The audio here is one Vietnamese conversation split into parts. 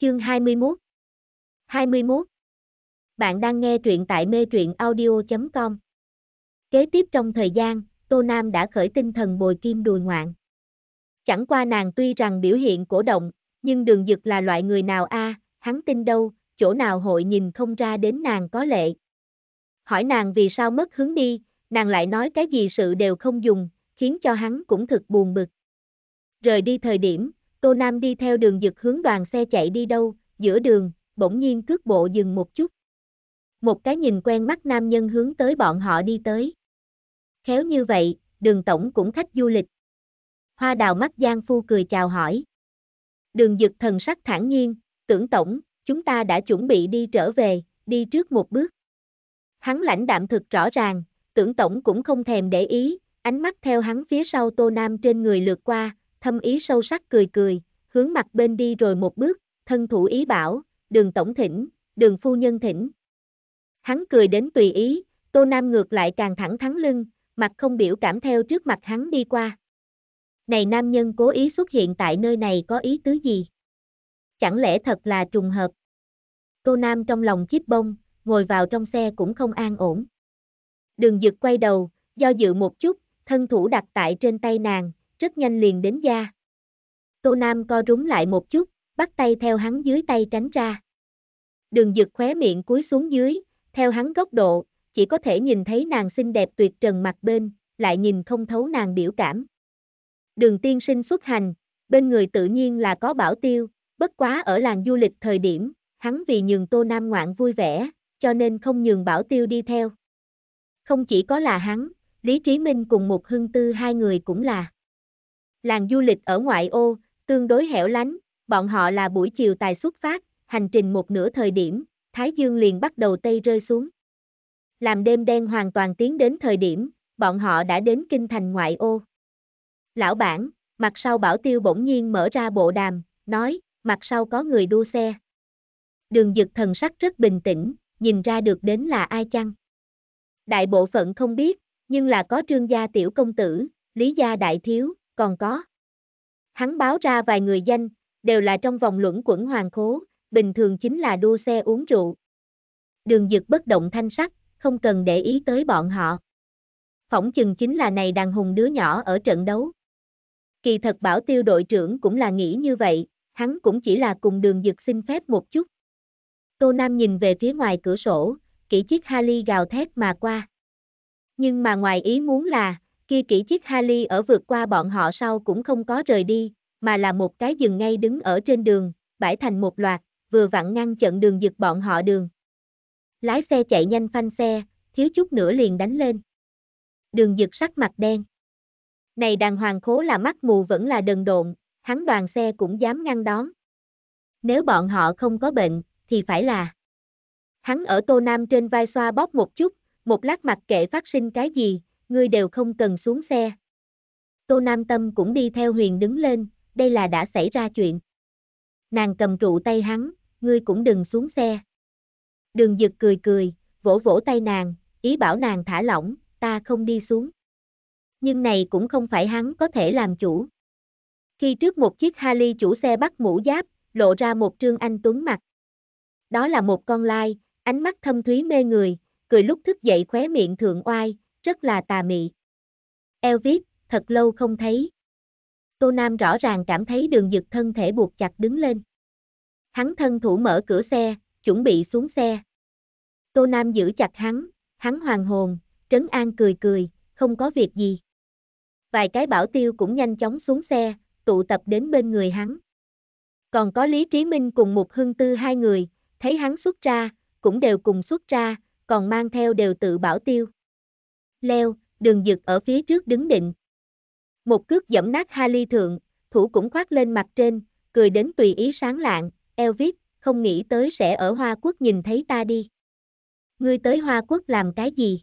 Chương 21 21 Bạn đang nghe truyện tại mê truyện audio.com Kế tiếp trong thời gian, Tô Nam đã khởi tinh thần bồi kim đùi ngoạn. Chẳng qua nàng tuy rằng biểu hiện cổ động, nhưng đường dực là loại người nào a hắn tin đâu, chỗ nào hội nhìn không ra đến nàng có lệ. Hỏi nàng vì sao mất hướng đi, nàng lại nói cái gì sự đều không dùng, khiến cho hắn cũng thực buồn bực. Rời đi thời điểm, Tô Nam đi theo đường dực hướng đoàn xe chạy đi đâu, giữa đường, bỗng nhiên cước bộ dừng một chút. Một cái nhìn quen mắt nam nhân hướng tới bọn họ đi tới. Khéo như vậy, đường tổng cũng khách du lịch. Hoa đào mắt Giang Phu cười chào hỏi. Đường dực thần sắc thản nhiên, tưởng tổng, chúng ta đã chuẩn bị đi trở về, đi trước một bước. Hắn lãnh đạm thực rõ ràng, tưởng tổng cũng không thèm để ý, ánh mắt theo hắn phía sau Tô Nam trên người lượt qua, thâm ý sâu sắc cười cười, hướng mặt bên đi rồi một bước, thân thủ ý bảo, đường tổng thỉnh, đường phu nhân thỉnh. Hắn cười đến tùy ý, Tô Nam ngược lại càng thẳng thắn lưng, mặt không biểu cảm theo trước mặt hắn đi qua. Này nam nhân cố ý xuất hiện tại nơi này có ý tứ gì? Chẳng lẽ thật là trùng hợp? Tô Nam trong lòng chip bông, ngồi vào trong xe cũng không an ổn. Đường dực quay đầu, do dự một chút, thân thủ đặt tại trên tay nàng, rất nhanh liền đến da. Tô Nam co rúm lại một chút, bắt tay theo hắn dưới tay tránh ra. Đường dực khóe miệng cúi xuống dưới, theo hắn góc độ, chỉ có thể nhìn thấy nàng xinh đẹp tuyệt trần mặt bên, lại nhìn không thấu nàng biểu cảm. Đường tiên sinh xuất hành, bên người tự nhiên là có bảo tiêu, bất quá ở làng du lịch thời điểm, hắn vì nhường Tô Nam ngoạn vui vẻ, cho nên không nhường bảo tiêu đi theo. Không chỉ có là hắn, Lý Trí Minh cùng một hưng tư hai người cũng là. Làng du lịch ở ngoại ô, tương đối hẻo lánh, bọn họ là buổi chiều tài xuất phát, hành trình một nửa thời điểm, Thái Dương liền bắt đầu tây rơi xuống. Làm đêm đen hoàn toàn tiến đến thời điểm, bọn họ đã đến kinh thành ngoại ô. Lão bản, mặt sau bảo tiêu bỗng nhiên mở ra bộ đàm, nói, mặt sau có người đua xe. Đường dực thần sắc rất bình tĩnh, nhìn ra được đến là ai chăng? Đại bộ phận không biết, nhưng là có trương gia tiểu công tử, lý gia đại thiếu, còn có. Hắn báo ra vài người danh, đều là trong vòng luẩn quẩn hoàng khố, bình thường chính là đua xe uống rượu. Đường dực bất động thanh sắc, không cần để ý tới bọn họ. Phỏng chừng chính là này đàn hùng đứa nhỏ ở trận đấu. Kỳ thật bảo tiêu đội trưởng cũng là nghĩ như vậy, hắn cũng chỉ là cùng đường dực xin phép một chút. Tô Nam nhìn về phía ngoài cửa sổ, kỹ chiếc Harley gào thét mà qua. Nhưng mà ngoài ý muốn là, kia kỹ chiếc Harley ở vượt qua bọn họ sau cũng không có rời đi, mà là một cái dừng ngay đứng ở trên đường, bãi thành một loạt, vừa vặn ngăn chặn đường giật bọn họ đường. Lái xe chạy nhanh phanh xe, thiếu chút nữa liền đánh lên. Đường giật sắc mặt đen. Này đàng hoàng khố là mắt mù vẫn là đần độn, hắn đoàn xe cũng dám ngăn đón. Nếu bọn họ không có bệnh, thì phải là. Hắn ở tô nam trên vai xoa bóp một chút, một lát mặt kệ phát sinh cái gì, ngươi đều không cần xuống xe. Tô Nam Tâm cũng đi theo Huyền đứng lên, đây là đã xảy ra chuyện. Nàng cầm trụ tay hắn, ngươi cũng đừng xuống xe. Đường Dực cười cười, vỗ vỗ tay nàng, ý bảo nàng thả lỏng, ta không đi xuống. Nhưng này cũng không phải hắn có thể làm chủ. Khi trước một chiếc Harley chủ xe bắt mũ giáp, lộ ra một trương anh tuấn mặt. Đó là một con lai, ánh mắt thâm thúy mê người, cười lúc thức dậy khóe miệng thượng oai, rất là tà mị. Elvis, thật lâu không thấy. Tô Nam rõ ràng cảm thấy đường dực thân thể buộc chặt đứng lên. Hắn thân thủ mở cửa xe, chuẩn bị xuống xe. Tô Nam giữ chặt hắn, hắn hoàng hồn, trấn an cười cười, không có việc gì. Vài cái bảo tiêu cũng nhanh chóng xuống xe, tụ tập đến bên người hắn. Còn có Lý Trí Minh cùng một hưng tư hai người, thấy hắn xuất ra, cũng đều cùng xuất ra, còn mang theo đều tự bảo tiêu leo, đường dực ở phía trước đứng định. Một cước giẫm nát ha ly thượng, thủ cũng khoác lên mặt trên, cười đến tùy ý sáng lạng, Elvis, không nghĩ tới sẽ ở Hoa Quốc nhìn thấy ta đi. Ngươi tới Hoa Quốc làm cái gì?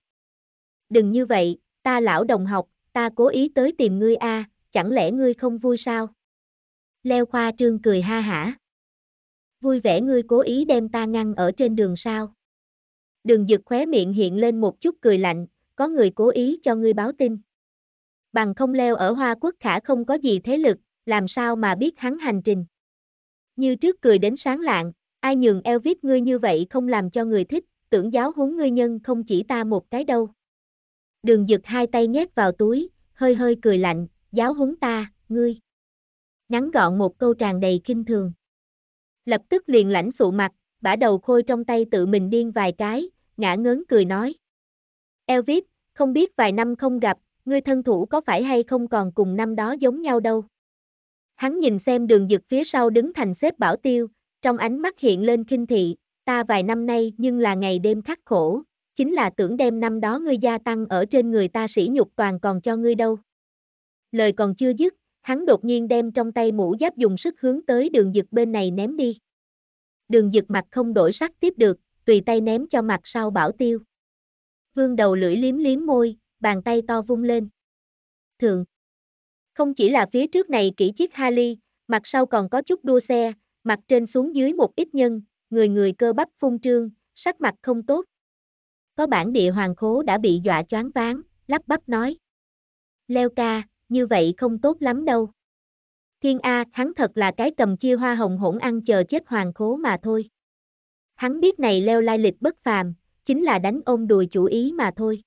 Đừng như vậy, ta lão đồng học, ta cố ý tới tìm ngươi a, à, chẳng lẽ ngươi không vui sao? Leo Khoa Trương cười ha hả. Vui vẻ ngươi cố ý đem ta ngăn ở trên đường sao? Đường giật khóe miệng hiện lên một chút cười lạnh, có người cố ý cho ngươi báo tin. Bằng không leo ở Hoa Quốc khả không có gì thế lực, làm sao mà biết hắn hành trình. Như trước cười đến sáng lạng, ai nhường eo viết ngươi như vậy không làm cho người thích, tưởng giáo huấn ngươi nhân không chỉ ta một cái đâu. Đường giật hai tay nhét vào túi, hơi hơi cười lạnh, giáo huấn ta, ngươi. Ngắn gọn một câu tràn đầy kinh thường. Lập tức liền lãnh sụ mặt, bả đầu khôi trong tay tự mình điên vài cái, ngã ngớn cười nói. Elvis, không biết vài năm không gặp, ngươi thân thủ có phải hay không còn cùng năm đó giống nhau đâu. Hắn nhìn xem đường dực phía sau đứng thành xếp bảo tiêu, trong ánh mắt hiện lên kinh thị, ta vài năm nay nhưng là ngày đêm khắc khổ, chính là tưởng đem năm đó ngươi gia tăng ở trên người ta sỉ nhục toàn còn cho ngươi đâu. Lời còn chưa dứt, hắn đột nhiên đem trong tay mũ giáp dùng sức hướng tới đường dực bên này ném đi. Đường dực mặt không đổi sắc tiếp được, tùy tay ném cho mặt sau bảo tiêu. Vương đầu lưỡi liếm liếm môi, bàn tay to vung lên. Thường Không chỉ là phía trước này kỹ chiếc Harley, mặt sau còn có chút đua xe, mặt trên xuống dưới một ít nhân, người người cơ bắp phun trương, sắc mặt không tốt. Có bản địa hoàng khố đã bị dọa choáng váng, lắp bắp nói. Leo ca, như vậy không tốt lắm đâu. Thiên A, hắn thật là cái cầm chia hoa hồng hỗn ăn chờ chết hoàng khố mà thôi. Hắn biết này leo lai lịch bất phàm, chính là đánh ôm đùi chủ ý mà thôi.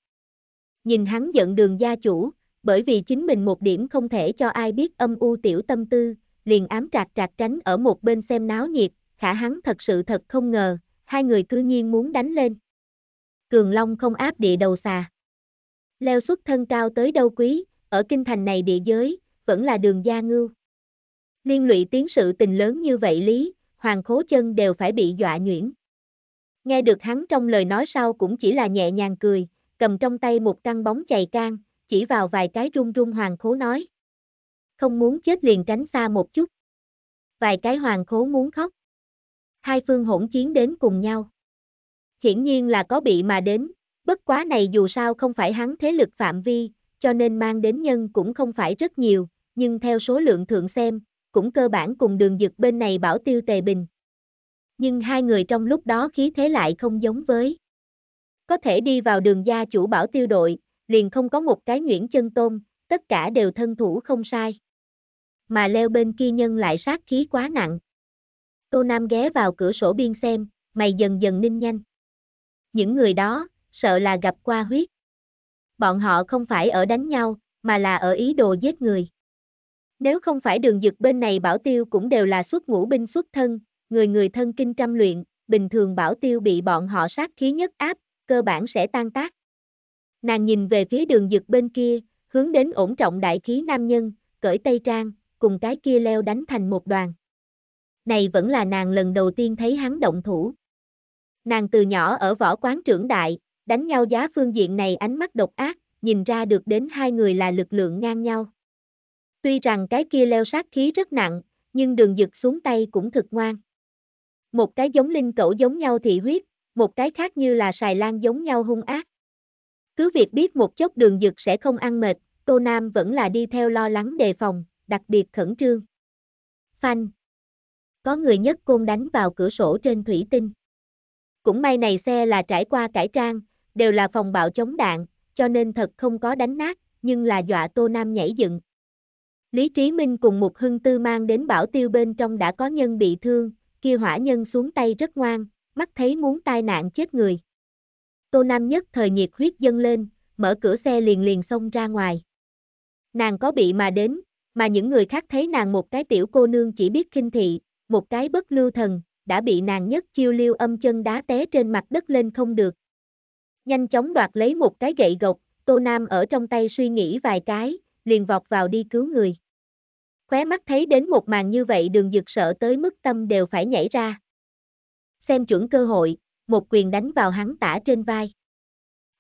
Nhìn hắn giận đường gia chủ, bởi vì chính mình một điểm không thể cho ai biết âm u tiểu tâm tư, liền ám trạc trạc tránh ở một bên xem náo nhiệt, khả hắn thật sự thật không ngờ, hai người cư nhiên muốn đánh lên. Cường Long không áp địa đầu xà. Leo xuất thân cao tới đâu quý, ở kinh thành này địa giới, vẫn là đường gia ngưu. Liên lụy tiến sự tình lớn như vậy lý, hoàng khố chân đều phải bị dọa nhuyễn. Nghe được hắn trong lời nói sau cũng chỉ là nhẹ nhàng cười, cầm trong tay một căn bóng chày can, chỉ vào vài cái run run hoàng khố nói. Không muốn chết liền tránh xa một chút. Vài cái hoàng khố muốn khóc. Hai phương hỗn chiến đến cùng nhau. Hiển nhiên là có bị mà đến, bất quá này dù sao không phải hắn thế lực phạm vi, cho nên mang đến nhân cũng không phải rất nhiều, nhưng theo số lượng thượng xem, cũng cơ bản cùng đường dực bên này bảo tiêu tề bình, nhưng hai người trong lúc đó khí thế lại không giống với. Có thể đi vào đường gia chủ bảo tiêu đội, liền không có một cái nhuyễn chân tôm, tất cả đều thân thủ không sai. Mà leo bên kia nhân lại sát khí quá nặng. Tô Nam ghé vào cửa sổ biên xem, mày dần dần ninh nhanh. Những người đó, sợ là gặp qua huyết. Bọn họ không phải ở đánh nhau, mà là ở ý đồ giết người. Nếu không phải đường dực bên này bảo tiêu cũng đều là xuất ngũ binh xuất thân, người người thân kinh trăm luyện, bình thường bảo tiêu bị bọn họ sát khí nhất áp, cơ bản sẽ tan tác. Nàng nhìn về phía đường dực bên kia, hướng đến ổn trọng đại khí nam nhân, cởi tây trang, cùng cái kia leo đánh thành một đoàn. Này vẫn là nàng lần đầu tiên thấy hắn động thủ. Nàng từ nhỏ ở võ quán trưởng đại, đánh nhau giá phương diện này ánh mắt độc ác, nhìn ra được đến hai người là lực lượng ngang nhau. Tuy rằng cái kia leo sát khí rất nặng, nhưng đường dực xuống tay cũng thực ngoan. Một cái giống linh cẩu giống nhau thị huyết, một cái khác như là xài lan giống nhau hung ác. Cứ việc biết một chốc đường dực sẽ không ăn mệt, Tô Nam vẫn là đi theo lo lắng đề phòng, đặc biệt khẩn trương. Phanh. Có người nhất côn đánh vào cửa sổ trên thủy tinh. Cũng may này xe là trải qua cải trang, đều là phòng bạo chống đạn, cho nên thật không có đánh nát, nhưng là dọa Tô Nam nhảy dựng. Lý Trí Minh cùng một hưng tư mang đến bảo tiêu bên trong đã có nhân bị thương, kia hỏa nhân xuống tay rất ngoan, mắt thấy muốn tai nạn chết người. Tô Nam nhất thời nhiệt huyết dâng lên, mở cửa xe liền liền xông ra ngoài. Nàng có bị mà đến, mà những người khác thấy nàng một cái tiểu cô nương chỉ biết khinh thị, một cái bất lưu thần, đã bị nàng nhất chiêu lưu âm chân đá té trên mặt đất lên không được. Nhanh chóng đoạt lấy một cái gậy gộc, Tô Nam ở trong tay suy nghĩ vài cái, liền vọt vào đi cứu người. Khóe mắt thấy đến một màn như vậy đường dực sợ tới mức tâm đều phải nhảy ra. Xem chuẩn cơ hội, một quyền đánh vào hắn tả trên vai.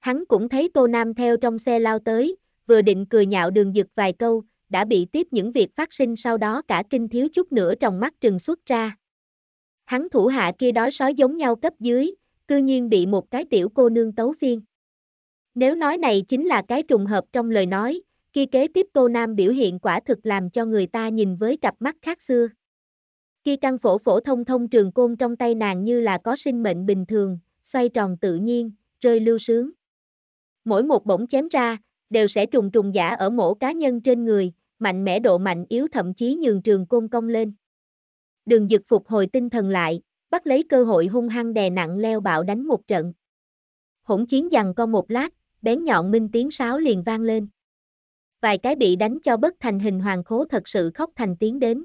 Hắn cũng thấy Tô Nam theo trong xe lao tới, vừa định cười nhạo đường dực vài câu, đã bị tiếp những việc phát sinh sau đó cả kinh thiếu chút nữa trong mắt trừng xuất ra. Hắn thủ hạ kia đói sói giống nhau cấp dưới, cư nhiên bị một cái tiểu cô nương tấu phiên. Nếu nói này chính là cái trùng hợp trong lời nói, khi kế tiếp cô nam biểu hiện quả thực làm cho người ta nhìn với cặp mắt khác xưa. Khi căn phổ phổ thông thông trường côn trong tay nàng như là có sinh mệnh bình thường, xoay tròn tự nhiên, rơi lưu sướng. Mỗi một bổng chém ra, đều sẽ trùng trùng giả ở mổ cá nhân trên người, mạnh mẽ độ mạnh yếu thậm chí nhường trường côn công lên. Đường dực phục hồi tinh thần lại, bắt lấy cơ hội hung hăng đè nặng leo bạo đánh một trận. Hỗn chiến dằn co một lát, bén nhọn minh tiếng sáo liền vang lên vài cái bị đánh cho bất thành hình hoàng khố thật sự khóc thành tiếng đến.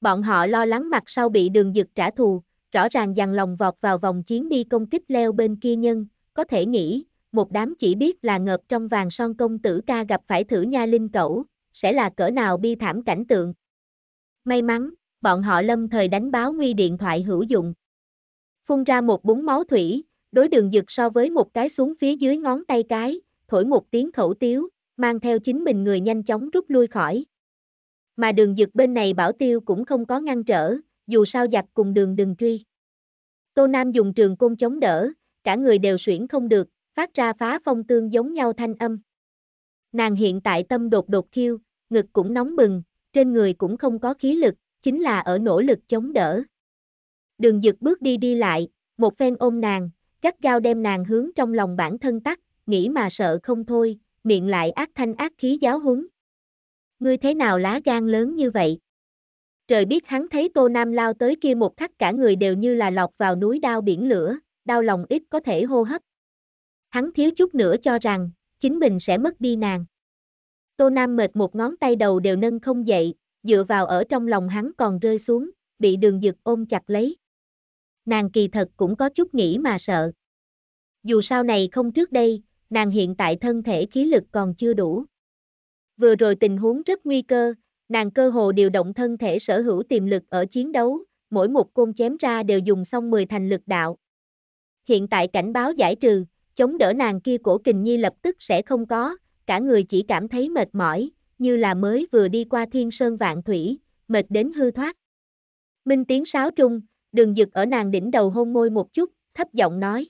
Bọn họ lo lắng mặt sau bị đường dực trả thù, rõ ràng dằn lòng vọt vào vòng chiến đi công kích leo bên kia nhân, có thể nghĩ, một đám chỉ biết là ngợp trong vàng son công tử ca gặp phải thử nha linh cẩu, sẽ là cỡ nào bi thảm cảnh tượng. May mắn, bọn họ lâm thời đánh báo nguy điện thoại hữu dụng. Phun ra một búng máu thủy, đối đường dực so với một cái xuống phía dưới ngón tay cái, thổi một tiếng khẩu tiếu, mang theo chính mình người nhanh chóng rút lui khỏi. Mà đường dực bên này bảo tiêu cũng không có ngăn trở, dù sao giặc cùng đường đừng truy. Tô Nam dùng trường côn chống đỡ, cả người đều suyễn không được, phát ra phá phong tương giống nhau thanh âm. Nàng hiện tại tâm đột đột khiêu, ngực cũng nóng bừng, trên người cũng không có khí lực, chính là ở nỗ lực chống đỡ. Đường dực bước đi đi lại, một phen ôm nàng, gắt gao đem nàng hướng trong lòng bản thân tắt, nghĩ mà sợ không thôi, miệng lại ác thanh ác khí giáo huấn. Ngươi thế nào lá gan lớn như vậy? Trời biết hắn thấy Tô Nam lao tới kia một khắc cả người đều như là lọc vào núi đao biển lửa, đau lòng ít có thể hô hấp. Hắn thiếu chút nữa cho rằng, chính mình sẽ mất đi nàng. Tô Nam mệt một ngón tay đầu đều nâng không dậy, dựa vào ở trong lòng hắn còn rơi xuống, bị đường dực ôm chặt lấy. Nàng kỳ thật cũng có chút nghĩ mà sợ. Dù sao này không trước đây, nàng hiện tại thân thể khí lực còn chưa đủ. Vừa rồi tình huống rất nguy cơ, nàng cơ hồ điều động thân thể sở hữu tiềm lực ở chiến đấu, mỗi một côn chém ra đều dùng xong 10 thành lực đạo. Hiện tại cảnh báo giải trừ, chống đỡ nàng kia cổ kình nhi lập tức sẽ không có, cả người chỉ cảm thấy mệt mỏi, như là mới vừa đi qua thiên sơn vạn thủy, mệt đến hư thoát. Minh tiếng sáo trung, đường dực ở nàng đỉnh đầu hôn môi một chút, thấp giọng nói.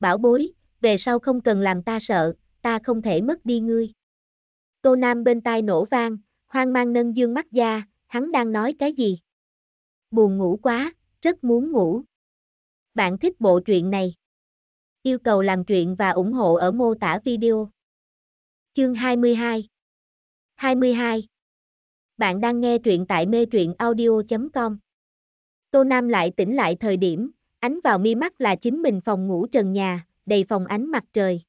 Bảo bối, về sau không cần làm ta sợ, ta không thể mất đi ngươi. Tô Nam bên tai nổ vang, hoang mang nâng dương mắt ra, hắn đang nói cái gì? Buồn ngủ quá, rất muốn ngủ. Bạn thích bộ truyện này? Yêu cầu làm truyện và ủng hộ ở mô tả video. Chương 22 22 Bạn đang nghe truyện tại mê truyện audio.com Tô Nam lại tỉnh lại thời điểm, ánh vào mi mắt là chính mình phòng ngủ trần nhà, đầy phòng ánh mặt trời.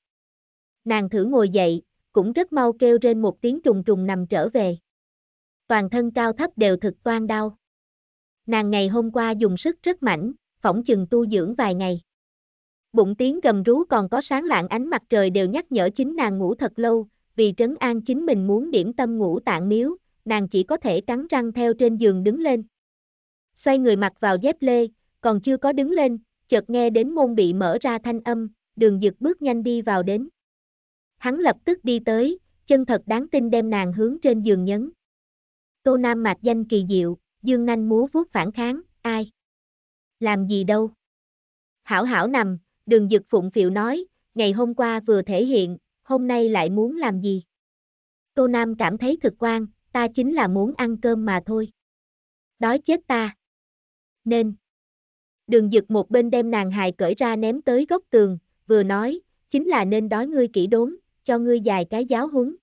Nàng thử ngồi dậy, cũng rất mau kêu trên một tiếng trùng trùng nằm trở về. Toàn thân cao thấp đều thực toan đau. Nàng ngày hôm qua dùng sức rất mạnh, phỏng chừng tu dưỡng vài ngày. Bụng tiếng gầm rú còn có sáng lạng ánh mặt trời đều nhắc nhở chính nàng ngủ thật lâu, vì trấn an chính mình muốn điểm tâm ngủ tạng miếu, nàng chỉ có thể cắn răng theo trên giường đứng lên. Xoay người mặc vào dép lê, còn chưa có đứng lên, chợt nghe đến môn bị mở ra thanh âm, đường dực bước nhanh đi vào đến. Hắn lập tức đi tới, chân thật đáng tin đem nàng hướng trên giường nhấn. Tô Nam mạc danh kỳ diệu, dương nanh múa vuốt phản kháng, ai? Làm gì đâu? Hảo hảo nằm, đường dực phụng phiệu nói, ngày hôm qua vừa thể hiện, hôm nay lại muốn làm gì? Tô Nam cảm thấy thực quan, ta chính là muốn ăn cơm mà thôi. Đói chết ta. Nên. Đường dực một bên đem nàng hài cởi ra ném tới góc tường, vừa nói, chính là nên đói ngươi kỹ đốn, cho ngươi dài cái giáo huấn.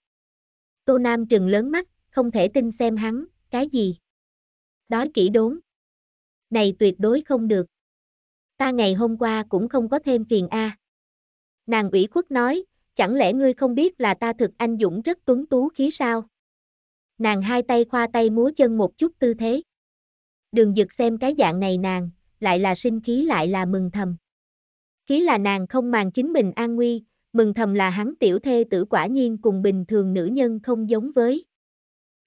Tô Nam trừng lớn mắt, không thể tin xem hắn, cái gì? Đói kỹ đốn. Này tuyệt đối không được. Ta ngày hôm qua cũng không có thêm phiền A. À. Nàng ủy khuất nói, chẳng lẽ ngươi không biết là ta thực anh dũng rất tuấn tú khí sao? Nàng hai tay khoa tay múa chân một chút tư thế. Đường dực xem cái dạng này nàng, lại là sinh khí lại là mừng thầm. Khí là nàng không màng chính mình an nguy, mừng thầm là hắn tiểu thê tử quả nhiên cùng bình thường nữ nhân không giống với.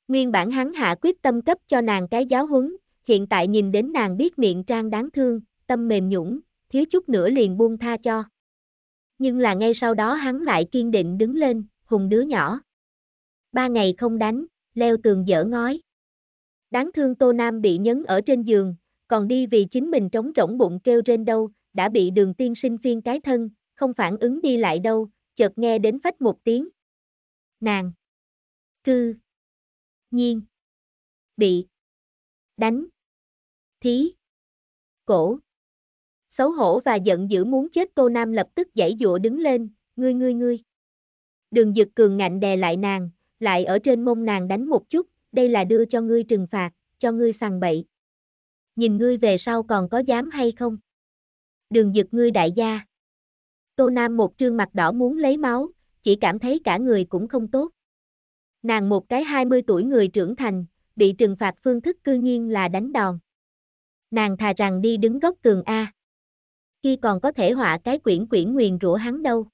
Nguyên bản hắn hạ quyết tâm cấp cho nàng cái giáo huấn, hiện tại nhìn đến nàng biết miệng trang đáng thương, tâm mềm nhũng, thiếu chút nữa liền buông tha cho. Nhưng là ngay sau đó hắn lại kiên định đứng lên, hùng đứa nhỏ. Ba ngày không đánh, leo tường dở ngói. Đáng thương Tô Nam bị nhấn ở trên giường, còn đi vì chính mình trống rỗng bụng kêu trên đâu, đã bị đường tiên sinh phiên cái thân, không phản ứng đi lại đâu, chợt nghe đến phách một tiếng. Nàng! Cư! Nhiên! Bị! Đánh! Thí! Cổ! Xấu hổ và giận dữ muốn chết cô nam lập tức dãy dụa đứng lên, ngươi ngươi ngươi! Đường dực cường ngạnh đè lại nàng, lại ở trên mông nàng đánh một chút, đây là đưa cho ngươi trừng phạt, cho ngươi sằng bậy. Nhìn ngươi về sau còn có dám hay không? đường giật ngươi đại gia. Tô Nam một trương mặt đỏ muốn lấy máu, chỉ cảm thấy cả người cũng không tốt. Nàng một cái 20 tuổi người trưởng thành, bị trừng phạt phương thức cư nhiên là đánh đòn. Nàng thà rằng đi đứng góc tường A. Khi còn có thể họa cái quyển quyển nguyền rủa hắn đâu.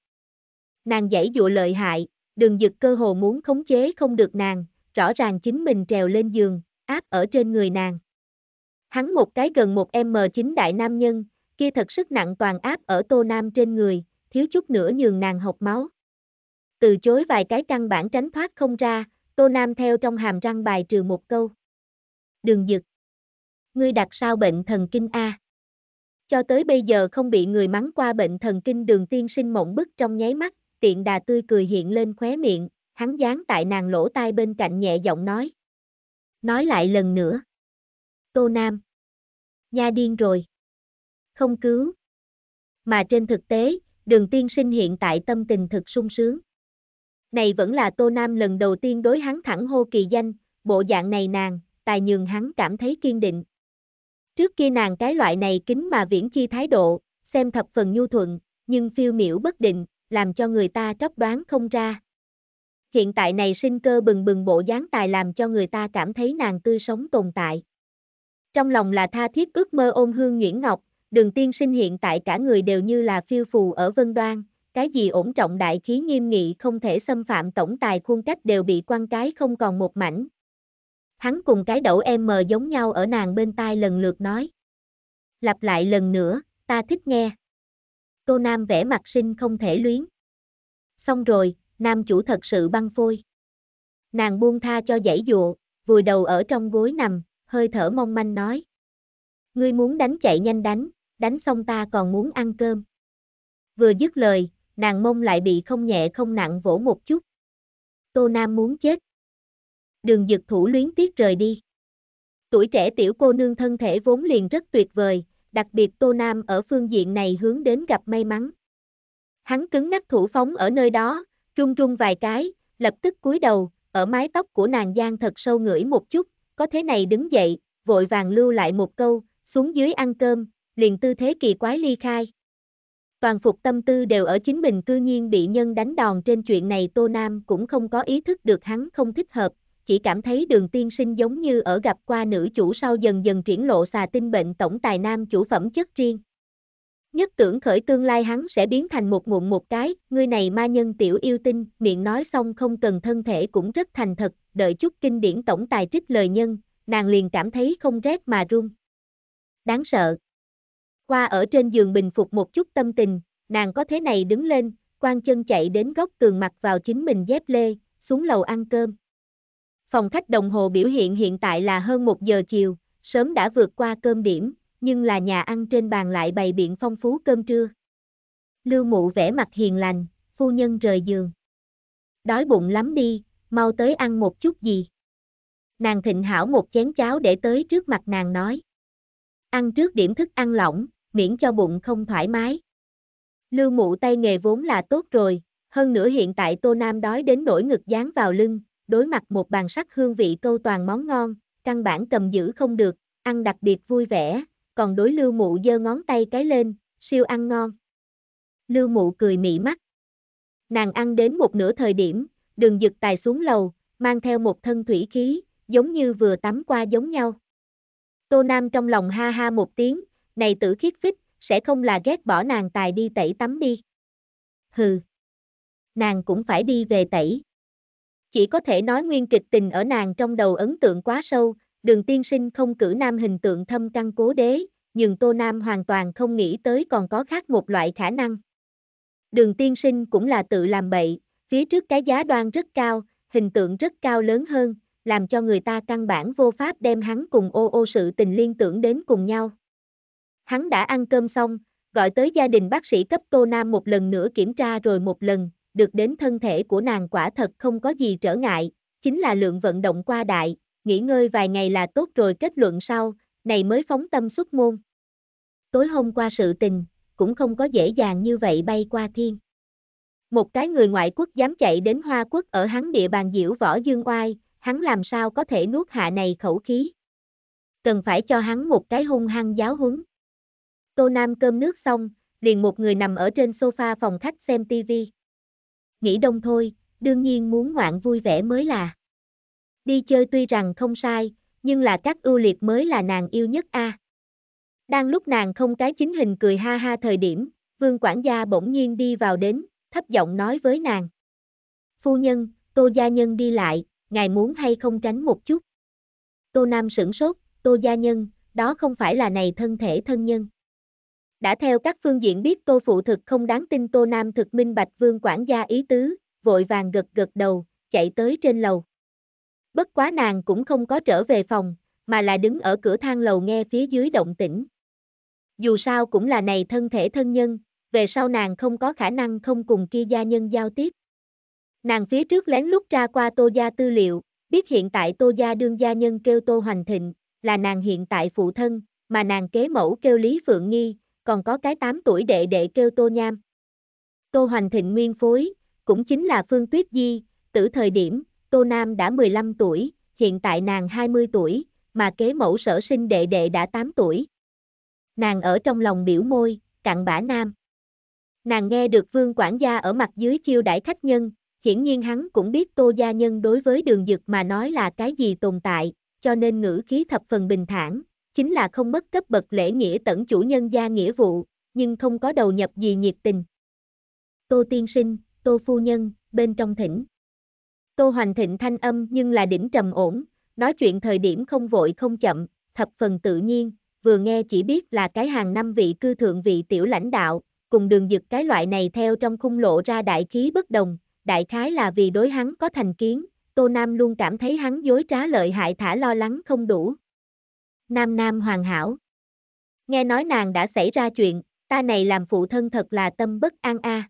Nàng giãy dụa lợi hại, đường giật cơ hồ muốn khống chế không được nàng, rõ ràng chính mình trèo lên giường, áp ở trên người nàng. Hắn một cái gần một M9 đại nam nhân, kia thật sức nặng toàn áp ở Tô Nam trên người, thiếu chút nữa nhường nàng hộc máu. Từ chối vài cái căn bản tránh thoát không ra, Tô Nam theo trong hàm răng bài trừ một câu. đường dực, Ngươi đặt sao bệnh thần kinh A. Cho tới bây giờ không bị người mắng qua bệnh thần kinh đường tiên sinh mộng bức trong nháy mắt, tiện đà tươi cười hiện lên khóe miệng, hắn dán tại nàng lỗ tai bên cạnh nhẹ giọng nói. Nói lại lần nữa. Tô Nam. Nha điên rồi không cứu. Mà trên thực tế, đường tiên sinh hiện tại tâm tình thực sung sướng. Này vẫn là Tô Nam lần đầu tiên đối hắn thẳng hô kỳ danh, bộ dạng này nàng, tài nhường hắn cảm thấy kiên định. Trước kia nàng cái loại này kính mà viễn chi thái độ, xem thập phần nhu thuận, nhưng phiêu miểu bất định, làm cho người ta tróc đoán không ra. Hiện tại này sinh cơ bừng bừng bộ dáng tài làm cho người ta cảm thấy nàng tươi sống tồn tại. Trong lòng là tha thiết ước mơ ôm hương Nguyễn Ngọc, đường tiên sinh hiện tại cả người đều như là phiêu phù ở vân đoan, cái gì ổn trọng đại khí nghiêm nghị không thể xâm phạm tổng tài khuôn cách đều bị quan cái không còn một mảnh. Hắn cùng cái đậu em mờ giống nhau ở nàng bên tai lần lượt nói. Lặp lại lần nữa, ta thích nghe. Cô Nam vẽ mặt sinh không thể luyến. Xong rồi, Nam chủ thật sự băng phôi. Nàng buông tha cho dãy dụa, vùi đầu ở trong gối nằm, hơi thở mong manh nói. Ngươi muốn đánh chạy nhanh đánh, đánh xong ta còn muốn ăn cơm. Vừa dứt lời, nàng mông lại bị không nhẹ không nặng vỗ một chút. Tô Nam muốn chết. Đường dực thủ luyến tiếc rời đi. Tuổi trẻ tiểu cô nương thân thể vốn liền rất tuyệt vời, đặc biệt Tô Nam ở phương diện này hướng đến gặp may mắn. Hắn cứng ngắc thủ phóng ở nơi đó, trung trung vài cái, lập tức cúi đầu, ở mái tóc của nàng giang thật sâu ngửi một chút, có thế này đứng dậy, vội vàng lưu lại một câu, xuống dưới ăn cơm, liền tư thế kỳ quái ly khai. Toàn phục tâm tư đều ở chính mình cư nhiên bị nhân đánh đòn trên chuyện này Tô Nam cũng không có ý thức được hắn không thích hợp, chỉ cảm thấy đường tiên sinh giống như ở gặp qua nữ chủ sau dần dần triển lộ xà tinh bệnh tổng tài nam chủ phẩm chất riêng. Nhất tưởng khởi tương lai hắn sẽ biến thành một mụn một cái, người này ma nhân tiểu yêu tinh, miệng nói xong không cần thân thể cũng rất thành thật, đợi chút kinh điển tổng tài trích lời nhân, nàng liền cảm thấy không rét mà run. Đáng sợ qua ở trên giường bình phục một chút tâm tình, nàng có thế này đứng lên, quan chân chạy đến góc tường mặc vào chính mình dép lê, xuống lầu ăn cơm. Phòng khách đồng hồ biểu hiện hiện tại là hơn 1 giờ chiều, sớm đã vượt qua cơm điểm, nhưng là nhà ăn trên bàn lại bày biện phong phú cơm trưa. Lưu mụ vẻ mặt hiền lành, phu nhân rời giường. Đói bụng lắm đi, mau tới ăn một chút gì. Nàng thịnh hảo một chén cháo để tới trước mặt nàng nói. Ăn trước điểm thức ăn lỏng, miễn cho bụng không thoải mái. Lưu mụ tay nghề vốn là tốt rồi, hơn nữa hiện tại Tô Nam đói đến nỗi ngực dán vào lưng, đối mặt một bàn sắc hương vị câu toàn món ngon, căn bản cầm giữ không được, ăn đặc biệt vui vẻ, còn đối lưu mụ giơ ngón tay cái lên, siêu ăn ngon. Lưu mụ cười mị mắt. Nàng ăn đến một nửa thời điểm, đường dực tài xuống lầu, mang theo một thân thủy khí, giống như vừa tắm qua giống nhau. Tô Nam trong lòng ha ha một tiếng, này tử khiết phích, sẽ không là ghét bỏ nàng tài đi tẩy tắm đi. Hừ, nàng cũng phải đi về tẩy. Chỉ có thể nói nguyên kịch tình ở nàng trong đầu ấn tượng quá sâu, đường tiên sinh không cử nam hình tượng thâm căn cố đế, nhưng Tô Nam hoàn toàn không nghĩ tới còn có khác một loại khả năng. Đường tiên sinh cũng là tự làm bậy, phía trước cái giá đoan rất cao, hình tượng rất cao lớn hơn, làm cho người ta căn bản vô pháp đem hắn cùng ô ô sự tình liên tưởng đến cùng nhau hắn đã ăn cơm xong, gọi tới gia đình bác sĩ cấp tô Nam một lần nữa kiểm tra rồi một lần, được đến thân thể của nàng quả thật không có gì trở ngại, chính là lượng vận động qua đại, nghỉ ngơi vài ngày là tốt rồi kết luận sau, này mới phóng tâm xuất môn. Tối hôm qua sự tình, cũng không có dễ dàng như vậy bay qua thiên. Một cái người ngoại quốc dám chạy đến Hoa Quốc ở hắn địa bàn diễu võ dương oai, hắn làm sao có thể nuốt hạ này khẩu khí. Cần phải cho hắn một cái hung hăng giáo huấn. Tô Nam cơm nước xong, liền một người nằm ở trên sofa phòng khách xem tivi. Nghĩ đông thôi, đương nhiên muốn ngoạn vui vẻ mới là. Đi chơi tuy rằng không sai, nhưng là các ưu liệt mới là nàng yêu nhất a. À. Đang lúc nàng không cái chính hình cười ha ha thời điểm, vương quản gia bỗng nhiên đi vào đến, thấp giọng nói với nàng. Phu nhân, tô gia nhân đi lại, ngài muốn hay không tránh một chút. Tô Nam sửng sốt, tô gia nhân, đó không phải là này thân thể thân nhân đã theo các phương diện biết tô phụ thực không đáng tin tô nam thực minh bạch vương quản gia ý tứ, vội vàng gật gật đầu, chạy tới trên lầu. Bất quá nàng cũng không có trở về phòng, mà là đứng ở cửa thang lầu nghe phía dưới động tĩnh. Dù sao cũng là này thân thể thân nhân, về sau nàng không có khả năng không cùng kia gia nhân giao tiếp. Nàng phía trước lén lút ra qua tô gia tư liệu, biết hiện tại tô gia đương gia nhân kêu tô hoành thịnh, là nàng hiện tại phụ thân, mà nàng kế mẫu kêu Lý Phượng Nghi, còn có cái 8 tuổi đệ đệ kêu Tô Nham. Tô Hoành Thịnh nguyên phối, cũng chính là Phương Tuyết Di, từ thời điểm, Tô Nam đã 15 tuổi, hiện tại nàng 20 tuổi, mà kế mẫu sở sinh đệ đệ đã 8 tuổi. Nàng ở trong lòng biểu môi, cặn bã Nam. Nàng nghe được Vương Quản gia ở mặt dưới chiêu đãi khách nhân, hiển nhiên hắn cũng biết Tô Gia Nhân đối với đường dực mà nói là cái gì tồn tại, cho nên ngữ khí thập phần bình thản, chính là không mất cấp bậc lễ nghĩa tẩn chủ nhân gia nghĩa vụ, nhưng không có đầu nhập gì nhiệt tình. Tô tiên sinh, tô phu nhân, bên trong thỉnh. Tô hoành thịnh thanh âm nhưng là đỉnh trầm ổn, nói chuyện thời điểm không vội không chậm, thập phần tự nhiên, vừa nghe chỉ biết là cái hàng năm vị cư thượng vị tiểu lãnh đạo, cùng đường dực cái loại này theo trong khung lộ ra đại khí bất đồng, đại khái là vì đối hắn có thành kiến, Tô Nam luôn cảm thấy hắn dối trá lợi hại thả lo lắng không đủ, nam nam hoàn hảo. Nghe nói nàng đã xảy ra chuyện, ta này làm phụ thân thật là tâm bất an a. À.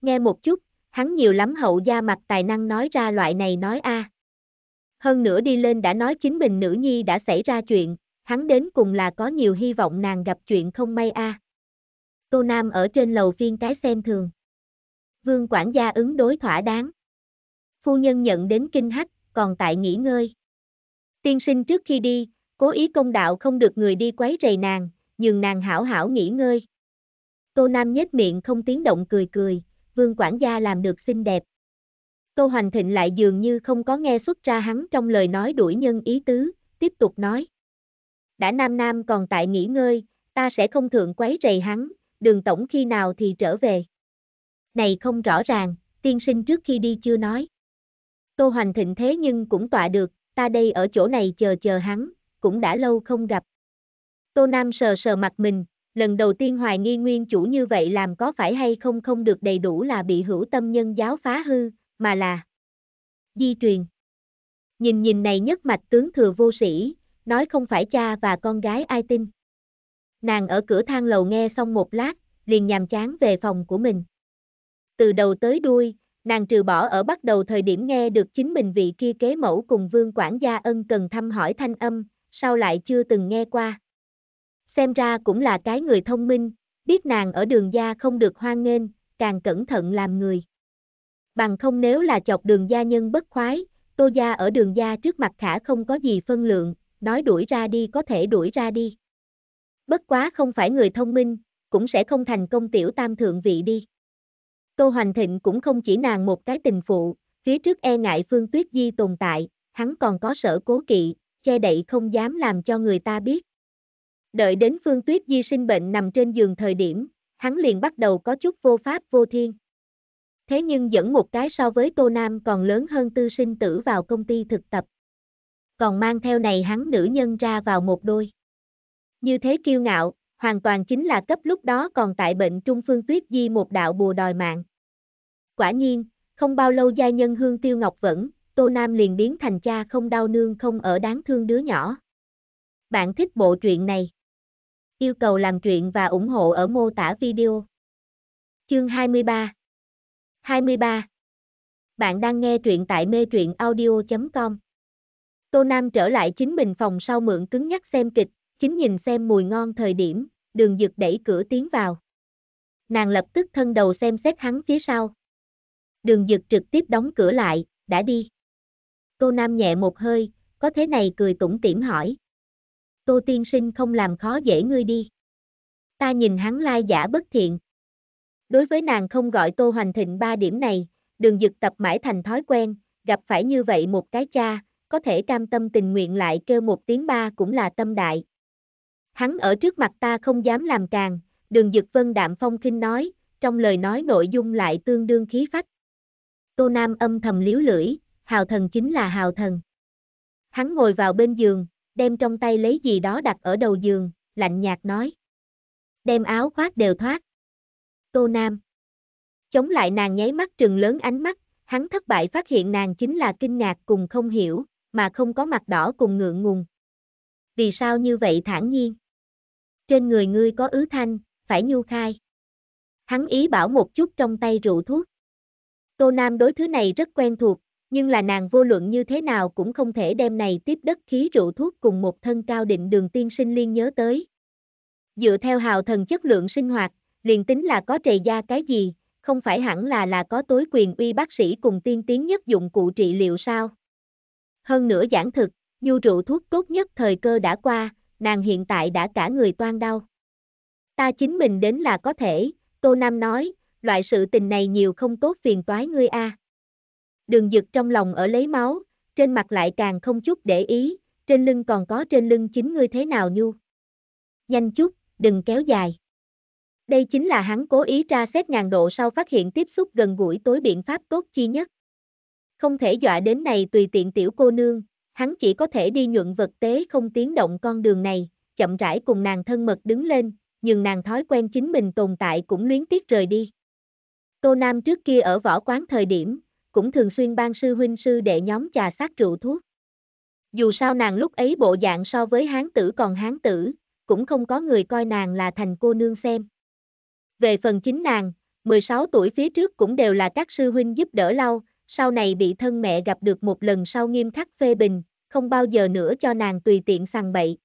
Nghe một chút, hắn nhiều lắm hậu gia mặt tài năng nói ra loại này nói a. À. Hơn nữa đi lên đã nói chính mình nữ nhi đã xảy ra chuyện, hắn đến cùng là có nhiều hy vọng nàng gặp chuyện không may a. À. Tô Nam ở trên lầu phiên cái xem thường. Vương quản gia ứng đối thỏa đáng. Phu nhân nhận đến kinh hách, còn tại nghỉ ngơi. Tiên sinh trước khi đi, cố ý công đạo không được người đi quấy rầy nàng, nhường nàng hảo hảo nghỉ ngơi. Tô Nam nhếch miệng không tiếng động cười cười, vương quản gia làm được xinh đẹp. Tô Hoành Thịnh lại dường như không có nghe xuất ra hắn trong lời nói đuổi nhân ý tứ, tiếp tục nói. Đã Nam Nam còn tại nghỉ ngơi, ta sẽ không thượng quấy rầy hắn, đường tổng khi nào thì trở về. Này không rõ ràng, tiên sinh trước khi đi chưa nói. Tô Hoành Thịnh thế nhưng cũng tọa được, ta đây ở chỗ này chờ chờ hắn, cũng đã lâu không gặp. Tô Nam sờ sờ mặt mình, lần đầu tiên hoài nghi nguyên chủ như vậy làm có phải hay không không được đầy đủ là bị hữu tâm nhân giáo phá hư, mà là di truyền. Nhìn nhìn này nhất mạch tướng thừa vô sĩ, nói không phải cha và con gái ai tin. Nàng ở cửa thang lầu nghe xong một lát, liền nhàm chán về phòng của mình. Từ đầu tới đuôi, nàng trừ bỏ ở bắt đầu thời điểm nghe được chính mình vị kia kế mẫu cùng vương quản gia ân cần thăm hỏi thanh âm, sao lại chưa từng nghe qua. Xem ra cũng là cái người thông minh, biết nàng ở đường gia không được hoan nghênh, càng cẩn thận làm người. Bằng không nếu là chọc đường gia nhân bất khoái, tô gia ở đường gia trước mặt khả không có gì phân lượng, nói đuổi ra đi có thể đuổi ra đi. Bất quá không phải người thông minh, cũng sẽ không thành công tiểu tam thượng vị đi. Tô Hoành Thịnh cũng không chỉ nàng một cái tình phụ, phía trước e ngại Phương Tuyết Di tồn tại, hắn còn có sở cố kỵ, che đậy không dám làm cho người ta biết. Đợi đến Phương Tuyết Di sinh bệnh nằm trên giường thời điểm, hắn liền bắt đầu có chút vô pháp vô thiên. Thế nhưng dẫn một cái so với Tô Nam còn lớn hơn tư sinh tử vào công ty thực tập. Còn mang theo này hắn nữ nhân ra vào một đôi. Như thế kiêu ngạo, hoàn toàn chính là cấp lúc đó còn tại bệnh trung Phương Tuyết Di một đạo bùa đòi mạng. Quả nhiên, không bao lâu gia nhân Hương Tiêu Ngọc vẫn Tô Nam liền biến thành cha không đau nương không ở đáng thương đứa nhỏ. Bạn thích bộ truyện này? Yêu cầu làm truyện và ủng hộ ở mô tả video. Chương 23 23 Bạn đang nghe truyện tại mê truyện audio.com Tô Nam trở lại chính mình phòng sau mượn cứng nhắc xem kịch, chính nhìn xem mùi ngon thời điểm, đường dực đẩy cửa tiến vào. Nàng lập tức thân đầu xem xét hắn phía sau. Đường dực trực tiếp đóng cửa lại, đã đi. Tô Nam nhẹ một hơi, có thế này cười tủm tỉm hỏi. Tô tiên sinh không làm khó dễ ngươi đi. Ta nhìn hắn lai giả bất thiện. Đối với nàng không gọi Tô Hoành Thịnh ba điểm này, đường dực tập mãi thành thói quen, gặp phải như vậy một cái cha, có thể cam tâm tình nguyện lại kêu một tiếng ba cũng là tâm đại. Hắn ở trước mặt ta không dám làm càng, đường dực vân đạm phong kinh nói, trong lời nói nội dung lại tương đương khí phách. Tô Nam âm thầm liếu lưỡi, hào thần chính là hào thần. Hắn ngồi vào bên giường, đem trong tay lấy gì đó đặt ở đầu giường, lạnh nhạt nói. Đem áo khoác đều thoát. Tô Nam. Chống lại nàng nháy mắt trừng lớn ánh mắt, hắn thất bại phát hiện nàng chính là kinh ngạc cùng không hiểu, mà không có mặt đỏ cùng ngượng ngùng. Vì sao như vậy thản nhiên? Trên người ngươi có ứ thanh, phải nhu khai. Hắn ý bảo một chút trong tay rượu thuốc. Tô Nam đối thứ này rất quen thuộc, nhưng là nàng vô luận như thế nào cũng không thể đem này tiếp đất khí rượu thuốc cùng một thân cao định đường tiên sinh liên nhớ tới. Dựa theo hào thần chất lượng sinh hoạt, liền tính là có trề da cái gì, không phải hẳn là là có tối quyền uy bác sĩ cùng tiên tiến nhất dụng cụ trị liệu sao. Hơn nữa giảng thực, nhu rượu thuốc tốt nhất thời cơ đã qua, nàng hiện tại đã cả người toan đau. Ta chính mình đến là có thể, Tô Nam nói, loại sự tình này nhiều không tốt phiền toái ngươi a. À đường giật trong lòng ở lấy máu, trên mặt lại càng không chút để ý, trên lưng còn có trên lưng chính ngươi thế nào nhu. Nhanh chút, đừng kéo dài. Đây chính là hắn cố ý ra xét ngàn độ sau phát hiện tiếp xúc gần gũi tối biện pháp tốt chi nhất. Không thể dọa đến này tùy tiện tiểu cô nương, hắn chỉ có thể đi nhuận vật tế không tiến động con đường này, chậm rãi cùng nàng thân mật đứng lên, nhưng nàng thói quen chính mình tồn tại cũng luyến tiếc rời đi. Tô Nam trước kia ở võ quán thời điểm, cũng thường xuyên ban sư huynh sư đệ nhóm trà sát rượu thuốc. Dù sao nàng lúc ấy bộ dạng so với hán tử còn hán tử, cũng không có người coi nàng là thành cô nương xem. Về phần chính nàng, 16 tuổi phía trước cũng đều là các sư huynh giúp đỡ lâu, sau này bị thân mẹ gặp được một lần sau nghiêm khắc phê bình, không bao giờ nữa cho nàng tùy tiện sằng bậy.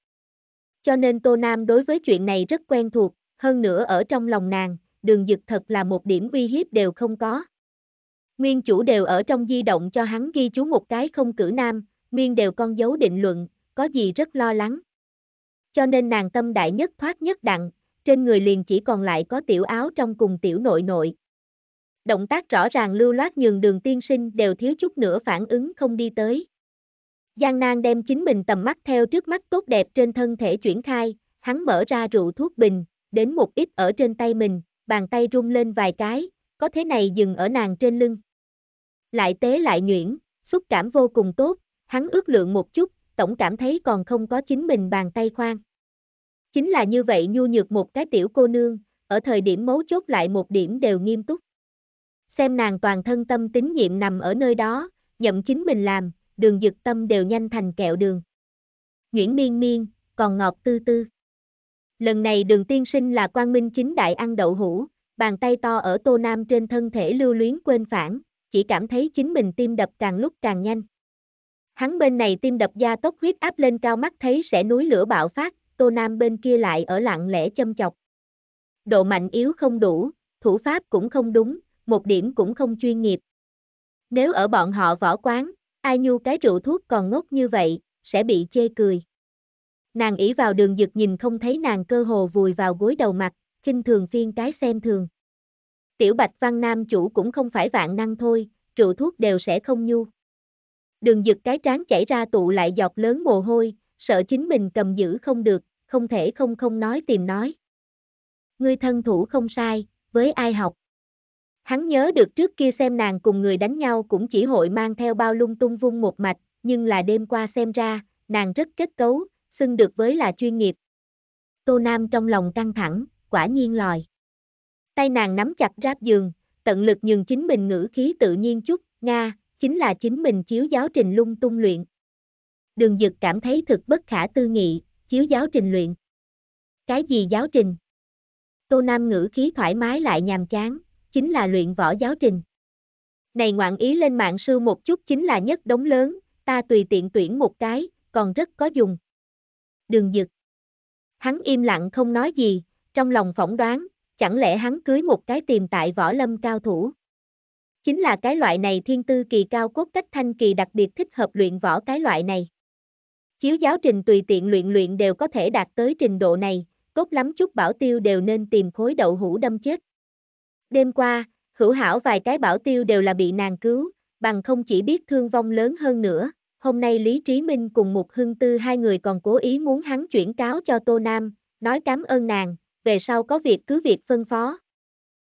Cho nên Tô Nam đối với chuyện này rất quen thuộc, hơn nữa ở trong lòng nàng, đường dực thật là một điểm uy hiếp đều không có. Nguyên chủ đều ở trong di động cho hắn ghi chú một cái không cử nam, nguyên đều con dấu định luận, có gì rất lo lắng. Cho nên nàng tâm đại nhất thoát nhất đặng, trên người liền chỉ còn lại có tiểu áo trong cùng tiểu nội nội. Động tác rõ ràng lưu loát nhường đường tiên sinh đều thiếu chút nữa phản ứng không đi tới. Giang Nang đem chính mình tầm mắt theo trước mắt tốt đẹp trên thân thể chuyển khai, hắn mở ra rượu thuốc bình, đến một ít ở trên tay mình, bàn tay run lên vài cái, có thế này dừng ở nàng trên lưng lại tế lại nhuyễn, xúc cảm vô cùng tốt, hắn ước lượng một chút, tổng cảm thấy còn không có chính mình bàn tay khoan. Chính là như vậy nhu nhược một cái tiểu cô nương, ở thời điểm mấu chốt lại một điểm đều nghiêm túc. Xem nàng toàn thân tâm tín nhiệm nằm ở nơi đó, nhậm chính mình làm, đường dực tâm đều nhanh thành kẹo đường. Nguyễn Miên Miên, còn ngọt tư tư. Lần này đường tiên sinh là quan minh chính đại ăn đậu hũ, bàn tay to ở tô nam trên thân thể lưu luyến quên phản, chỉ cảm thấy chính mình tim đập càng lúc càng nhanh. Hắn bên này tim đập gia tốc huyết áp lên cao mắt thấy sẽ núi lửa bạo phát, Tô Nam bên kia lại ở lặng lẽ châm chọc. Độ mạnh yếu không đủ, thủ pháp cũng không đúng, một điểm cũng không chuyên nghiệp. Nếu ở bọn họ võ quán, ai nhu cái rượu thuốc còn ngốc như vậy, sẽ bị chê cười. Nàng ỉ vào đường dực nhìn không thấy nàng cơ hồ vùi vào gối đầu mặt, khinh thường phiên cái xem thường. Tiểu Bạch Văn Nam chủ cũng không phải vạn năng thôi, rượu thuốc đều sẽ không nhu. Đường dực cái trán chảy ra tụ lại giọt lớn mồ hôi, sợ chính mình cầm giữ không được, không thể không không nói tìm nói. Ngươi thân thủ không sai, với ai học? Hắn nhớ được trước kia xem nàng cùng người đánh nhau cũng chỉ hội mang theo bao lung tung vung một mạch, nhưng là đêm qua xem ra, nàng rất kết cấu, xưng được với là chuyên nghiệp. Tô Nam trong lòng căng thẳng, quả nhiên lòi tay nàng nắm chặt ráp giường, tận lực nhường chính mình ngữ khí tự nhiên chút, Nga, chính là chính mình chiếu giáo trình lung tung luyện. Đường dực cảm thấy thực bất khả tư nghị, chiếu giáo trình luyện. Cái gì giáo trình? Tô Nam ngữ khí thoải mái lại nhàm chán, chính là luyện võ giáo trình. Này ngoạn ý lên mạng sư một chút chính là nhất đống lớn, ta tùy tiện tuyển một cái, còn rất có dùng. Đường dực. Hắn im lặng không nói gì, trong lòng phỏng đoán, chẳng lẽ hắn cưới một cái tiềm tại võ lâm cao thủ. Chính là cái loại này thiên tư kỳ cao cốt cách thanh kỳ đặc biệt thích hợp luyện võ cái loại này. Chiếu giáo trình tùy tiện luyện luyện đều có thể đạt tới trình độ này, tốt lắm chút bảo tiêu đều nên tìm khối đậu hũ đâm chết. Đêm qua, hữu hảo vài cái bảo tiêu đều là bị nàng cứu, bằng không chỉ biết thương vong lớn hơn nữa. Hôm nay Lý Trí Minh cùng Mục Hưng Tư hai người còn cố ý muốn hắn chuyển cáo cho Tô Nam, nói cảm ơn nàng, về sau có việc cứ việc phân phó.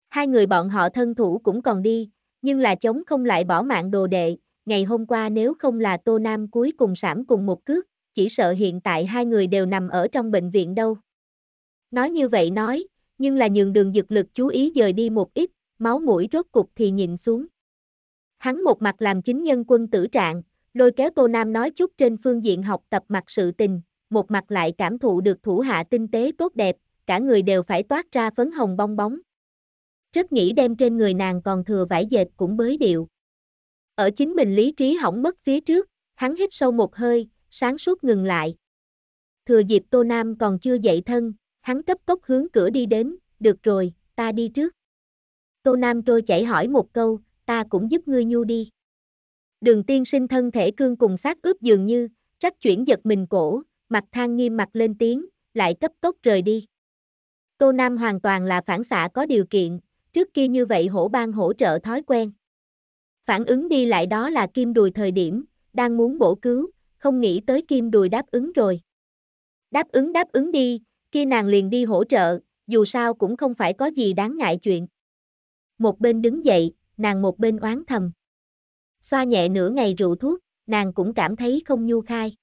Hai người bọn họ thân thủ cũng còn đi, nhưng là chống không lại bỏ mạng đồ đệ, ngày hôm qua nếu không là Tô Nam cuối cùng sảm cùng một cước, chỉ sợ hiện tại hai người đều nằm ở trong bệnh viện đâu. Nói như vậy nói, nhưng là nhường đường dực lực chú ý dời đi một ít, máu mũi rốt cục thì nhìn xuống. Hắn một mặt làm chính nhân quân tử trạng, lôi kéo Tô Nam nói chút trên phương diện học tập mặt sự tình, một mặt lại cảm thụ được thủ hạ tinh tế tốt đẹp, cả người đều phải toát ra phấn hồng bong bóng. Rất nghĩ đem trên người nàng còn thừa vải dệt cũng bới điệu. Ở chính mình lý trí hỏng mất phía trước, hắn hít sâu một hơi, sáng suốt ngừng lại. Thừa dịp Tô Nam còn chưa dậy thân, hắn cấp tốc hướng cửa đi đến, được rồi, ta đi trước. Tô Nam trôi chảy hỏi một câu, ta cũng giúp ngươi nhu đi. Đường tiên sinh thân thể cương cùng sát ướp dường như, trách chuyển giật mình cổ, mặt thang nghiêm mặt lên tiếng, lại cấp tốc rời đi. Tô Nam hoàn toàn là phản xạ có điều kiện, trước kia như vậy hổ ban hỗ trợ thói quen. Phản ứng đi lại đó là kim đùi thời điểm, đang muốn bổ cứu, không nghĩ tới kim đùi đáp ứng rồi. Đáp ứng đáp ứng đi, kia nàng liền đi hỗ trợ, dù sao cũng không phải có gì đáng ngại chuyện. Một bên đứng dậy, nàng một bên oán thầm. Xoa nhẹ nửa ngày rượu thuốc, nàng cũng cảm thấy không nhu khai.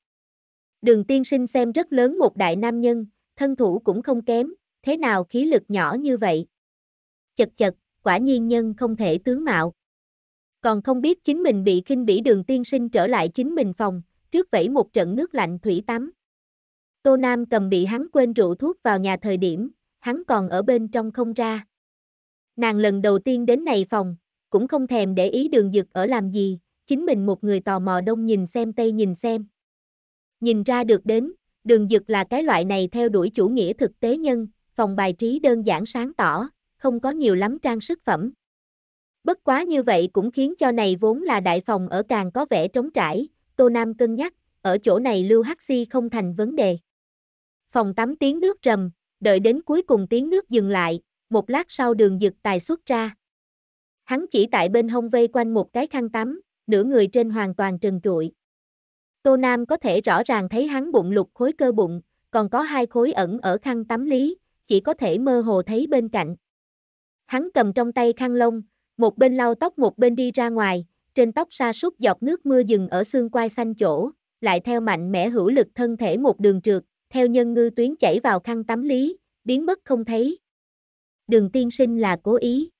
Đường tiên sinh xem rất lớn một đại nam nhân, thân thủ cũng không kém, thế nào khí lực nhỏ như vậy? Chật chật, quả nhiên nhân không thể tướng mạo. Còn không biết chính mình bị khinh bỉ đường tiên sinh trở lại chính mình phòng, trước vẫy một trận nước lạnh thủy tắm. Tô Nam cầm bị hắn quên rượu thuốc vào nhà thời điểm, hắn còn ở bên trong không ra. Nàng lần đầu tiên đến này phòng, cũng không thèm để ý đường dực ở làm gì, chính mình một người tò mò đông nhìn xem tây nhìn xem. Nhìn ra được đến, đường dực là cái loại này theo đuổi chủ nghĩa thực tế nhân, phòng bài trí đơn giản sáng tỏ, không có nhiều lắm trang sức phẩm. Bất quá như vậy cũng khiến cho này vốn là đại phòng ở càng có vẻ trống trải, Tô Nam cân nhắc, ở chỗ này lưu hắc si không thành vấn đề. Phòng tắm tiếng nước rầm, đợi đến cuối cùng tiếng nước dừng lại, một lát sau đường dực tài xuất ra. Hắn chỉ tại bên hông vây quanh một cái khăn tắm, nửa người trên hoàn toàn trần trụi. Tô Nam có thể rõ ràng thấy hắn bụng lục khối cơ bụng, còn có hai khối ẩn ở khăn tắm lý, chỉ có thể mơ hồ thấy bên cạnh. Hắn cầm trong tay khăn lông, một bên lau tóc một bên đi ra ngoài, trên tóc sa sút giọt nước mưa dừng ở xương quai xanh chỗ, lại theo mạnh mẽ hữu lực thân thể một đường trượt, theo nhân ngư tuyến chảy vào khăn tắm lý, biến mất không thấy. Đường tiên sinh là cố ý.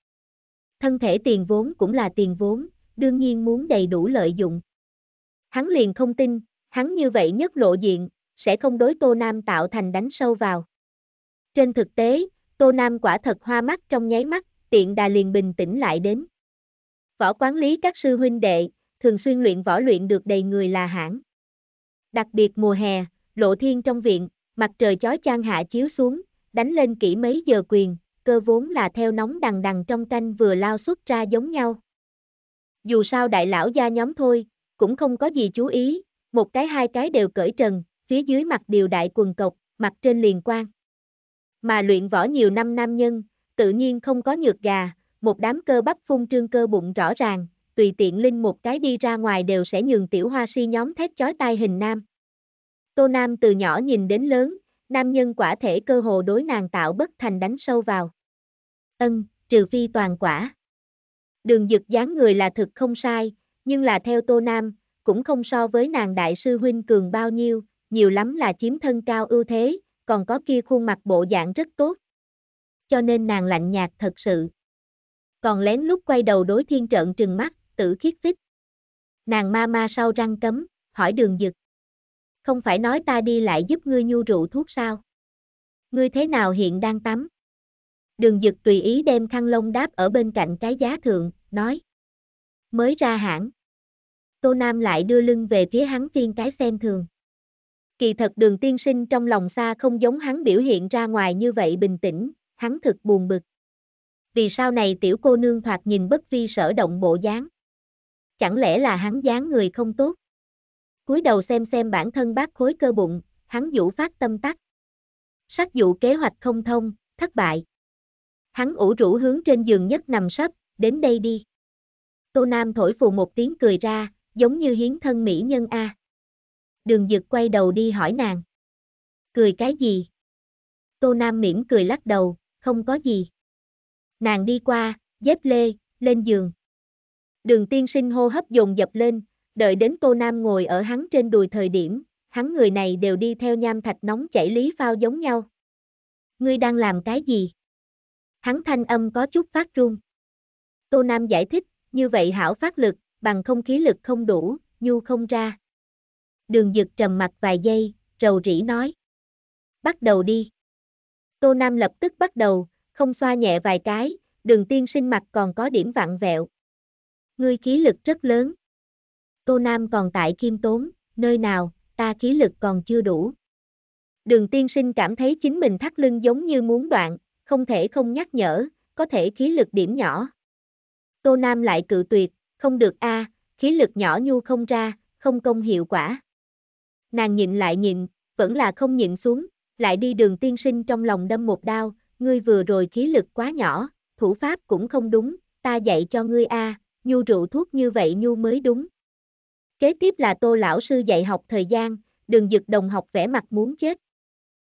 Thân thể tiền vốn cũng là tiền vốn, đương nhiên muốn đầy đủ lợi dụng. Hắn liền không tin, hắn như vậy nhất lộ diện, sẽ không đối Tô Nam tạo thành đánh sâu vào. Trên thực tế, Tô Nam quả thật hoa mắt trong nháy mắt, tiện đà liền bình tĩnh lại đến. Võ quán lý các sư huynh đệ, thường xuyên luyện võ luyện được đầy người là hãng. Đặc biệt mùa hè, lộ thiên trong viện, mặt trời chói chang hạ chiếu xuống, đánh lên kỹ mấy giờ quyền, cơ vốn là theo nóng đằng đằng trong canh vừa lao xuất ra giống nhau. Dù sao đại lão gia nhóm thôi, cũng không có gì chú ý, một cái hai cái đều cởi trần, phía dưới mặt đều đại quần cộc, mặt trên liền quan mà luyện võ nhiều năm nam nhân, tự nhiên không có nhược gà, một đám cơ bắp phun trương cơ bụng rõ ràng, tùy tiện linh một cái đi ra ngoài đều sẽ nhường tiểu hoa si nhóm thét chói tai hình nam. Tô Nam từ nhỏ nhìn đến lớn, nam nhân quả thể cơ hồ đối nàng tạo bất thành đánh sâu vào. Ân, trừ phi toàn quả. Đường dực dáng người là thực không sai, nhưng là theo Tô Nam, cũng không so với nàng đại sư huynh cường bao nhiêu, nhiều lắm là chiếm thân cao ưu thế, còn có kia khuôn mặt bộ dạng rất tốt. Cho nên nàng lạnh nhạt thật sự. Còn lén lúc quay đầu đối thiên trận trừng mắt, tử khiết phích. Nàng ma ma sau răng cấm, hỏi đường dực. Không phải nói ta đi lại giúp ngươi nhu rượu thuốc sao? Ngươi thế nào hiện đang tắm? Đường dực tùy ý đem khăn lông đáp ở bên cạnh cái giá thượng, nói. Mới ra hãng. Tô Nam lại đưa lưng về phía hắn phiên cái xem thường kỳ thật đường tiên sinh trong lòng xa không giống hắn biểu hiện ra ngoài như vậy bình tĩnh, hắn thực buồn bực. Vì sao này tiểu cô nương thoạt nhìn bất vi sở động bộ dáng? Chẳng lẽ là hắn dáng người không tốt? cúi đầu xem xem bản thân bác khối cơ bụng, hắn dụ phát tâm tắc. Sắc dụ kế hoạch không thông, thất bại. Hắn ủ rũ hướng trên giường nhất nằm sấp, đến đây đi. Tô Nam thổi phù một tiếng cười ra, giống như hiến thân mỹ nhân A đường dực quay đầu đi hỏi nàng. Cười cái gì? Tô Nam mỉm cười lắc đầu, không có gì. Nàng đi qua, dép lê, lên giường. Đường tiên sinh hô hấp dồn dập lên, đợi đến Tô Nam ngồi ở hắn trên đùi thời điểm, hắn người này đều đi theo nham thạch nóng chảy lý phao giống nhau. Ngươi đang làm cái gì? Hắn thanh âm có chút phát run. Tô Nam giải thích, như vậy hảo phát lực, bằng không khí lực không đủ, nhu không ra. Đường Dực trầm mặt vài giây, rầu rĩ nói. Bắt đầu đi. Tô Nam lập tức bắt đầu, không xoa nhẹ vài cái, đường tiên sinh mặt còn có điểm vặn vẹo. Ngươi khí lực rất lớn. Tô Nam còn tại kim tốn, nơi nào, ta khí lực còn chưa đủ. Đường tiên sinh cảm thấy chính mình thắt lưng giống như muốn đoạn, không thể không nhắc nhở, có thể khí lực điểm nhỏ. Tô Nam lại cự tuyệt, không được a, à, khí lực nhỏ nhu không ra, không công hiệu quả. Nàng nhịn lại nhịn, vẫn là không nhịn xuống, lại đi đường tiên sinh trong lòng đâm một đao, ngươi vừa rồi khí lực quá nhỏ, thủ pháp cũng không đúng, ta dạy cho ngươi a, nhu rượu thuốc như vậy nhu mới đúng. Kế tiếp là tô lão sư dạy học thời gian, đường dực đồng học vẽ mặt muốn chết.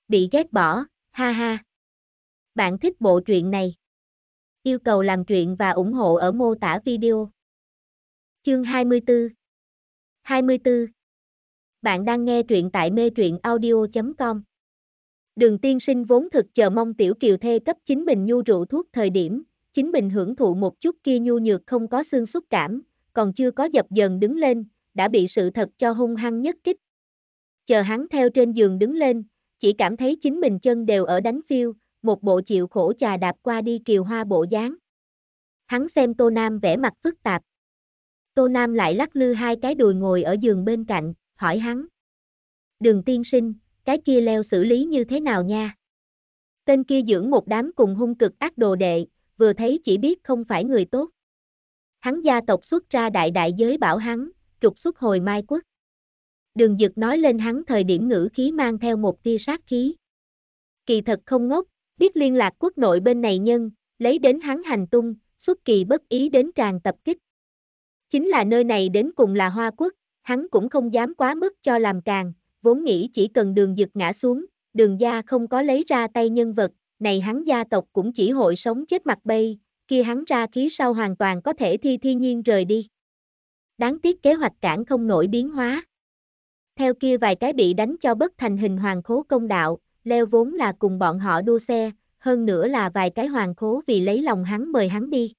Bị ghét bỏ, ha ha. Bạn thích bộ truyện này. Yêu cầu làm truyện và ủng hộ ở mô tả video. Chương 24 24 bạn đang nghe truyện tại mê truyện audio.com. Đường tiên sinh vốn thực chờ mong tiểu kiều thê cấp chính bình nhu rượu thuốc thời điểm, chính bình hưởng thụ một chút kia nhu nhược không có xương xúc cảm, còn chưa có dập dần đứng lên, đã bị sự thật cho hung hăng nhất kích. Chờ hắn theo trên giường đứng lên, chỉ cảm thấy chính mình chân đều ở đánh phiêu, một bộ chịu khổ trà đạp qua đi kiều hoa bộ dáng. Hắn xem Tô Nam vẻ mặt phức tạp. Tô Nam lại lắc lư hai cái đùi ngồi ở giường bên cạnh, hỏi hắn. Đường tiên sinh, cái kia leo xử lý như thế nào nha? Tên kia dưỡng một đám cùng hung cực ác đồ đệ, vừa thấy chỉ biết không phải người tốt. Hắn gia tộc xuất ra đại đại giới bảo hắn, trục xuất hồi Mai Quốc. Đường Dực nói lên hắn thời điểm ngữ khí mang theo một tia sát khí. Kỳ thật không ngốc, biết liên lạc quốc nội bên này nhân, lấy đến hắn hành tung, xuất kỳ bất ý đến tràn tập kích. Chính là nơi này đến cùng là Hoa Quốc, hắn cũng không dám quá mức cho làm càng, vốn nghĩ chỉ cần đường dực ngã xuống, đường gia không có lấy ra tay nhân vật, này hắn gia tộc cũng chỉ hội sống chết mặt bay, kia hắn ra khí sau hoàn toàn có thể thi thiên nhiên rời đi. Đáng tiếc kế hoạch cản không nổi biến hóa. Theo kia vài cái bị đánh cho bất thành hình hoàng khố công đạo, Leo vốn là cùng bọn họ đua xe, hơn nữa là vài cái hoàng khố vì lấy lòng hắn mời hắn đi.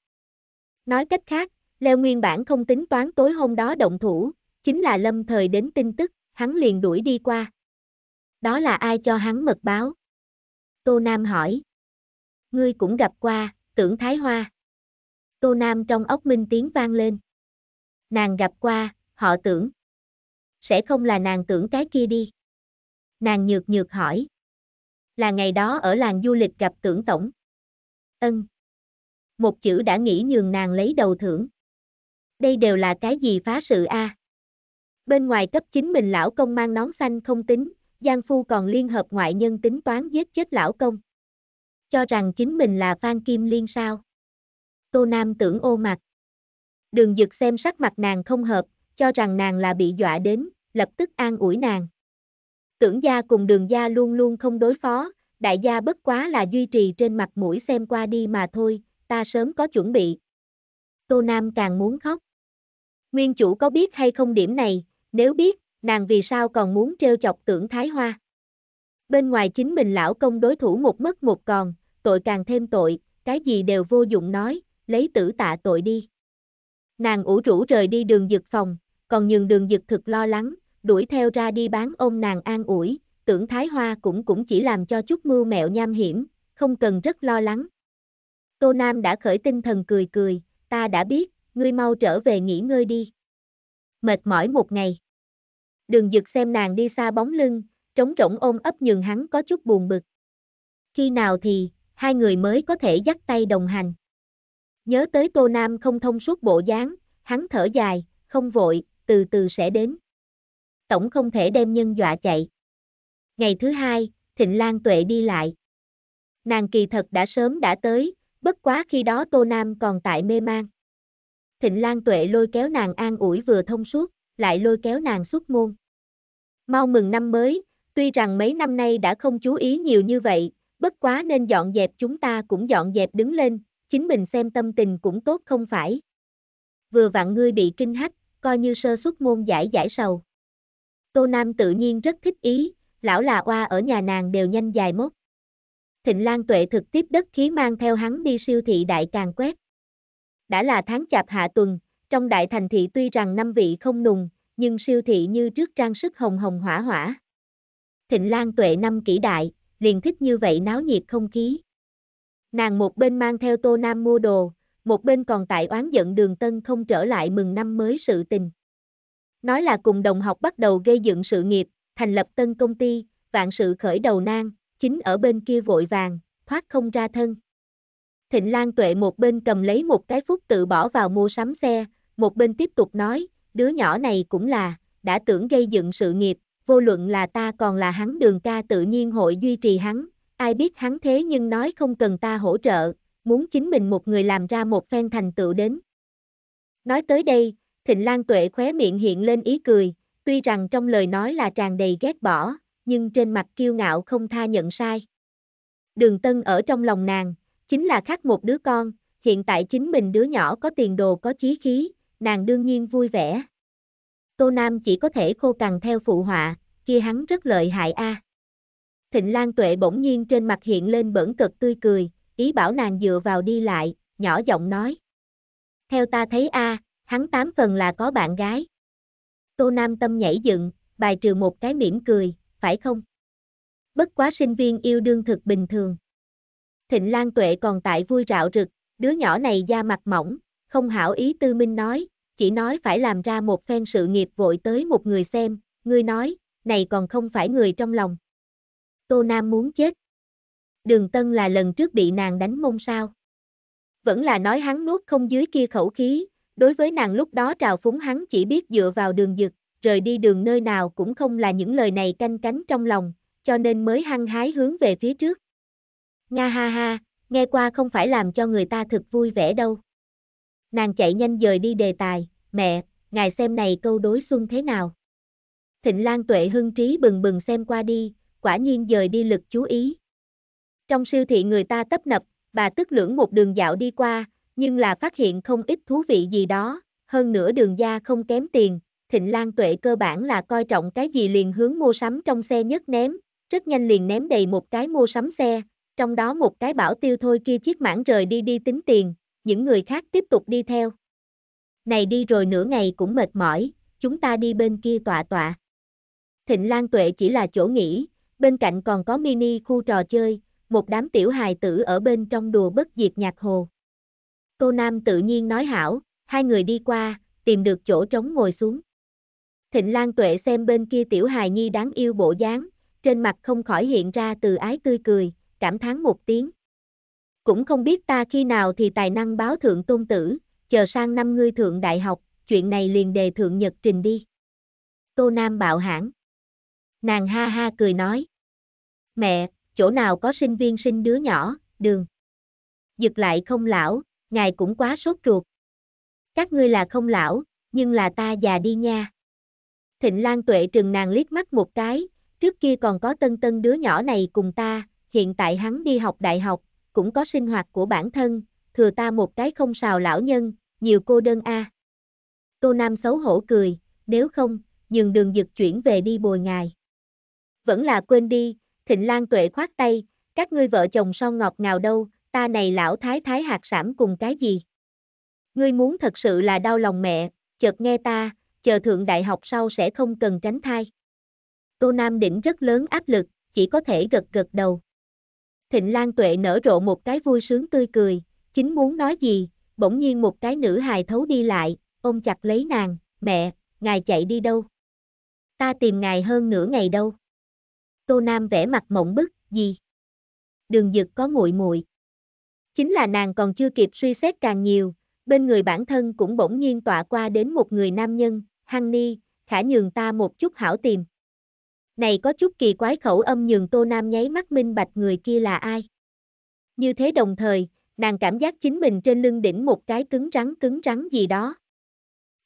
Nói cách khác, Leo nguyên bản không tính toán tối hôm đó động thủ, chính là lâm thời đến tin tức, hắn liền đuổi đi qua. Đó là ai cho hắn mật báo? Tô Nam hỏi. Ngươi cũng gặp qua, tưởng Thái Hoa. Tô Nam trong ốc minh tiếng vang lên. Nàng gặp qua, họ tưởng. Sẽ không là nàng tưởng cái kia đi. Nàng nhược nhược hỏi. Là ngày đó ở làng du lịch gặp tưởng tổng. Ân. Một chữ đã nghĩ nhường nàng lấy đầu thưởng. Đây đều là cái gì phá sự a? À? Bên ngoài cấp chính mình lão công mang nón xanh không tính, Giang Phu còn liên hợp ngoại nhân tính toán giết chết lão công. Cho rằng chính mình là Phan Kim Liên sao. Tô Nam tưởng ô mặt. Đường dực xem sắc mặt nàng không hợp, cho rằng nàng là bị dọa đến, lập tức an ủi nàng. Tưởng gia cùng đường gia luôn luôn không đối phó, đại gia bất quá là duy trì trên mặt mũi xem qua đi mà thôi, ta sớm có chuẩn bị. Tô Nam càng muốn khóc. Nguyên chủ có biết hay không điểm này, nếu biết, nàng vì sao còn muốn trêu chọc tưởng Thái Hoa. Bên ngoài chính mình lão công đối thủ một mất một còn, tội càng thêm tội, cái gì đều vô dụng nói, lấy tử tạ tội đi. Nàng ủ rũ rời đi đường dực phòng, còn nhường đường dực thực lo lắng, đuổi theo ra đi bán ôm nàng an ủi, tưởng Thái Hoa cũng cũng chỉ làm cho chút mưu mẹo nham hiểm, không cần rất lo lắng. Tô Nam đã khởi tinh thần cười cười, ta đã biết, ngươi mau trở về nghỉ ngơi đi mệt mỏi một ngày. Đường Dực xem nàng đi xa bóng lưng, trống rỗng ôm ấp nhường hắn có chút buồn bực. Khi nào thì, hai người mới có thể dắt tay đồng hành. Nhớ tới Tô Nam không thông suốt bộ dáng, hắn thở dài, không vội, từ từ sẽ đến. Tổng không thể đem nhân dọa chạy. Ngày thứ hai, Thịnh Lan Tuệ đi lại. Nàng kỳ thật đã sớm đã tới, bất quá khi đó Tô Nam còn tại mê mang. Thịnh Lan Tuệ lôi kéo nàng an ủi vừa thông suốt, lại lôi kéo nàng xuất môn. Mau mừng năm mới, tuy rằng mấy năm nay đã không chú ý nhiều như vậy, bất quá nên dọn dẹp chúng ta cũng dọn dẹp đứng lên, chính mình xem tâm tình cũng tốt không phải. Vừa vặn ngươi bị kinh hách, coi như sơ xuất môn giải giải sầu. Tô Nam tự nhiên rất thích ý, lão là oa ở nhà nàng đều nhanh dài mốt. Thịnh Lan Tuệ thực tiếp đất khí mang theo hắn đi siêu thị đại càng quét đã là tháng chạp hạ tuần, trong đại thành thị tuy rằng năm vị không nùng, nhưng siêu thị như trước trang sức hồng hồng hỏa hỏa. Thịnh Lan tuệ năm kỷ đại, liền thích như vậy náo nhiệt không khí. Nàng một bên mang theo Tô Nam mua đồ, một bên còn tại oán giận đường tân không trở lại mừng năm mới sự tình. Nói là cùng đồng học bắt đầu gây dựng sự nghiệp, thành lập tân công ty, vạn sự khởi đầu nan, chính ở bên kia vội vàng, thoát không ra thân. Thịnh Lan Tuệ một bên cầm lấy một cái phút tự bỏ vào mua sắm xe, một bên tiếp tục nói, đứa nhỏ này cũng là, đã tưởng gây dựng sự nghiệp, vô luận là ta còn là hắn đường ca tự nhiên hội duy trì hắn, ai biết hắn thế nhưng nói không cần ta hỗ trợ, muốn chính mình một người làm ra một phen thành tựu đến. Nói tới đây, Thịnh Lan Tuệ khóe miệng hiện lên ý cười, tuy rằng trong lời nói là tràn đầy ghét bỏ, nhưng trên mặt kiêu ngạo không tha nhận sai. Đường Tân ở trong lòng nàng, chính là khác một đứa con, hiện tại chính mình đứa nhỏ có tiền đồ có chí khí, nàng đương nhiên vui vẻ. Tô Nam chỉ có thể khô cằn theo phụ họa, kia hắn rất lợi hại a. À. Thịnh Lan Tuệ bỗng nhiên trên mặt hiện lên bẩn cực tươi cười, ý bảo nàng dựa vào đi lại, nhỏ giọng nói. Theo ta thấy a, à, hắn tám phần là có bạn gái. Tô Nam tâm nhảy dựng, bài trừ một cái mỉm cười, phải không? Bất quá sinh viên yêu đương thực bình thường. Thịnh Lan Tuệ còn tại vui rạo rực, đứa nhỏ này da mặt mỏng, không hảo ý tư minh nói, chỉ nói phải làm ra một phen sự nghiệp vội tới một người xem, ngươi nói, này còn không phải người trong lòng. Tô Nam muốn chết. Đường Tân là lần trước bị nàng đánh mông sao. Vẫn là nói hắn nuốt không dưới kia khẩu khí, đối với nàng lúc đó trào phúng hắn chỉ biết dựa vào đường dực, rời đi đường nơi nào cũng không là những lời này canh cánh trong lòng, cho nên mới hăng hái hướng về phía trước. Nga ha ha, nghe qua không phải làm cho người ta thực vui vẻ đâu. Nàng chạy nhanh dời đi đề tài, mẹ, ngài xem này câu đối xuân thế nào. Thịnh Lan Tuệ hưng trí bừng bừng xem qua đi, quả nhiên dời đi lực chú ý. Trong siêu thị người ta tấp nập, bà tức lưỡng một đường dạo đi qua, nhưng là phát hiện không ít thú vị gì đó, hơn nữa đường da không kém tiền, Thịnh Lan Tuệ cơ bản là coi trọng cái gì liền hướng mua sắm trong xe nhất ném, rất nhanh liền ném đầy một cái mua sắm xe, trong đó một cái bảo tiêu thôi kia chiếc mãn rời đi đi tính tiền, những người khác tiếp tục đi theo. Này đi rồi nửa ngày cũng mệt mỏi, chúng ta đi bên kia tọa tọa. Thịnh Lan Tuệ chỉ là chỗ nghỉ, bên cạnh còn có mini khu trò chơi, một đám tiểu hài tử ở bên trong đùa bất diệt nhạc hồ. Cô Nam tự nhiên nói hảo, hai người đi qua, tìm được chỗ trống ngồi xuống. Thịnh Lan Tuệ xem bên kia tiểu hài nhi đáng yêu bộ dáng, trên mặt không khỏi hiện ra từ ái tươi cười, cảm thán một tiếng. Cũng không biết ta khi nào thì tài năng báo thượng tôn tử, chờ sang năm ngươi thượng đại học, chuyện này liền đề thượng nhật trình đi. Tô Nam bạo hãn. Nàng ha ha cười nói. Mẹ, chỗ nào có sinh viên sinh đứa nhỏ, đường. Dực lại không lão, ngài cũng quá sốt ruột. Các ngươi là không lão, nhưng là ta già đi nha. Thịnh Lan Tuệ trừng nàng liếc mắt một cái, trước kia còn có tân tân đứa nhỏ này cùng ta, hiện tại hắn đi học đại học, cũng có sinh hoạt của bản thân, thừa ta một cái không xào lão nhân, nhiều cô đơn a. À. Tô Nam xấu hổ cười, nếu không, nhường đường dực chuyển về đi bồi ngài. Vẫn là quên đi, Thịnh Lan Tuệ khoát tay, các ngươi vợ chồng son ngọt ngào đâu, ta này lão thái thái hạt sảm cùng cái gì. Ngươi muốn thật sự là đau lòng mẹ, chợt nghe ta, chờ thượng đại học sau sẽ không cần tránh thai. Tô Nam đỉnh rất lớn áp lực, chỉ có thể gật gật đầu. Thịnh Lan Tuệ nở rộ một cái vui sướng tươi cười, chính muốn nói gì, bỗng nhiên một cái nữ hài thấu đi lại, ôm chặt lấy nàng, mẹ, ngài chạy đi đâu? Ta tìm ngài hơn nửa ngày đâu. Tô Nam vẽ mặt mộng bức, gì? Đường dực có muội muội. Chính là nàng còn chưa kịp suy xét càng nhiều, bên người bản thân cũng bỗng nhiên tọa qua đến một người nam nhân, Hăng Ni, khả nhường ta một chút hảo tìm. Này có chút kỳ quái khẩu âm nhường Tô Nam nháy mắt minh bạch người kia là ai. Như thế đồng thời, nàng cảm giác chính mình trên lưng đỉnh một cái cứng rắn cứng rắn gì đó.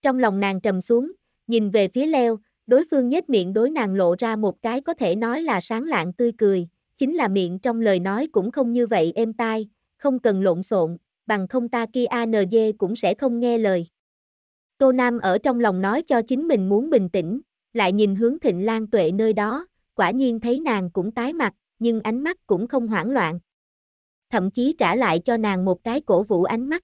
Trong lòng nàng trầm xuống, nhìn về phía leo, đối phương nhếch miệng đối nàng lộ ra một cái có thể nói là sáng lạng tươi cười, chính là miệng trong lời nói cũng không như vậy êm tai, không cần lộn xộn, bằng không ta kia ANJ cũng sẽ không nghe lời. Tô Nam ở trong lòng nói cho chính mình muốn bình tĩnh, lại nhìn hướng Thịnh Lan Tuệ nơi đó, quả nhiên thấy nàng cũng tái mặt, nhưng ánh mắt cũng không hoảng loạn. Thậm chí trả lại cho nàng một cái cổ vũ ánh mắt.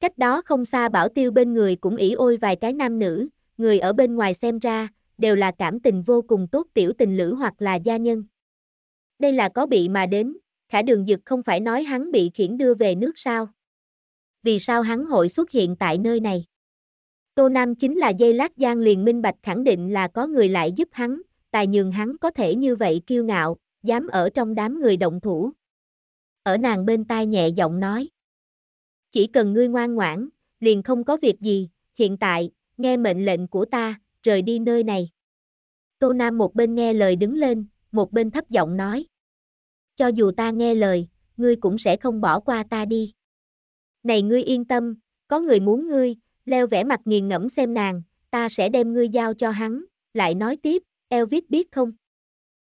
Cách đó không xa bảo tiêu bên người cũng ỉ ôi vài cái nam nữ, người ở bên ngoài xem ra, đều là cảm tình vô cùng tốt tiểu tình lữ hoặc là gia nhân. Đây là có bị mà đến, khả đường dực không phải nói hắn bị khiển đưa về nước sao. Vì sao hắn hội xuất hiện tại nơi này? Tô Nam chính là dây lát gian liền minh bạch khẳng định là có người lại giúp hắn, tài nhường hắn có thể như vậy kiêu ngạo, dám ở trong đám người động thủ. Ở nàng bên tai nhẹ giọng nói. Chỉ cần ngươi ngoan ngoãn, liền không có việc gì, hiện tại, nghe mệnh lệnh của ta, rời đi nơi này. Tô Nam một bên nghe lời đứng lên, một bên thấp giọng nói. Cho dù ta nghe lời, ngươi cũng sẽ không bỏ qua ta đi. Này ngươi yên tâm, có người muốn ngươi, Leo vẽ mặt nghiền ngẫm xem nàng, ta sẽ đem ngươi giao cho hắn, lại nói tiếp, Elvis biết không?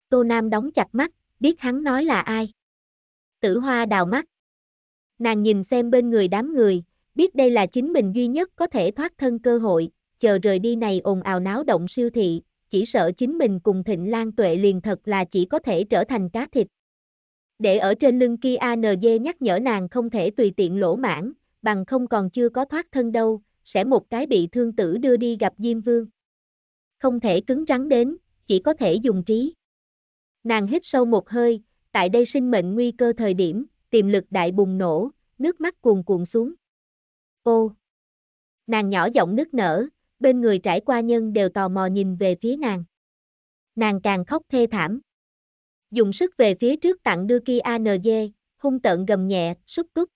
Tô Nam đóng chặt mắt, biết hắn nói là ai. Tử Hoa đào mắt. Nàng nhìn xem bên người đám người, biết đây là chính mình duy nhất có thể thoát thân cơ hội, chờ rời đi này ồn ào náo động siêu thị, chỉ sợ chính mình cùng Thịnh Lan Tuệ liền thật là chỉ có thể trở thành cá thịt. Để ở trên lưng kia ANG nhắc nhở nàng không thể tùy tiện lỗ mãn, bằng không còn chưa có thoát thân đâu, sẽ một cái bị thương tử đưa đi gặp Diêm Vương. Không thể cứng rắn đến, chỉ có thể dùng trí. Nàng hít sâu một hơi, tại đây sinh mệnh nguy cơ thời điểm, tiềm lực đại bùng nổ, nước mắt cuồn cuộn xuống. Ô! Nàng nhỏ giọng nức nở, bên người trải qua nhân đều tò mò nhìn về phía nàng. Nàng càng khóc thê thảm. Dùng sức về phía trước tặng đưa kia ANG, hung tợn gầm nhẹ, xúc túc.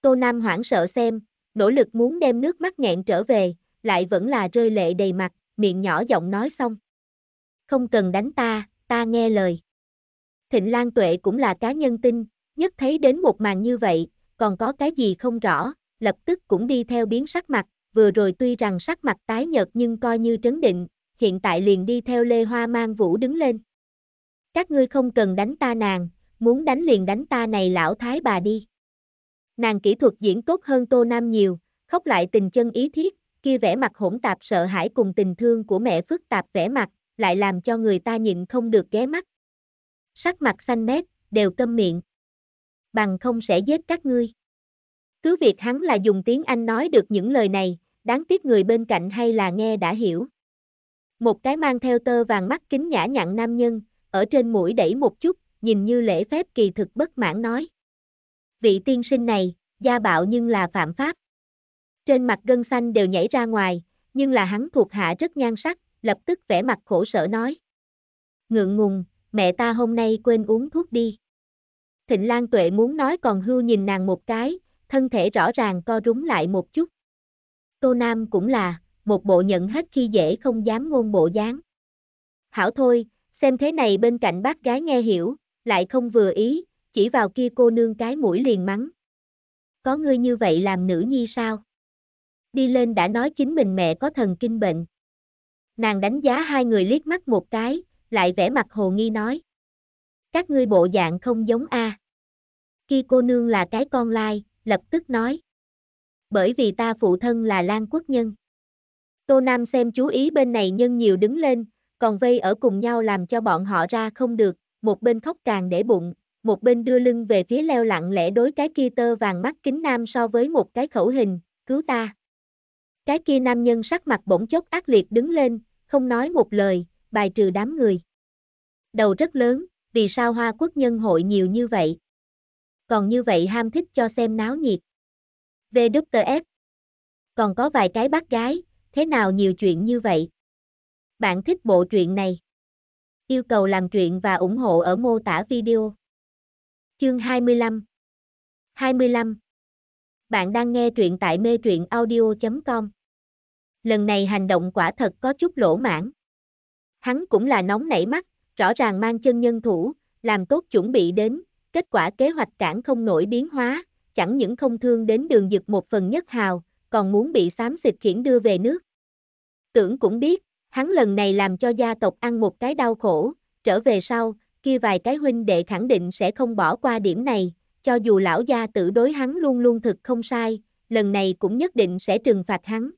Tô Nam hoảng sợ xem, nỗ lực muốn đem nước mắt nghẹn trở về, lại vẫn là rơi lệ đầy mặt, miệng nhỏ giọng nói xong. Không cần đánh ta, ta nghe lời. Thịnh Lan Tuệ cũng là cá nhân tin, nhất thấy đến một màn như vậy, còn có cái gì không rõ, lập tức cũng đi theo biến sắc mặt, vừa rồi tuy rằng sắc mặt tái nhợt nhưng coi như trấn định, hiện tại liền đi theo Lê Hoa Mang Vũ đứng lên. Các ngươi không cần đánh ta nàng, muốn đánh liền đánh ta này lão thái bà đi. Nàng kỹ thuật diễn tốt hơn Tô Nam nhiều, khóc lại tình chân ý thiết, kia vẻ mặt hỗn tạp sợ hãi cùng tình thương của mẹ phức tạp vẻ mặt, lại làm cho người ta nhịn không được ghé mắt. Sắc mặt xanh mét, đều câm miệng. Bằng không sẽ giết các ngươi. Cứ việc hắn là dùng tiếng Anh nói được những lời này, đáng tiếc người bên cạnh hay là nghe đã hiểu. Một cái mang theo tơ vàng mắt kính nhã nhặn nam nhân, ở trên mũi đẩy một chút, nhìn như lễ phép kỳ thực bất mãn nói vị tiên sinh này, gia bạo nhưng là phạm pháp. Trên mặt gân xanh đều nhảy ra ngoài, nhưng là hắn thuộc hạ rất nhan sắc, lập tức vẻ mặt khổ sở nói. Ngượng ngùng, mẹ ta hôm nay quên uống thuốc đi. Thịnh Lan Tuệ muốn nói còn hưu nhìn nàng một cái, thân thể rõ ràng co rúm lại một chút. Tô Nam cũng là, một bộ nhận hết khi dễ không dám ngôn bộ dáng. Hảo thôi, xem thế này bên cạnh bác gái nghe hiểu, lại không vừa ý, chỉ vào kia cô nương cái mũi liền mắng. Có ngươi như vậy làm nữ nhi sao? Đi lên đã nói chính mình mẹ có thần kinh bệnh. Nàng đánh giá hai người liếc mắt một cái, lại vẽ mặt hồ nghi nói. Các ngươi bộ dạng không giống a. À. Kia cô nương là cái con lai, lập tức nói. Bởi vì ta phụ thân là Lan quốc nhân. Tô Nam xem chú ý bên này nhân nhiều đứng lên, còn vây ở cùng nhau làm cho bọn họ ra không được, một bên khóc càng để bụng, một bên đưa lưng về phía leo lặng lẽ đối cái kia tơ vàng mắt kính nam so với một cái khẩu hình, cứu ta. Cái kia nam nhân sắc mặt bỗng chốc ác liệt đứng lên, không nói một lời, bài trừ đám người. Đầu rất lớn, vì sao Hoa Quốc Nhân hội nhiều như vậy? Còn như vậy ham thích cho xem náo nhiệt. VWF Còn có vài cái bác gái, thế nào nhiều chuyện như vậy? Bạn thích bộ truyện này? Yêu cầu làm truyện và ủng hộ ở mô tả video. Chương 25 25 Bạn đang nghe truyện tại mê truyện audio.com Lần này hành động quả thật có chút lỗ mãn. Hắn cũng là nóng nảy mắt, rõ ràng mang chân nhân thủ, làm tốt chuẩn bị đến, kết quả kế hoạch cản không nổi biến hóa, chẳng những không thương đến đường dực một phần nhất hào, còn muốn bị xám xịt khiển đưa về nước. Tưởng cũng biết, hắn lần này làm cho gia tộc ăn một cái đau khổ, trở về sau, kia vài cái huynh đệ khẳng định sẽ không bỏ qua điểm này, cho dù lão gia tử đối hắn luôn luôn thực không sai, lần này cũng nhất định sẽ trừng phạt hắn.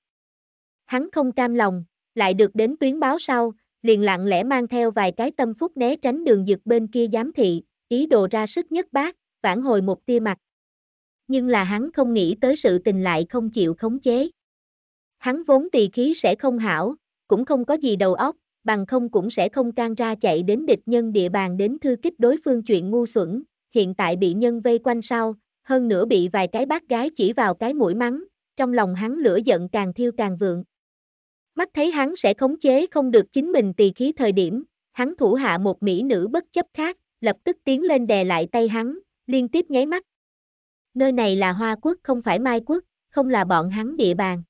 Hắn không cam lòng, lại được đến tuyến báo sau, liền lặng lẽ mang theo vài cái tâm phúc né tránh đường dực bên kia giám thị, ý đồ ra sức nhất bác, vãn hồi một tia mặt. Nhưng là hắn không nghĩ tới sự tình lại không chịu khống chế. Hắn vốn tỳ khí sẽ không hảo, cũng không có gì đầu óc, bằng không cũng sẽ không can ra chạy đến địch nhân địa bàn đến thư kích đối phương chuyện ngu xuẩn, hiện tại bị nhân vây quanh sau, hơn nữa bị vài cái bác gái chỉ vào cái mũi mắng, trong lòng hắn lửa giận càng thiêu càng vượng. Mắt thấy hắn sẽ khống chế không được chính mình tỳ khí thời điểm, hắn thủ hạ một mỹ nữ bất chấp khác, lập tức tiến lên đè lại tay hắn, liên tiếp nháy mắt. Nơi này là Hoa Quốc không phải Mai Quốc, không là bọn hắn địa bàn.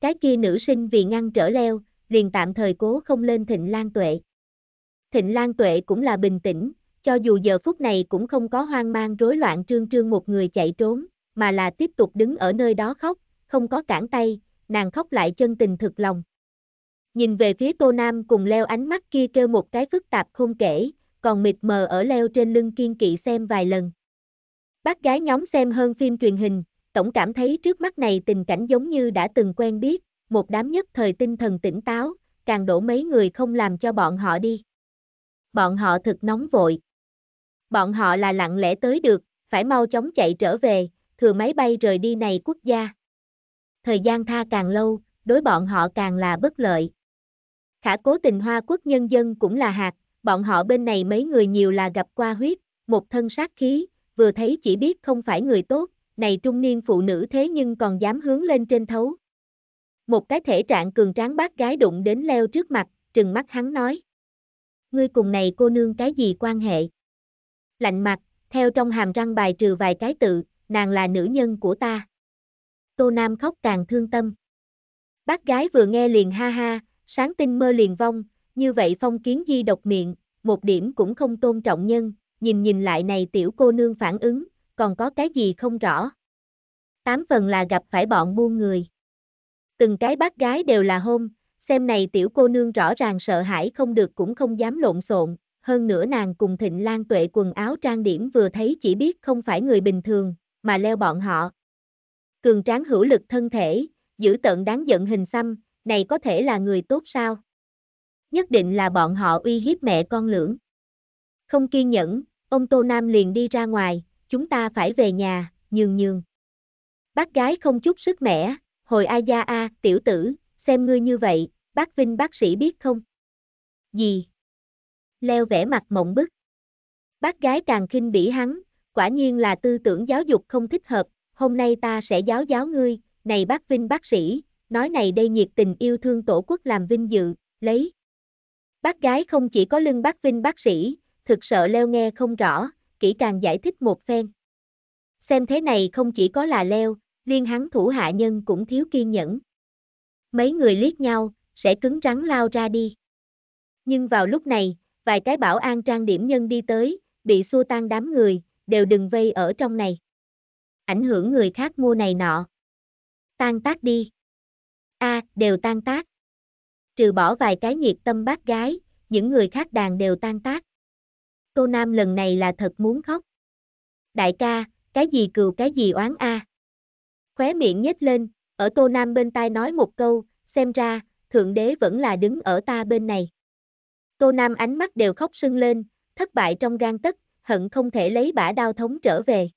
Cái kia nữ sinh vì ngăn trở leo, liền tạm thời cố không lên Thịnh Lan Tuệ. Thịnh Lan Tuệ cũng là bình tĩnh, cho dù giờ phút này cũng không có hoang mang rối loạn trương trương một người chạy trốn, mà là tiếp tục đứng ở nơi đó khóc, không có cản tay, nàng khóc lại chân tình thực lòng. Nhìn về phía Tô Nam cùng leo ánh mắt kia kêu một cái phức tạp không kể, còn mịt mờ ở leo trên lưng kiên kỵ xem vài lần. Bác gái nhóm xem hơn phim truyền hình, tổng cảm thấy trước mắt này tình cảnh giống như đã từng quen biết, một đám nhất thời tinh thần tỉnh táo, càng đổ mấy người không làm cho bọn họ đi. Bọn họ thực nóng vội. Bọn họ là lặng lẽ tới được, phải mau chóng chạy trở về, thừa máy bay rời đi này quốc gia. Thời gian tha càng lâu, đối bọn họ càng là bất lợi. Khả cố tình hoa quốc nhân dân cũng là hạt, bọn họ bên này mấy người nhiều là gặp qua huyết, một thân sát khí, vừa thấy chỉ biết không phải người tốt, này trung niên phụ nữ thế nhưng còn dám hướng lên trên thấu. Một cái thể trạng cường tráng bác gái đụng đến leo trước mặt, trừng mắt hắn nói. Ngươi cùng này cô nương cái gì quan hệ? Lạnh mặt, theo trong hàm răng bài trừ vài cái tự, nàng là nữ nhân của ta. Tô Nam khóc càng thương tâm. Bác gái vừa nghe liền ha ha, sáng tinh mơ liền vong, như vậy phong kiến di độc miệng, một điểm cũng không tôn trọng nhân, nhìn nhìn lại này tiểu cô nương phản ứng, còn có cái gì không rõ. Tám phần là gặp phải bọn buôn người từng cái bác gái đều là hôn, xem này tiểu cô nương rõ ràng sợ hãi không được cũng không dám lộn xộn, hơn nữa nàng cùng thịnh lan tuệ quần áo trang điểm vừa thấy chỉ biết không phải người bình thường, mà leo bọn họ. Cường tráng hữu lực thân thể, giữ tận đáng giận hình xăm, này có thể là người tốt sao? Nhất định là bọn họ uy hiếp mẹ con lưỡng. Không kiên nhẫn, ông Tô Nam liền đi ra ngoài, chúng ta phải về nhà, nhường nhường. Bác gái không chút sức mẻ, hồi a gia a, tiểu tử, xem ngươi như vậy, bác Vinh bác sĩ biết không? Gì? Leo vẽ mặt mộng bức. Bác gái càng kinh bỉ hắn, quả nhiên là tư tưởng giáo dục không thích hợp, hôm nay ta sẽ giáo giáo ngươi, này bác Vinh bác sĩ, nói này đây nhiệt tình yêu thương tổ quốc làm vinh dự, lấy. Bác gái không chỉ có lưng bác Vinh bác sĩ, thực sợ Leo nghe không rõ, kỹ càng giải thích một phen. Xem thế này không chỉ có là Leo, liên hắn thủ hạ nhân cũng thiếu kiên nhẫn. Mấy người liếc nhau, sẽ cứng rắn lao ra đi. Nhưng vào lúc này, vài cái bảo an trang điểm nhân đi tới, bị xua tan đám người, đều đừng vây ở trong này. Ảnh hưởng người khác mua này nọ. Tan tác đi. a à, đều tan tác. Trừ bỏ vài cái nhiệt tâm bác gái, những người khác đàn đều tan tác. Tô Nam lần này là thật muốn khóc. Đại ca, cái gì cừu cái gì oán a à? khóe miệng nhếch lên, ở Tô Nam bên tai nói một câu, xem ra, Thượng Đế vẫn là đứng ở ta bên này. Tô Nam ánh mắt đều khóc sưng lên, thất bại trong gan tất, hận không thể lấy bả đao thống trở về.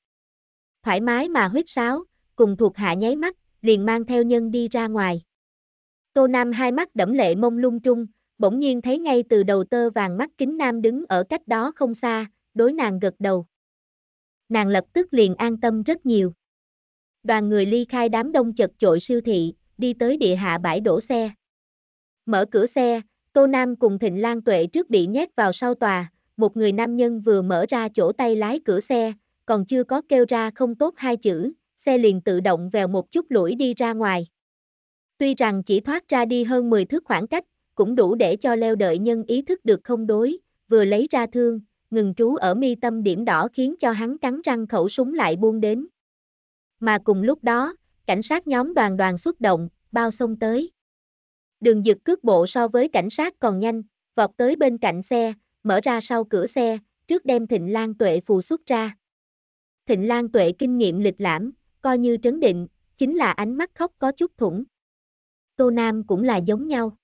Thoải mái mà huyết sáo, cùng thuộc hạ nháy mắt, liền mang theo nhân đi ra ngoài. Tô Nam hai mắt đẫm lệ mông lung trung, bỗng nhiên thấy ngay từ đầu tơ vàng mắt kính Nam đứng ở cách đó không xa, đối nàng gật đầu. Nàng lập tức liền an tâm rất nhiều đoàn người ly khai đám đông chật chội siêu thị, đi tới địa hạ bãi đổ xe. Mở cửa xe, Tô Nam cùng Thịnh Lan Tuệ trước bị nhét vào sau tòa, một người nam nhân vừa mở ra chỗ tay lái cửa xe, còn chưa có kêu ra không tốt hai chữ, xe liền tự động vèo một chút lũi đi ra ngoài. Tuy rằng chỉ thoát ra đi hơn 10 thước khoảng cách, cũng đủ để cho leo đợi nhân ý thức được không đối, vừa lấy ra thương, ngừng trú ở mi tâm điểm đỏ khiến cho hắn cắn răng khẩu súng lại buông đến. Mà cùng lúc đó, cảnh sát nhóm đoàn đoàn xuất động, bao sông tới. Đường dực cước bộ so với cảnh sát còn nhanh, vọt tới bên cạnh xe, mở ra sau cửa xe, trước đem Thịnh Lan Tuệ phù xuất ra. Thịnh Lan Tuệ kinh nghiệm lịch lãm, coi như trấn định, chính là ánh mắt khóc có chút thủng. Tô Nam cũng là giống nhau.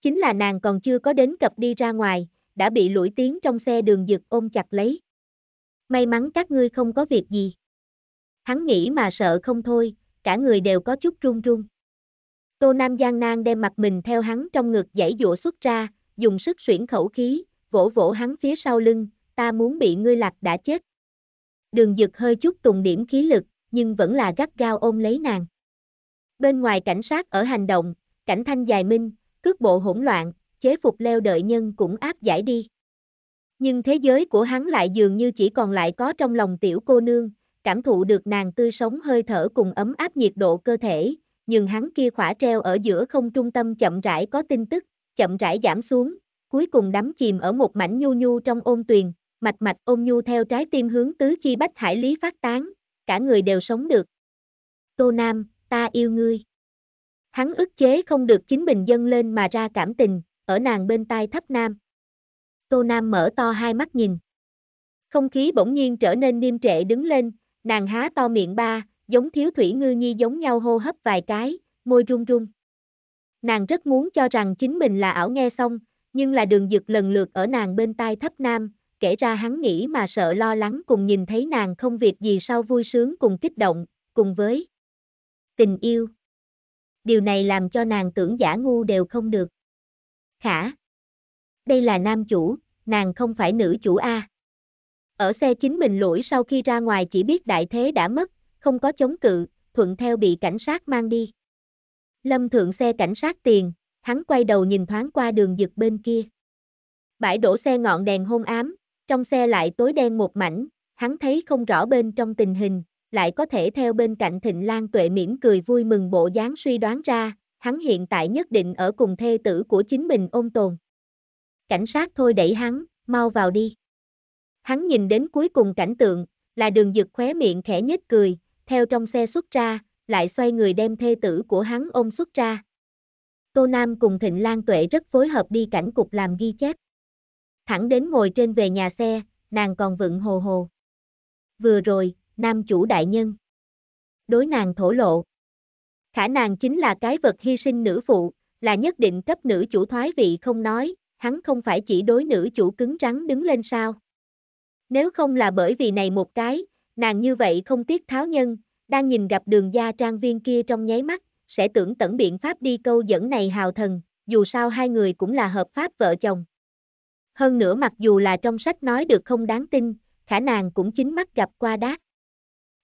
Chính là nàng còn chưa có đến cập đi ra ngoài, đã bị lũi tiếng trong xe đường dực ôm chặt lấy. May mắn các ngươi không có việc gì. Hắn nghĩ mà sợ không thôi, cả người đều có chút run run. Tô Nam Giang nan đem mặt mình theo hắn trong ngực dãy dụa xuất ra, dùng sức xuyển khẩu khí, vỗ vỗ hắn phía sau lưng, ta muốn bị ngươi lạc đã chết. Đường dực hơi chút tùng điểm khí lực, nhưng vẫn là gắt gao ôm lấy nàng. Bên ngoài cảnh sát ở hành động, cảnh thanh dài minh, cước bộ hỗn loạn, chế phục leo đợi nhân cũng áp giải đi. Nhưng thế giới của hắn lại dường như chỉ còn lại có trong lòng tiểu cô nương, cảm thụ được nàng tươi sống hơi thở cùng ấm áp nhiệt độ cơ thể, nhưng hắn kia khỏa treo ở giữa không trung tâm chậm rãi có tin tức, chậm rãi giảm xuống, cuối cùng đắm chìm ở một mảnh nhu nhu trong ôn tuyền, mạch mạch ôn nhu theo trái tim hướng tứ chi bách hải lý phát tán, cả người đều sống được. Tô Nam, ta yêu ngươi. Hắn ức chế không được chính mình dâng lên mà ra cảm tình, ở nàng bên tai thấp nam. Tô Nam mở to hai mắt nhìn. Không khí bỗng nhiên trở nên niêm trệ đứng lên, Nàng há to miệng ba, giống thiếu thủy ngư nhi giống nhau hô hấp vài cái, môi run run. Nàng rất muốn cho rằng chính mình là ảo nghe xong, nhưng là đường dực lần lượt ở nàng bên tai thấp nam, kể ra hắn nghĩ mà sợ lo lắng cùng nhìn thấy nàng không việc gì sau vui sướng cùng kích động, cùng với tình yêu. Điều này làm cho nàng tưởng giả ngu đều không được. Khả. Đây là nam chủ, nàng không phải nữ chủ A. Ở xe chính mình lỗi sau khi ra ngoài chỉ biết đại thế đã mất, không có chống cự, thuận theo bị cảnh sát mang đi. Lâm thượng xe cảnh sát tiền, hắn quay đầu nhìn thoáng qua đường dực bên kia. Bãi đổ xe ngọn đèn hôn ám, trong xe lại tối đen một mảnh, hắn thấy không rõ bên trong tình hình, lại có thể theo bên cạnh Thịnh Lan Tuệ mỉm cười vui mừng bộ dáng suy đoán ra, hắn hiện tại nhất định ở cùng thê tử của chính mình ôn tồn. Cảnh sát thôi đẩy hắn, mau vào đi. Hắn nhìn đến cuối cùng cảnh tượng, là đường dực khóe miệng khẽ nhếch cười, theo trong xe xuất ra, lại xoay người đem thê tử của hắn ôm xuất ra. Tô Nam cùng Thịnh Lan Tuệ rất phối hợp đi cảnh cục làm ghi chép. Thẳng đến ngồi trên về nhà xe, nàng còn vựng hồ hồ. Vừa rồi, nam chủ đại nhân. Đối nàng thổ lộ. Khả nàng chính là cái vật hy sinh nữ phụ, là nhất định cấp nữ chủ thoái vị không nói, hắn không phải chỉ đối nữ chủ cứng rắn đứng lên sao. Nếu không là bởi vì này một cái, nàng như vậy không tiếc tháo nhân, đang nhìn gặp đường gia trang viên kia trong nháy mắt, sẽ tưởng tận biện pháp đi câu dẫn này hào thần, dù sao hai người cũng là hợp pháp vợ chồng. Hơn nữa mặc dù là trong sách nói được không đáng tin, khả nàng cũng chính mắt gặp qua đát.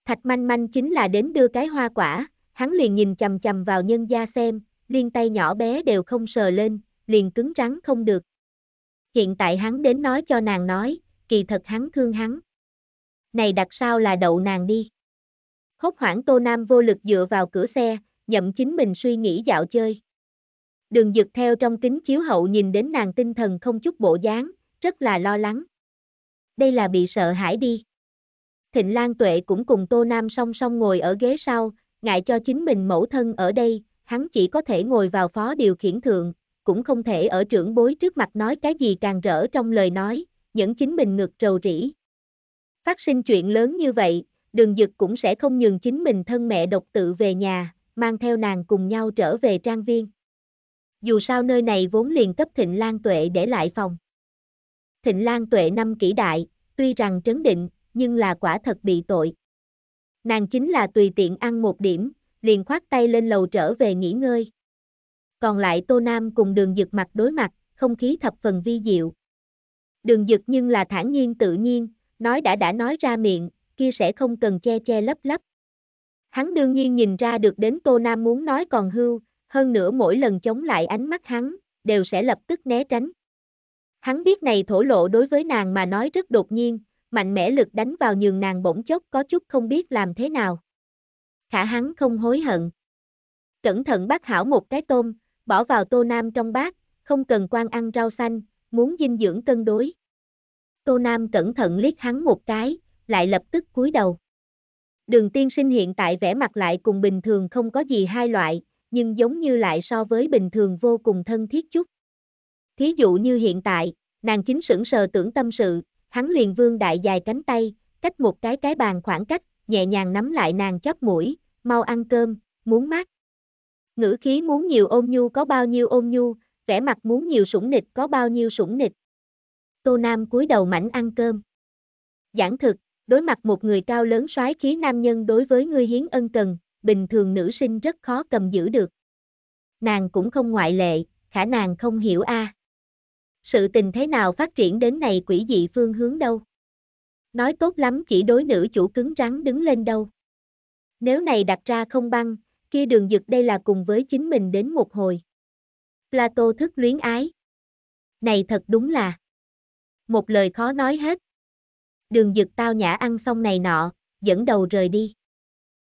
Thạch manh manh chính là đến đưa cái hoa quả, hắn liền nhìn chầm chầm vào nhân gia xem, liên tay nhỏ bé đều không sờ lên, liền cứng rắn không được. Hiện tại hắn đến nói cho nàng nói, kỳ thật hắn thương hắn. Này đặt sao là đậu nàng đi. Hốt hoảng Tô Nam vô lực dựa vào cửa xe, nhậm chính mình suy nghĩ dạo chơi. Đường dực theo trong kính chiếu hậu nhìn đến nàng tinh thần không chút bộ dáng, rất là lo lắng. Đây là bị sợ hãi đi. Thịnh Lan Tuệ cũng cùng Tô Nam song song ngồi ở ghế sau, ngại cho chính mình mẫu thân ở đây, hắn chỉ có thể ngồi vào phó điều khiển thượng, cũng không thể ở trưởng bối trước mặt nói cái gì càng rỡ trong lời nói, những chính mình ngược trầu rĩ. Phát sinh chuyện lớn như vậy, đường dực cũng sẽ không nhường chính mình thân mẹ độc tự về nhà, mang theo nàng cùng nhau trở về trang viên. Dù sao nơi này vốn liền cấp Thịnh Lan Tuệ để lại phòng. Thịnh Lan Tuệ năm kỷ đại, tuy rằng trấn định, nhưng là quả thật bị tội. Nàng chính là tùy tiện ăn một điểm, liền khoát tay lên lầu trở về nghỉ ngơi. Còn lại Tô Nam cùng đường dực mặt đối mặt, không khí thập phần vi diệu đường dực nhưng là thản nhiên tự nhiên, nói đã đã nói ra miệng, kia sẽ không cần che che lấp lấp. Hắn đương nhiên nhìn ra được đến Tô Nam muốn nói còn hưu, hơn nữa mỗi lần chống lại ánh mắt hắn, đều sẽ lập tức né tránh. Hắn biết này thổ lộ đối với nàng mà nói rất đột nhiên, mạnh mẽ lực đánh vào nhường nàng bỗng chốc có chút không biết làm thế nào. Khả hắn không hối hận. Cẩn thận bắt hảo một cái tôm, bỏ vào tô nam trong bát, không cần quan ăn rau xanh, muốn dinh dưỡng cân đối. Tô Nam cẩn thận liếc hắn một cái, lại lập tức cúi đầu. Đường tiên sinh hiện tại vẻ mặt lại cùng bình thường không có gì hai loại, nhưng giống như lại so với bình thường vô cùng thân thiết chút. Thí dụ như hiện tại, nàng chính sững sờ tưởng tâm sự, hắn liền vương đại dài cánh tay, cách một cái cái bàn khoảng cách, nhẹ nhàng nắm lại nàng chóp mũi, mau ăn cơm, muốn mát. Ngữ khí muốn nhiều ôm nhu có bao nhiêu ôm nhu, vẻ mặt muốn nhiều sủng nịch có bao nhiêu sủng nịch. Tô Nam cúi đầu mảnh ăn cơm. Giảng thực, đối mặt một người cao lớn soái khí nam nhân đối với ngươi hiến ân cần, bình thường nữ sinh rất khó cầm giữ được. Nàng cũng không ngoại lệ, khả nàng không hiểu a. À. Sự tình thế nào phát triển đến này quỷ dị phương hướng đâu. Nói tốt lắm chỉ đối nữ chủ cứng rắn đứng lên đâu. Nếu này đặt ra không băng, kia đường dực đây là cùng với chính mình đến một hồi. Plato thức luyến ái. Này thật đúng là. Một lời khó nói hết. Đường dực tao nhã ăn xong này nọ, dẫn đầu rời đi.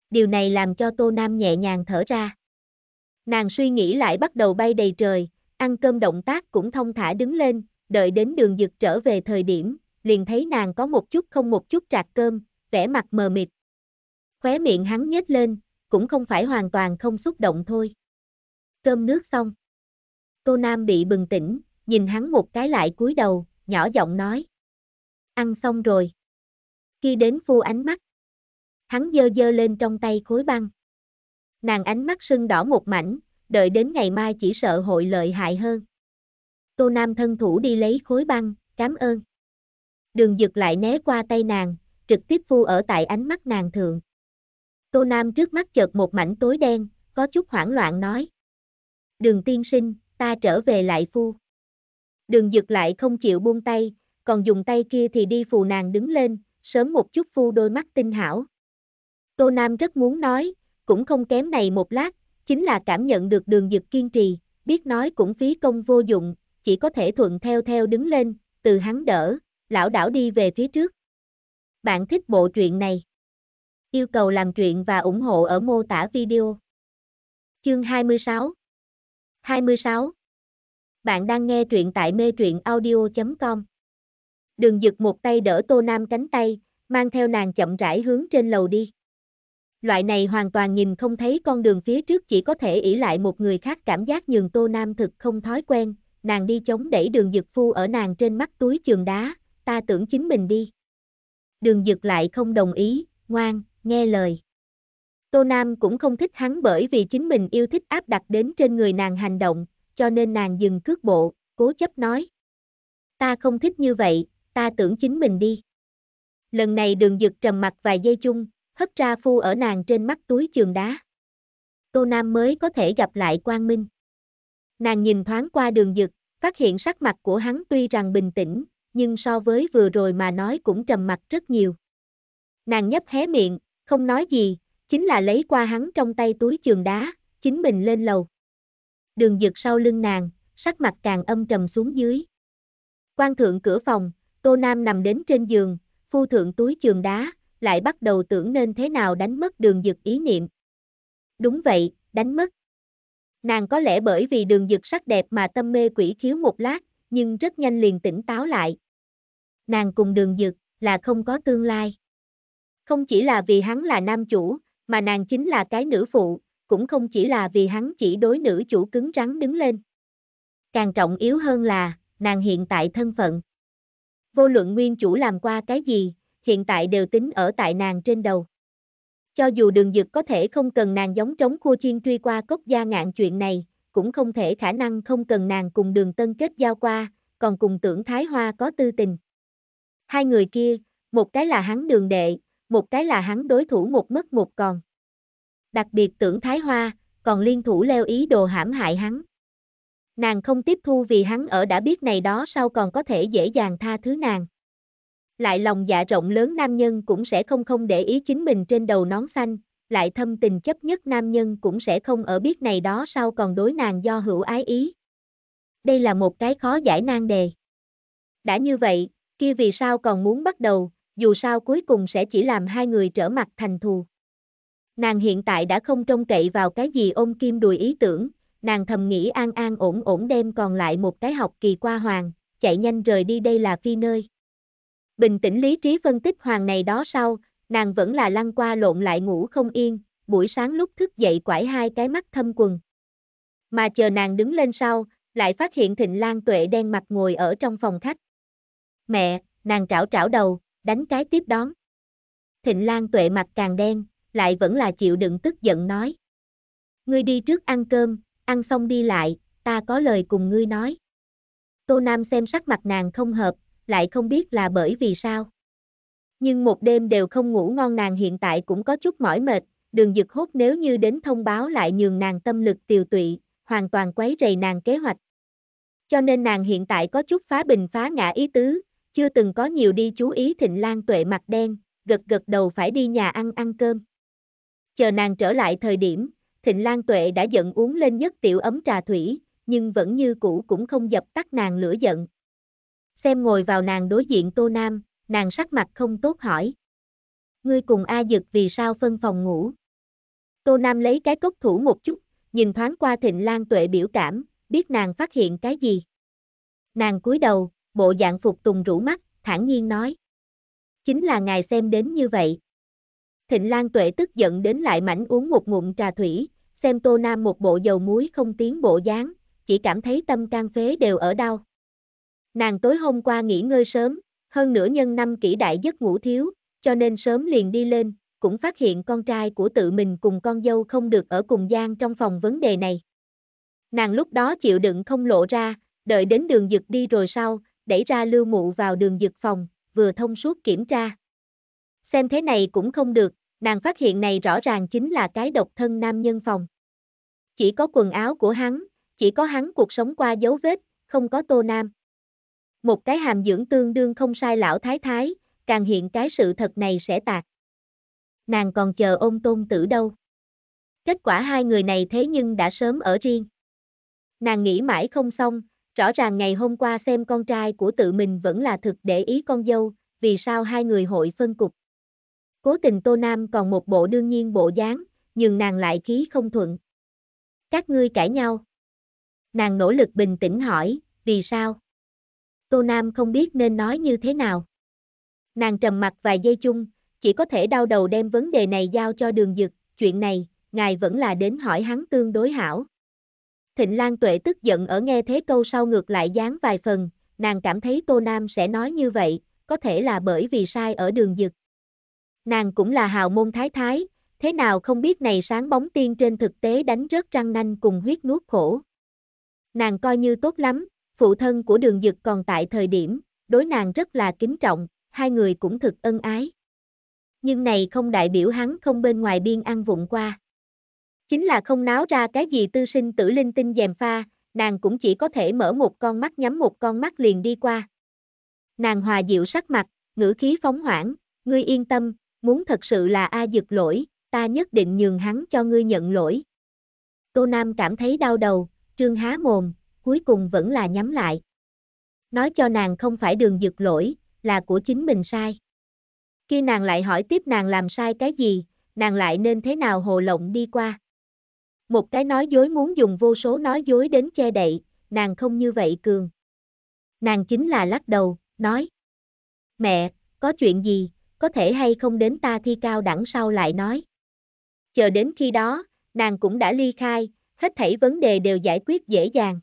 Điều này làm cho Tô Nam nhẹ nhàng thở ra. Nàng suy nghĩ lại bắt đầu bay đầy trời, ăn cơm động tác cũng thông thả đứng lên, đợi đến đường dực trở về thời điểm, liền thấy nàng có một chút không một chút trạc cơm, vẻ mặt mờ mịt. Khóe miệng hắn nhếch lên, cũng không phải hoàn toàn không xúc động thôi. Cơm nước xong. Tô Nam bị bừng tỉnh, nhìn hắn một cái lại cúi đầu, nhỏ giọng nói. Ăn xong rồi. Khi đến phu ánh mắt. Hắn dơ dơ lên trong tay khối băng. Nàng ánh mắt sưng đỏ một mảnh, đợi đến ngày mai chỉ sợ hội lợi hại hơn. Tô Nam thân thủ đi lấy khối băng, cảm ơn. Đường dực lại né qua tay nàng, trực tiếp phu ở tại ánh mắt nàng thượng. Tô Nam trước mắt chợt một mảnh tối đen, có chút hoảng loạn nói. Đường tiên sinh, ta trở về lại phu. Đường dực lại không chịu buông tay, còn dùng tay kia thì đi phù nàng đứng lên, sớm một chút phu đôi mắt tinh hảo. Tô Nam rất muốn nói, cũng không kém này một lát, chính là cảm nhận được đường dực kiên trì, biết nói cũng phí công vô dụng, chỉ có thể thuận theo theo đứng lên, từ hắn đỡ, lão đảo đi về phía trước. Bạn thích bộ truyện này? Yêu cầu làm truyện và ủng hộ ở mô tả video. Chương 26 26. Bạn đang nghe truyện tại mê truyện audio.com. Đường giật một tay đỡ Tô Nam cánh tay, mang theo nàng chậm rãi hướng trên lầu đi. Loại này hoàn toàn nhìn không thấy con đường phía trước chỉ có thể ỷ lại một người khác cảm giác nhường Tô Nam thực không thói quen, nàng đi chống đẩy đường giật phu ở nàng trên mắt túi trường đá, ta tưởng chính mình đi. Đường giật lại không đồng ý, ngoan, nghe lời. Tô Nam cũng không thích hắn bởi vì chính mình yêu thích áp đặt đến trên người nàng hành động, cho nên nàng dừng cước bộ, cố chấp nói. Ta không thích như vậy, ta tưởng chính mình đi. Lần này đường dực trầm mặt vài giây chung, hất ra phu ở nàng trên mắt túi trường đá. Tô Nam mới có thể gặp lại Quang Minh. Nàng nhìn thoáng qua đường dực, phát hiện sắc mặt của hắn tuy rằng bình tĩnh, nhưng so với vừa rồi mà nói cũng trầm mặt rất nhiều. Nàng nhấp hé miệng, không nói gì, chính là lấy qua hắn trong tay túi trường đá, chính mình lên lầu. Đường dực sau lưng nàng, sắc mặt càng âm trầm xuống dưới. Quan thượng cửa phòng, Tô Nam nằm đến trên giường, phu thượng túi trường đá, lại bắt đầu tưởng nên thế nào đánh mất đường dực ý niệm. Đúng vậy, đánh mất. Nàng có lẽ bởi vì đường dực sắc đẹp mà tâm mê quỷ khiếu một lát, nhưng rất nhanh liền tỉnh táo lại. Nàng cùng đường dực, là không có tương lai. Không chỉ là vì hắn là nam chủ, mà nàng chính là cái nữ phụ, cũng không chỉ là vì hắn chỉ đối nữ chủ cứng rắn đứng lên. Càng trọng yếu hơn là, nàng hiện tại thân phận. Vô luận nguyên chủ làm qua cái gì, hiện tại đều tính ở tại nàng trên đầu. Cho dù đường dực có thể không cần nàng giống trống khua chiên truy qua cốc gia ngạn chuyện này, cũng không thể khả năng không cần nàng cùng đường tân kết giao qua, còn cùng tưởng Thái Hoa có tư tình. Hai người kia, một cái là hắn đường đệ, một cái là hắn đối thủ một mất một còn. Đặc biệt tưởng Thái Hoa, còn liên thủ leo ý đồ hãm hại hắn. Nàng không tiếp thu vì hắn ở đã biết này đó sau còn có thể dễ dàng tha thứ nàng. Lại lòng dạ rộng lớn nam nhân cũng sẽ không không để ý chính mình trên đầu nón xanh, lại thâm tình chấp nhất nam nhân cũng sẽ không ở biết này đó sau còn đối nàng do hữu ái ý. Đây là một cái khó giải nan đề. Đã như vậy, kia vì sao còn muốn bắt đầu, dù sao cuối cùng sẽ chỉ làm hai người trở mặt thành thù. Nàng hiện tại đã không trông cậy vào cái gì ôm kim đùi ý tưởng, nàng thầm nghĩ an an ổn ổn đem còn lại một cái học kỳ qua hoàng, chạy nhanh rời đi đây là phi nơi. Bình tĩnh lý trí phân tích hoàng này đó sau, nàng vẫn là lăn qua lộn lại ngủ không yên, buổi sáng lúc thức dậy quải hai cái mắt thâm quần. Mà chờ nàng đứng lên sau, lại phát hiện Thịnh Lan Tuệ đen mặt ngồi ở trong phòng khách. Mẹ, nàng trảo trảo đầu, đánh cái tiếp đón. Thịnh Lan tuệ mặt càng đen, lại vẫn là chịu đựng tức giận nói. Ngươi đi trước ăn cơm, ăn xong đi lại, ta có lời cùng ngươi nói. Tô Nam xem sắc mặt nàng không hợp, lại không biết là bởi vì sao. Nhưng một đêm đều không ngủ ngon nàng hiện tại cũng có chút mỏi mệt, đường dực hốt nếu như đến thông báo lại nhường nàng tâm lực tiều tụy, hoàn toàn quấy rầy nàng kế hoạch. Cho nên nàng hiện tại có chút phá bình phá ngã ý tứ, chưa từng có nhiều đi chú ý Thịnh Lan tuệ mặt đen, gật gật đầu phải đi nhà ăn ăn cơm. Chờ nàng trở lại thời điểm, Thịnh Lan tuệ đã giận uống lên nhất tiểu ấm trà thủy, nhưng vẫn như cũ cũng không dập tắt nàng lửa giận. Xem ngồi vào nàng đối diện Tô Nam, nàng sắc mặt không tốt hỏi. Ngươi cùng A Dực vì sao phân phòng ngủ? Tô Nam lấy cái cốc thủ một chút, nhìn thoáng qua Thịnh Lan Tuệ biểu cảm, biết nàng phát hiện cái gì. Nàng cúi đầu, bộ dạng phục tùng rũ mắt, thản nhiên nói. Chính là ngài xem đến như vậy. Thịnh Lan Tuệ tức giận đến lại mảnh uống một ngụm trà thủy, xem Tô Nam một bộ dầu muối không tiến bộ dáng, chỉ cảm thấy tâm can phế đều ở đau. Nàng tối hôm qua nghỉ ngơi sớm, hơn nửa nhân năm kỷ đại giấc ngủ thiếu, cho nên sớm liền đi lên, cũng phát hiện con trai của tự mình cùng con dâu không được ở cùng gian trong phòng vấn đề này. Nàng lúc đó chịu đựng không lộ ra, đợi đến đường dực đi rồi sau, đẩy ra lưu mụ vào đường dược phòng, vừa thông suốt kiểm tra. Xem thế này cũng không được, nàng phát hiện này rõ ràng chính là cái độc thân nam nhân phòng. Chỉ có quần áo của hắn, chỉ có hắn cuộc sống qua dấu vết, không có tô nam. Một cái hàm dưỡng tương đương không sai lão thái thái, càng hiện cái sự thật này sẽ tạc. Nàng còn chờ ôn tôn tử đâu. Kết quả hai người này thế nhưng đã sớm ở riêng. Nàng nghĩ mãi không xong, Rõ ràng ngày hôm qua xem con trai của tự mình vẫn là thực để ý con dâu, vì sao hai người hội phân cục. Cố tình Tô Nam còn một bộ đương nhiên bộ dáng, nhưng nàng lại khí không thuận. Các ngươi cãi nhau. Nàng nỗ lực bình tĩnh hỏi, vì sao? Tô Nam không biết nên nói như thế nào. Nàng trầm mặt vài giây chung, chỉ có thể đau đầu đem vấn đề này giao cho đường dực, chuyện này, ngài vẫn là đến hỏi hắn tương đối hảo. Thịnh Lan Tuệ tức giận ở nghe thế câu sau ngược lại dán vài phần, nàng cảm thấy Tô Nam sẽ nói như vậy, có thể là bởi vì sai ở đường dực. Nàng cũng là hào môn thái thái, thế nào không biết này sáng bóng tiên trên thực tế đánh rớt răng nanh cùng huyết nuốt khổ. Nàng coi như tốt lắm, phụ thân của đường dực còn tại thời điểm, đối nàng rất là kính trọng, hai người cũng thực ân ái. Nhưng này không đại biểu hắn không bên ngoài biên ăn vụng qua. Chính là không náo ra cái gì tư sinh tử linh tinh dèm pha, nàng cũng chỉ có thể mở một con mắt nhắm một con mắt liền đi qua. Nàng hòa dịu sắc mặt, ngữ khí phóng hoảng, ngươi yên tâm, muốn thật sự là A dực lỗi, ta nhất định nhường hắn cho ngươi nhận lỗi. Tô Nam cảm thấy đau đầu, trương há mồm, cuối cùng vẫn là nhắm lại. Nói cho nàng không phải đường dực lỗi, là của chính mình sai. Khi nàng lại hỏi tiếp nàng làm sai cái gì, nàng lại nên thế nào hồ lộng đi qua. Một cái nói dối muốn dùng vô số nói dối đến che đậy, nàng không như vậy cường. Nàng chính là lắc đầu, nói. Mẹ, có chuyện gì, có thể hay không đến ta thi cao đẳng sau lại nói. Chờ đến khi đó, nàng cũng đã ly khai, hết thảy vấn đề đều giải quyết dễ dàng.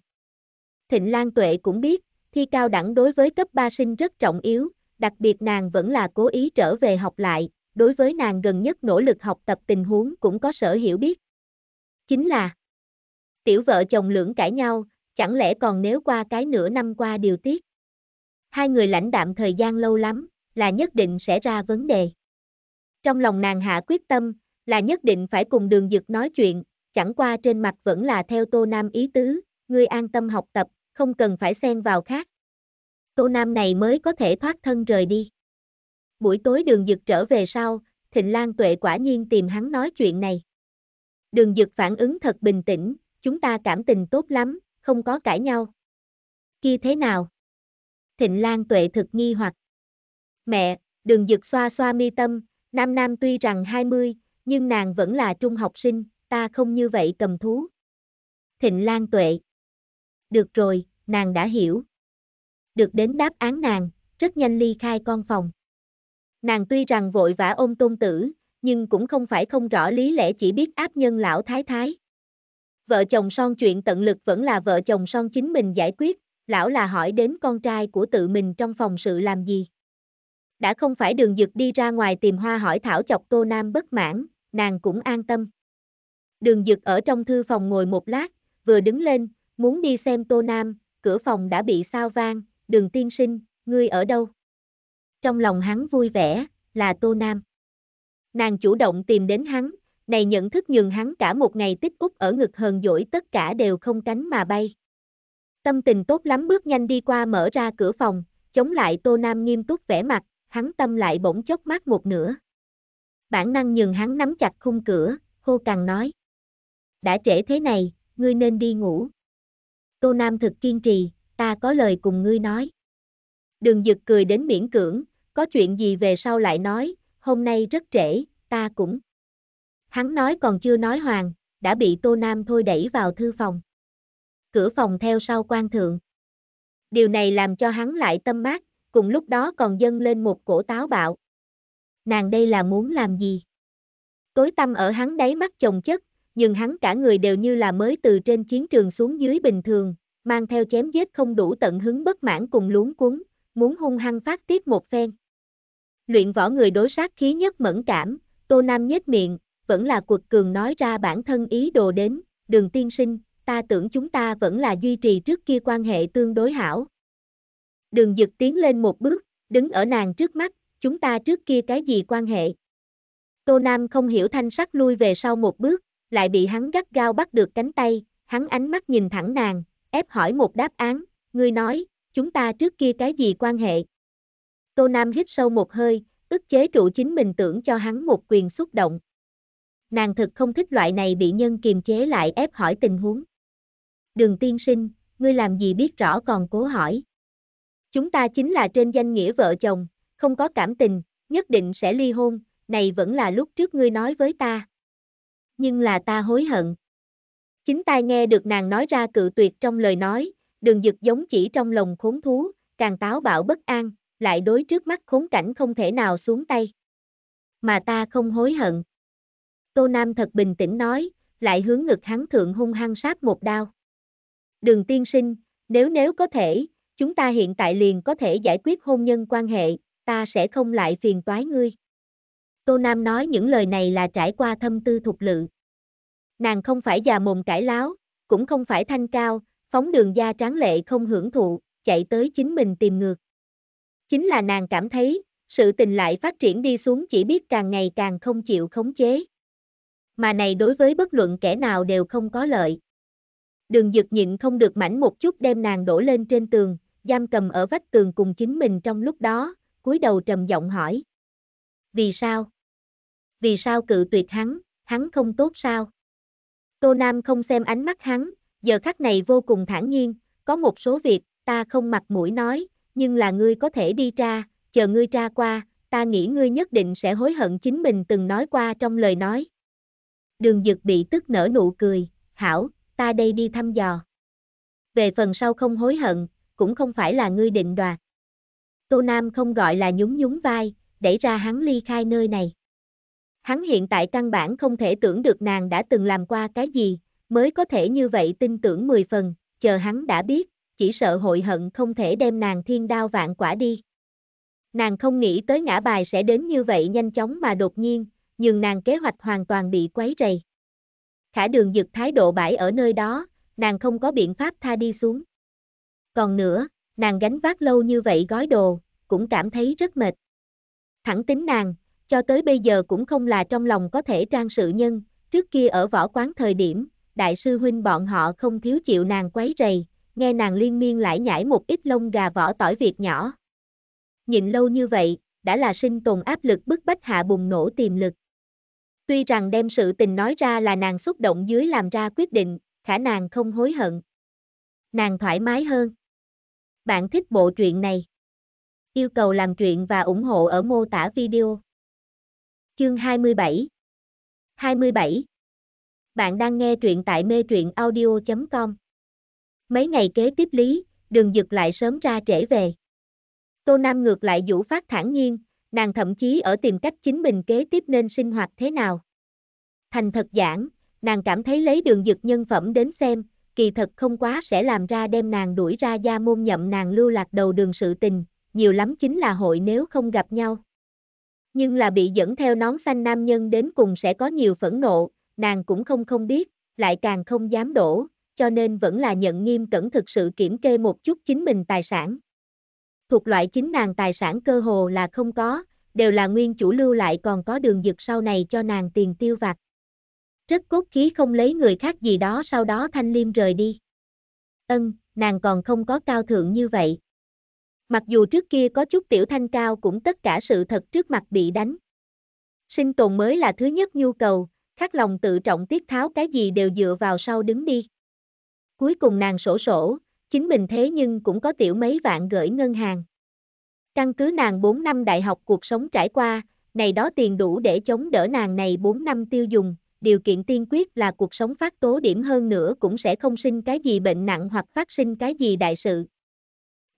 Thịnh Lan Tuệ cũng biết, thi cao đẳng đối với cấp 3 sinh rất trọng yếu, đặc biệt nàng vẫn là cố ý trở về học lại, đối với nàng gần nhất nỗ lực học tập tình huống cũng có sở hiểu biết. Chính là Tiểu vợ chồng lưỡng cãi nhau, chẳng lẽ còn nếu qua cái nửa năm qua điều tiết. Hai người lãnh đạm thời gian lâu lắm, là nhất định sẽ ra vấn đề. Trong lòng nàng hạ quyết tâm, là nhất định phải cùng đường dực nói chuyện, chẳng qua trên mặt vẫn là theo Tô Nam ý tứ, ngươi an tâm học tập, không cần phải xen vào khác. Tô Nam này mới có thể thoát thân rời đi. Buổi tối đường dực trở về sau, Thịnh Lan Tuệ quả nhiên tìm hắn nói chuyện này. Đường Dực phản ứng thật bình tĩnh, chúng ta cảm tình tốt lắm, không có cãi nhau. Kia thế nào? Thịnh Lan tuệ thực nghi hoặc. Mẹ, đường Dực xoa xoa mi tâm, Nam Nam tuy rằng 20, nhưng nàng vẫn là trung học sinh, ta không như vậy cầm thú. Thịnh Lan tuệ. Được rồi, nàng đã hiểu. Được đến đáp án nàng, rất nhanh ly khai con phòng. Nàng tuy rằng vội vã ôm tôn tử, nhưng cũng không phải không rõ lý lẽ chỉ biết áp nhân lão thái thái. Vợ chồng son chuyện tận lực vẫn là vợ chồng son chính mình giải quyết, lão là hỏi đến con trai của tự mình trong phòng sự làm gì. Đã không phải đường dực đi ra ngoài tìm hoa hỏi thảo chọc tô nam bất mãn, nàng cũng an tâm. Đường dực ở trong thư phòng ngồi một lát, vừa đứng lên, muốn đi xem tô nam, cửa phòng đã bị sao vang, đường tiên sinh, ngươi ở đâu? Trong lòng hắn vui vẻ, là tô nam nàng chủ động tìm đến hắn, này nhận thức nhường hắn cả một ngày tích úc ở ngực hờn dỗi tất cả đều không cánh mà bay. Tâm tình tốt lắm bước nhanh đi qua mở ra cửa phòng, chống lại Tô Nam nghiêm túc vẻ mặt, hắn tâm lại bỗng chốc mắt một nửa. Bản năng nhường hắn nắm chặt khung cửa, khô cằn nói. Đã trễ thế này, ngươi nên đi ngủ. Tô Nam thực kiên trì, ta có lời cùng ngươi nói. đừng dực cười đến miễn cưỡng, có chuyện gì về sau lại nói, hôm nay rất trễ, ta cũng. Hắn nói còn chưa nói hoàng, đã bị Tô Nam thôi đẩy vào thư phòng. Cửa phòng theo sau quan thượng. Điều này làm cho hắn lại tâm mát, cùng lúc đó còn dâng lên một cổ táo bạo. Nàng đây là muốn làm gì? Tối tâm ở hắn đáy mắt chồng chất, nhưng hắn cả người đều như là mới từ trên chiến trường xuống dưới bình thường, mang theo chém giết không đủ tận hứng bất mãn cùng luống cuốn, muốn hung hăng phát tiết một phen. Luyện võ người đối sát khí nhất mẫn cảm, Tô Nam nhếch miệng, vẫn là cuộc cường nói ra bản thân ý đồ đến, đường tiên sinh, ta tưởng chúng ta vẫn là duy trì trước kia quan hệ tương đối hảo. Đường dực tiến lên một bước, đứng ở nàng trước mắt, chúng ta trước kia cái gì quan hệ. Tô Nam không hiểu thanh sắc lui về sau một bước, lại bị hắn gắt gao bắt được cánh tay, hắn ánh mắt nhìn thẳng nàng, ép hỏi một đáp án, ngươi nói, chúng ta trước kia cái gì quan hệ. Tô Nam hít sâu một hơi, ức chế trụ chính mình tưởng cho hắn một quyền xúc động. Nàng thực không thích loại này bị nhân kiềm chế lại ép hỏi tình huống. Đường tiên sinh, ngươi làm gì biết rõ còn cố hỏi. Chúng ta chính là trên danh nghĩa vợ chồng, không có cảm tình, nhất định sẽ ly hôn, này vẫn là lúc trước ngươi nói với ta. Nhưng là ta hối hận. Chính tai nghe được nàng nói ra cự tuyệt trong lời nói, đường dực giống chỉ trong lòng khốn thú, càng táo bạo bất an lại đối trước mắt khốn cảnh không thể nào xuống tay. Mà ta không hối hận. Tô Nam thật bình tĩnh nói, lại hướng ngực hắn thượng hung hăng sát một đao. Đường tiên sinh, nếu nếu có thể, chúng ta hiện tại liền có thể giải quyết hôn nhân quan hệ, ta sẽ không lại phiền toái ngươi. Tô Nam nói những lời này là trải qua thâm tư thục lự. Nàng không phải già mồm cải láo, cũng không phải thanh cao, phóng đường da tráng lệ không hưởng thụ, chạy tới chính mình tìm ngược chính là nàng cảm thấy, sự tình lại phát triển đi xuống chỉ biết càng ngày càng không chịu khống chế. Mà này đối với bất luận kẻ nào đều không có lợi. Đường dực nhịn không được mảnh một chút đem nàng đổ lên trên tường, giam cầm ở vách tường cùng chính mình trong lúc đó, cúi đầu trầm giọng hỏi. Vì sao? Vì sao cự tuyệt hắn, hắn không tốt sao? Tô Nam không xem ánh mắt hắn, giờ khắc này vô cùng thản nhiên, có một số việc, ta không mặt mũi nói, nhưng là ngươi có thể đi ra, chờ ngươi ra qua, ta nghĩ ngươi nhất định sẽ hối hận chính mình từng nói qua trong lời nói. Đường dực bị tức nở nụ cười, hảo, ta đây đi thăm dò. Về phần sau không hối hận, cũng không phải là ngươi định đoạt. Tô Nam không gọi là nhún nhún vai, đẩy ra hắn ly khai nơi này. Hắn hiện tại căn bản không thể tưởng được nàng đã từng làm qua cái gì, mới có thể như vậy tin tưởng 10 phần, chờ hắn đã biết, chỉ sợ hội hận không thể đem nàng thiên đao vạn quả đi. Nàng không nghĩ tới ngã bài sẽ đến như vậy nhanh chóng mà đột nhiên, nhưng nàng kế hoạch hoàn toàn bị quấy rầy. Khả đường dực thái độ bãi ở nơi đó, nàng không có biện pháp tha đi xuống. Còn nữa, nàng gánh vác lâu như vậy gói đồ, cũng cảm thấy rất mệt. Thẳng tính nàng, cho tới bây giờ cũng không là trong lòng có thể trang sự nhân, trước kia ở võ quán thời điểm, đại sư huynh bọn họ không thiếu chịu nàng quấy rầy, nghe nàng liên miên lại nhảy một ít lông gà vỏ tỏi việc nhỏ. Nhìn lâu như vậy, đã là sinh tồn áp lực bức bách hạ bùng nổ tiềm lực. Tuy rằng đem sự tình nói ra là nàng xúc động dưới làm ra quyết định, khả nàng không hối hận. Nàng thoải mái hơn. Bạn thích bộ truyện này? Yêu cầu làm truyện và ủng hộ ở mô tả video. Chương 27 27 Bạn đang nghe truyện tại mê truyện audio.com mấy ngày kế tiếp lý, đường dực lại sớm ra trễ về. Tô Nam ngược lại vũ phát thản nhiên, nàng thậm chí ở tìm cách chính mình kế tiếp nên sinh hoạt thế nào. Thành thật giảng, nàng cảm thấy lấy đường dực nhân phẩm đến xem, kỳ thật không quá sẽ làm ra đem nàng đuổi ra gia môn nhậm nàng lưu lạc đầu đường sự tình, nhiều lắm chính là hội nếu không gặp nhau. Nhưng là bị dẫn theo nón xanh nam nhân đến cùng sẽ có nhiều phẫn nộ, nàng cũng không không biết, lại càng không dám đổ, cho nên vẫn là nhận nghiêm cẩn thực sự kiểm kê một chút chính mình tài sản. Thuộc loại chính nàng tài sản cơ hồ là không có, đều là nguyên chủ lưu lại còn có đường dực sau này cho nàng tiền tiêu vặt. Rất cốt khí không lấy người khác gì đó sau đó thanh liêm rời đi. Ân, nàng còn không có cao thượng như vậy. Mặc dù trước kia có chút tiểu thanh cao cũng tất cả sự thật trước mặt bị đánh. Sinh tồn mới là thứ nhất nhu cầu, khắc lòng tự trọng tiết tháo cái gì đều dựa vào sau đứng đi. Cuối cùng nàng sổ sổ, chính mình thế nhưng cũng có tiểu mấy vạn gửi ngân hàng. Căn cứ nàng 4 năm đại học cuộc sống trải qua, này đó tiền đủ để chống đỡ nàng này 4 năm tiêu dùng, điều kiện tiên quyết là cuộc sống phát tố điểm hơn nữa cũng sẽ không sinh cái gì bệnh nặng hoặc phát sinh cái gì đại sự.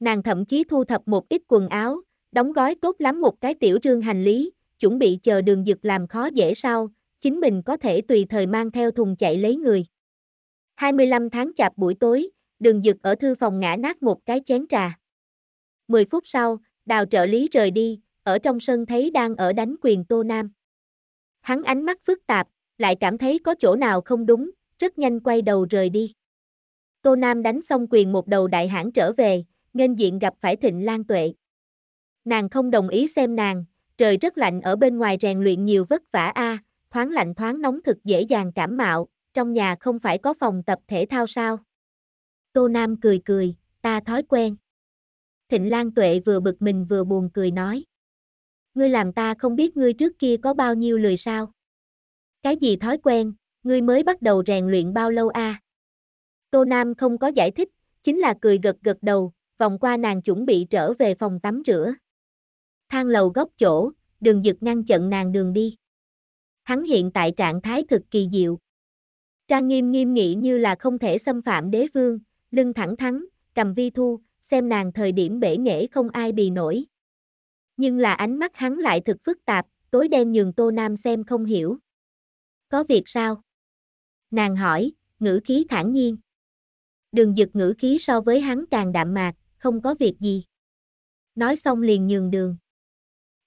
Nàng thậm chí thu thập một ít quần áo, đóng gói tốt lắm một cái tiểu trương hành lý, chuẩn bị chờ đường dực làm khó dễ sau, chính mình có thể tùy thời mang theo thùng chạy lấy người. 25 tháng chạp buổi tối, đường dực ở thư phòng ngã nát một cái chén trà. 10 phút sau, đào trợ lý rời đi, ở trong sân thấy đang ở đánh quyền Tô Nam. Hắn ánh mắt phức tạp, lại cảm thấy có chỗ nào không đúng, rất nhanh quay đầu rời đi. Tô Nam đánh xong quyền một đầu đại hãn trở về, nên diện gặp phải Thịnh Lan Tuệ. Nàng không đồng ý xem nàng, trời rất lạnh ở bên ngoài rèn luyện nhiều vất vả a, à, thoáng lạnh thoáng nóng thực dễ dàng cảm mạo, trong nhà không phải có phòng tập thể thao sao? Tô Nam cười cười, ta thói quen. Thịnh Lan Tuệ vừa bực mình vừa buồn cười nói. Ngươi làm ta không biết ngươi trước kia có bao nhiêu lười sao? Cái gì thói quen, ngươi mới bắt đầu rèn luyện bao lâu a? À? Tô Nam không có giải thích, chính là cười gật gật đầu, vòng qua nàng chuẩn bị trở về phòng tắm rửa. Thang lầu góc chỗ, đường dực ngăn chặn nàng đường đi. Hắn hiện tại trạng thái thực kỳ diệu. Trang nghiêm nghiêm nghị như là không thể xâm phạm đế vương, lưng thẳng thắng, cầm vi thu, xem nàng thời điểm bể nghệ không ai bì nổi. Nhưng là ánh mắt hắn lại thực phức tạp, tối đen nhường Tô Nam xem không hiểu. Có việc sao? Nàng hỏi, ngữ khí thản nhiên. Đường dực ngữ khí so với hắn càng đạm mạc, không có việc gì. Nói xong liền nhường đường.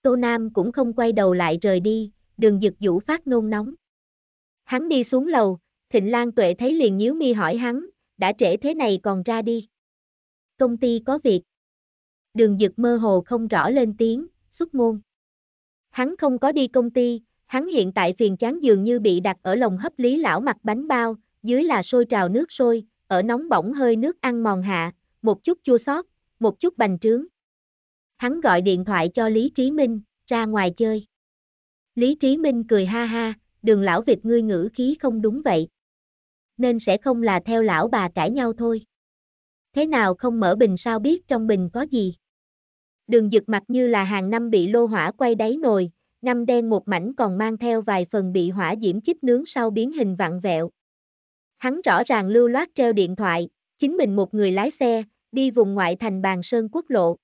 Tô Nam cũng không quay đầu lại rời đi, đường dực vũ phát nôn nóng. Hắn đi xuống lầu, Thịnh Lan Tuệ thấy liền nhíu mi hỏi hắn, đã trễ thế này còn ra đi. Công ty có việc. Đường Dực mơ hồ không rõ lên tiếng, xuất môn. Hắn không có đi công ty, hắn hiện tại phiền chán dường như bị đặt ở lồng hấp lý lão mặt bánh bao, dưới là sôi trào nước sôi, ở nóng bỏng hơi nước ăn mòn hạ, một chút chua sót, một chút bành trướng. Hắn gọi điện thoại cho Lý Trí Minh, ra ngoài chơi. Lý Trí Minh cười ha ha, đường lão Việt ngươi ngữ khí không đúng vậy nên sẽ không là theo lão bà cãi nhau thôi. Thế nào không mở bình sao biết trong bình có gì? Đường giật mặt như là hàng năm bị lô hỏa quay đáy nồi, ngâm đen một mảnh còn mang theo vài phần bị hỏa diễm chích nướng sau biến hình vặn vẹo. Hắn rõ ràng lưu loát treo điện thoại, chính mình một người lái xe, đi vùng ngoại thành bàn sơn quốc lộ.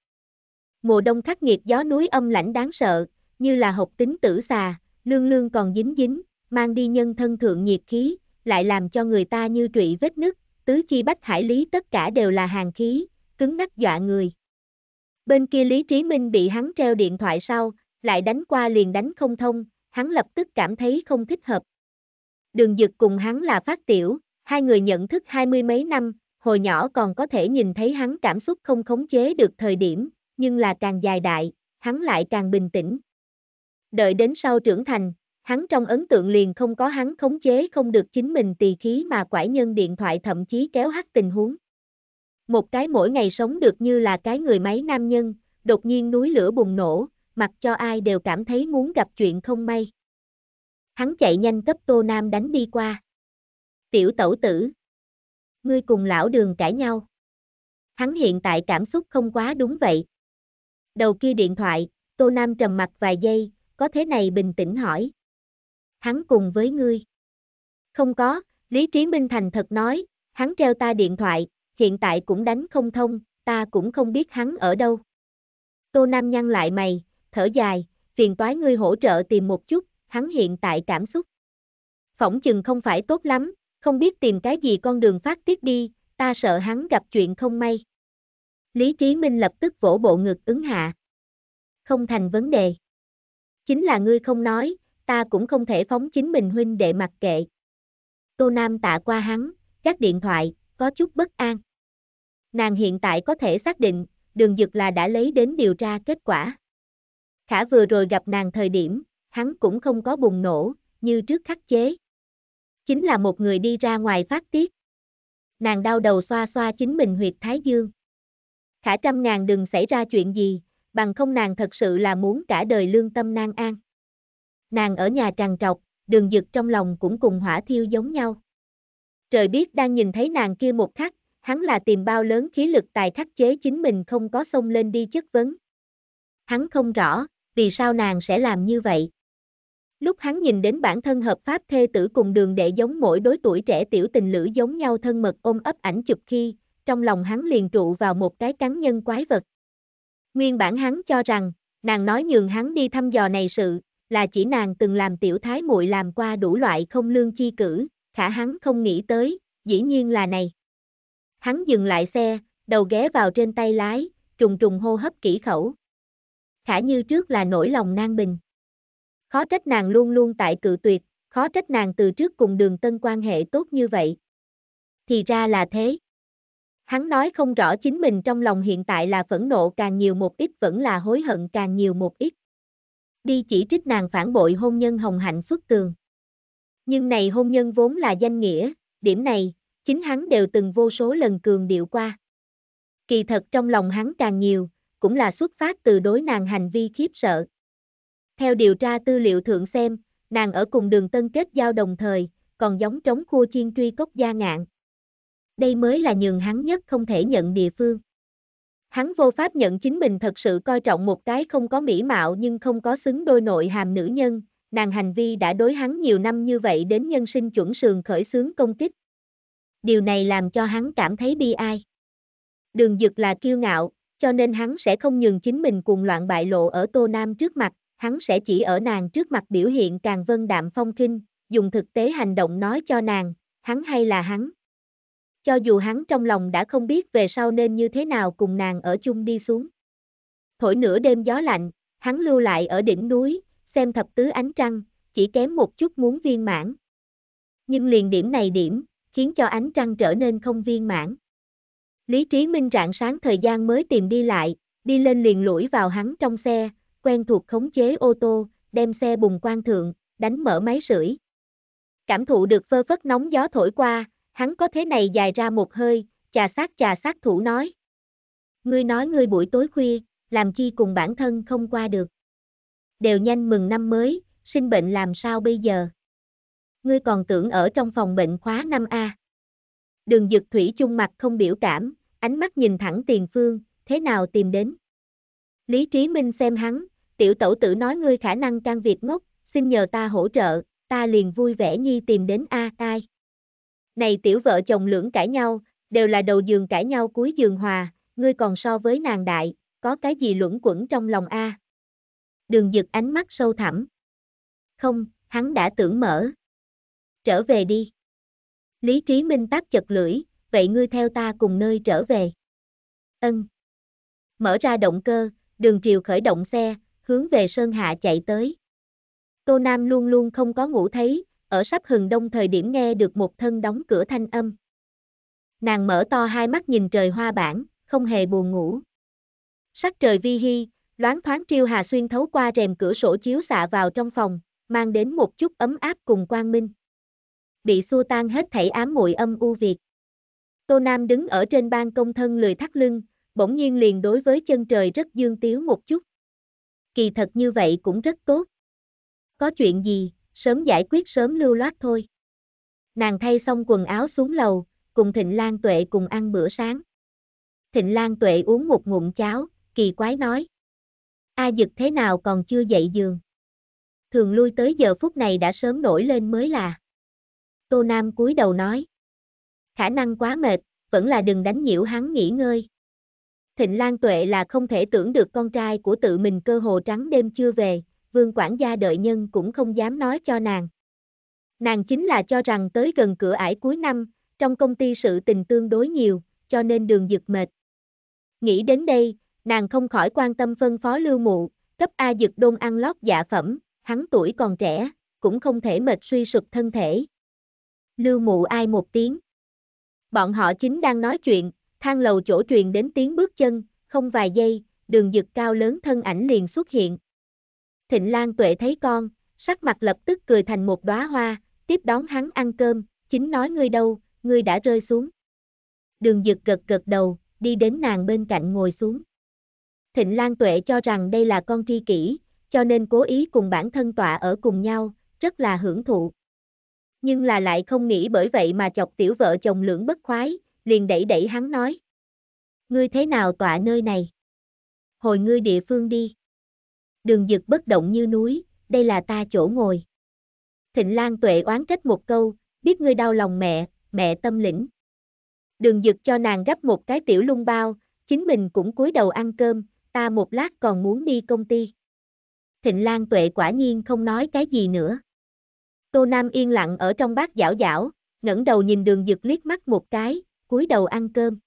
Mùa đông khắc nghiệt gió núi âm lãnh đáng sợ, như là hộp tính tử xà, lương lương còn dính dính, mang đi nhân thân thượng nhiệt khí, lại làm cho người ta như trụy vết nứt, tứ chi bách hải lý tất cả đều là hàng khí, cứng nắc dọa người. Bên kia Lý Trí Minh bị hắn treo điện thoại sau, lại đánh qua liền đánh không thông, hắn lập tức cảm thấy không thích hợp. Đường Dực cùng hắn là phát tiểu, hai người nhận thức hai mươi mấy năm, hồi nhỏ còn có thể nhìn thấy hắn cảm xúc không khống chế được thời điểm, nhưng là càng dài đại, hắn lại càng bình tĩnh. Đợi đến sau trưởng thành, hắn trong ấn tượng liền không có hắn khống chế không được chính mình tỳ khí mà quải nhân điện thoại thậm chí kéo hắt tình huống. Một cái mỗi ngày sống được như là cái người máy nam nhân, đột nhiên núi lửa bùng nổ, mặc cho ai đều cảm thấy muốn gặp chuyện không may. Hắn chạy nhanh cấp Tô Nam đánh đi qua. Tiểu tẩu tử. Ngươi cùng lão đường cãi nhau. Hắn hiện tại cảm xúc không quá đúng vậy. Đầu kia điện thoại, Tô Nam trầm mặt vài giây, có thế này bình tĩnh hỏi, hắn cùng với ngươi. Không có, Lý Trí Minh thành thật nói, hắn treo ta điện thoại, hiện tại cũng đánh không thông, ta cũng không biết hắn ở đâu. Tô Nam nhăn lại mày, thở dài, phiền toái ngươi hỗ trợ tìm một chút, hắn hiện tại cảm xúc. Phỏng chừng không phải tốt lắm, không biết tìm cái gì con đường phát tiết đi, ta sợ hắn gặp chuyện không may. Lý Trí Minh lập tức vỗ bộ ngực ứng hạ. Không thành vấn đề. Chính là ngươi không nói, ta cũng không thể phóng chính mình huynh đệ mặc kệ. Tô Nam tạ qua hắn, các điện thoại, có chút bất an. Nàng hiện tại có thể xác định, đường dực là đã lấy đến điều tra kết quả. Khả vừa rồi gặp nàng thời điểm, hắn cũng không có bùng nổ, như trước khắc chế. Chính là một người đi ra ngoài phát tiết. Nàng đau đầu xoa xoa chính mình huyệt thái dương. Khả trăm ngàn đừng xảy ra chuyện gì, bằng không nàng thật sự là muốn cả đời lương tâm nan an nàng ở nhà tràn trọc, đường dực trong lòng cũng cùng hỏa thiêu giống nhau. Trời biết đang nhìn thấy nàng kia một khắc, hắn là tìm bao lớn khí lực tài khắc chế chính mình không có xông lên đi chất vấn. Hắn không rõ, vì sao nàng sẽ làm như vậy. Lúc hắn nhìn đến bản thân hợp pháp thê tử cùng đường đệ giống mỗi đối tuổi trẻ tiểu tình lữ giống nhau thân mật ôm ấp ảnh chụp khi, trong lòng hắn liền trụ vào một cái cắn nhân quái vật. Nguyên bản hắn cho rằng, nàng nói nhường hắn đi thăm dò này sự, là chỉ nàng từng làm tiểu thái muội làm qua đủ loại không lương chi cử, khả hắn không nghĩ tới, dĩ nhiên là này. Hắn dừng lại xe, đầu ghé vào trên tay lái, trùng trùng hô hấp kỹ khẩu. Khả như trước là nỗi lòng nan bình. Khó trách nàng luôn luôn tại cự tuyệt, khó trách nàng từ trước cùng đường tân quan hệ tốt như vậy. Thì ra là thế. Hắn nói không rõ chính mình trong lòng hiện tại là phẫn nộ càng nhiều một ít vẫn là hối hận càng nhiều một ít đi chỉ trích nàng phản bội hôn nhân hồng hạnh xuất tường. Nhưng này hôn nhân vốn là danh nghĩa, điểm này, chính hắn đều từng vô số lần cường điệu qua. Kỳ thật trong lòng hắn càng nhiều, cũng là xuất phát từ đối nàng hành vi khiếp sợ. Theo điều tra tư liệu thượng xem, nàng ở cùng đường tân kết giao đồng thời, còn giống trống khua chiên truy cốc gia ngạn. Đây mới là nhường hắn nhất không thể nhận địa phương. Hắn vô pháp nhận chính mình thật sự coi trọng một cái không có mỹ mạo nhưng không có xứng đôi nội hàm nữ nhân, nàng hành vi đã đối hắn nhiều năm như vậy đến nhân sinh chuẩn sườn khởi xướng công kích. Điều này làm cho hắn cảm thấy bi ai. Đường dực là kiêu ngạo, cho nên hắn sẽ không nhường chính mình cùng loạn bại lộ ở Tô Nam trước mặt, hắn sẽ chỉ ở nàng trước mặt biểu hiện càng vân đạm phong kinh, dùng thực tế hành động nói cho nàng, hắn hay là hắn, cho dù hắn trong lòng đã không biết về sau nên như thế nào cùng nàng ở chung đi xuống. Thổi nửa đêm gió lạnh, hắn lưu lại ở đỉnh núi, xem thập tứ ánh trăng, chỉ kém một chút muốn viên mãn. Nhưng liền điểm này điểm, khiến cho ánh trăng trở nên không viên mãn. Lý Trí Minh rạng sáng thời gian mới tìm đi lại, đi lên liền lủi vào hắn trong xe, quen thuộc khống chế ô tô, đem xe bùng quan thượng, đánh mở máy sưởi. Cảm thụ được phơ phất nóng gió thổi qua, hắn có thế này dài ra một hơi, chà sát chà sát thủ nói. Ngươi nói ngươi buổi tối khuya, làm chi cùng bản thân không qua được. Đều nhanh mừng năm mới, sinh bệnh làm sao bây giờ? Ngươi còn tưởng ở trong phòng bệnh khóa 5A. Đường dực thủy chung mặt không biểu cảm, ánh mắt nhìn thẳng tiền phương, thế nào tìm đến? Lý Trí Minh xem hắn, tiểu tẩu tử nói ngươi khả năng can việc ngốc, xin nhờ ta hỗ trợ, ta liền vui vẻ nhi tìm đến A tai. Này tiểu vợ chồng lưỡng cãi nhau, đều là đầu giường cãi nhau cuối giường hòa, ngươi còn so với nàng đại, có cái gì luẩn quẩn trong lòng a? Đường Dực ánh mắt sâu thẳm. Không, hắn đã tưởng mở. Trở về đi. Lý Trí Minh táp chật lưỡi, vậy ngươi theo ta cùng nơi trở về. Ân. Mở ra động cơ, đường triều khởi động xe, hướng về Sơn Hạ chạy tới. Tô Nam luôn luôn không có ngủ thấy, ở sắp hừng đông thời điểm nghe được một thân đóng cửa thanh âm. Nàng mở to hai mắt nhìn trời hoa bản, không hề buồn ngủ. Sắc trời vi hi, loáng thoáng triêu hà xuyên thấu qua rèm cửa sổ chiếu xạ vào trong phòng, mang đến một chút ấm áp cùng quang minh. Bị xua tan hết thảy ám muội âm u việt. Tô Nam đứng ở trên ban công thân lười thắt lưng, bỗng nhiên liền đối với chân trời rất dương tiếu một chút. Kỳ thật như vậy cũng rất tốt. Có chuyện gì, sớm giải quyết sớm lưu loát thôi. Nàng thay xong quần áo xuống lầu, cùng Thịnh Lan Tuệ cùng ăn bữa sáng. Thịnh Lan Tuệ uống một ngụm cháo, kỳ quái nói. A dực thế nào còn chưa dậy giường. Thường lui tới giờ phút này đã sớm nổi lên mới là. Tô Nam cúi đầu nói. Khả năng quá mệt, vẫn là đừng đánh nhiễu hắn nghỉ ngơi. Thịnh Lan Tuệ là không thể tưởng được con trai của tự mình cơ hồ trắng đêm chưa về, vương quản gia đợi nhân cũng không dám nói cho nàng. Nàng chính là cho rằng tới gần cửa ải cuối năm, trong công ty sự tình tương đối nhiều, cho nên đường dực mệt. Nghĩ đến đây, nàng không khỏi quan tâm phân phó lưu mụ, cấp A dực đôn ăn lót dạ phẩm, hắn tuổi còn trẻ, cũng không thể mệt suy sụp thân thể. Lưu mụ ai một tiếng. Bọn họ chính đang nói chuyện, thang lầu chỗ truyền đến tiếng bước chân, không vài giây, đường dực cao lớn thân ảnh liền xuất hiện, Thịnh Lan Tuệ thấy con, sắc mặt lập tức cười thành một đóa hoa, tiếp đón hắn ăn cơm, chính nói ngươi đâu, ngươi đã rơi xuống. Đường Dực gật gật đầu, đi đến nàng bên cạnh ngồi xuống. Thịnh Lan Tuệ cho rằng đây là con tri kỷ, cho nên cố ý cùng bản thân tọa ở cùng nhau, rất là hưởng thụ. Nhưng là lại không nghĩ bởi vậy mà chọc tiểu vợ chồng lưỡng bất khoái, liền đẩy đẩy hắn nói. Ngươi thế nào tọa nơi này? Hồi ngươi địa phương đi đường dực bất động như núi, đây là ta chỗ ngồi. Thịnh Lan tuệ oán trách một câu, biết ngươi đau lòng mẹ, mẹ tâm lĩnh. Đường dực cho nàng gấp một cái tiểu lung bao, chính mình cũng cúi đầu ăn cơm, ta một lát còn muốn đi công ty. Thịnh Lan tuệ quả nhiên không nói cái gì nữa. Tô Nam yên lặng ở trong bát giảo giảo, ngẩng đầu nhìn đường dực liếc mắt một cái, cúi đầu ăn cơm.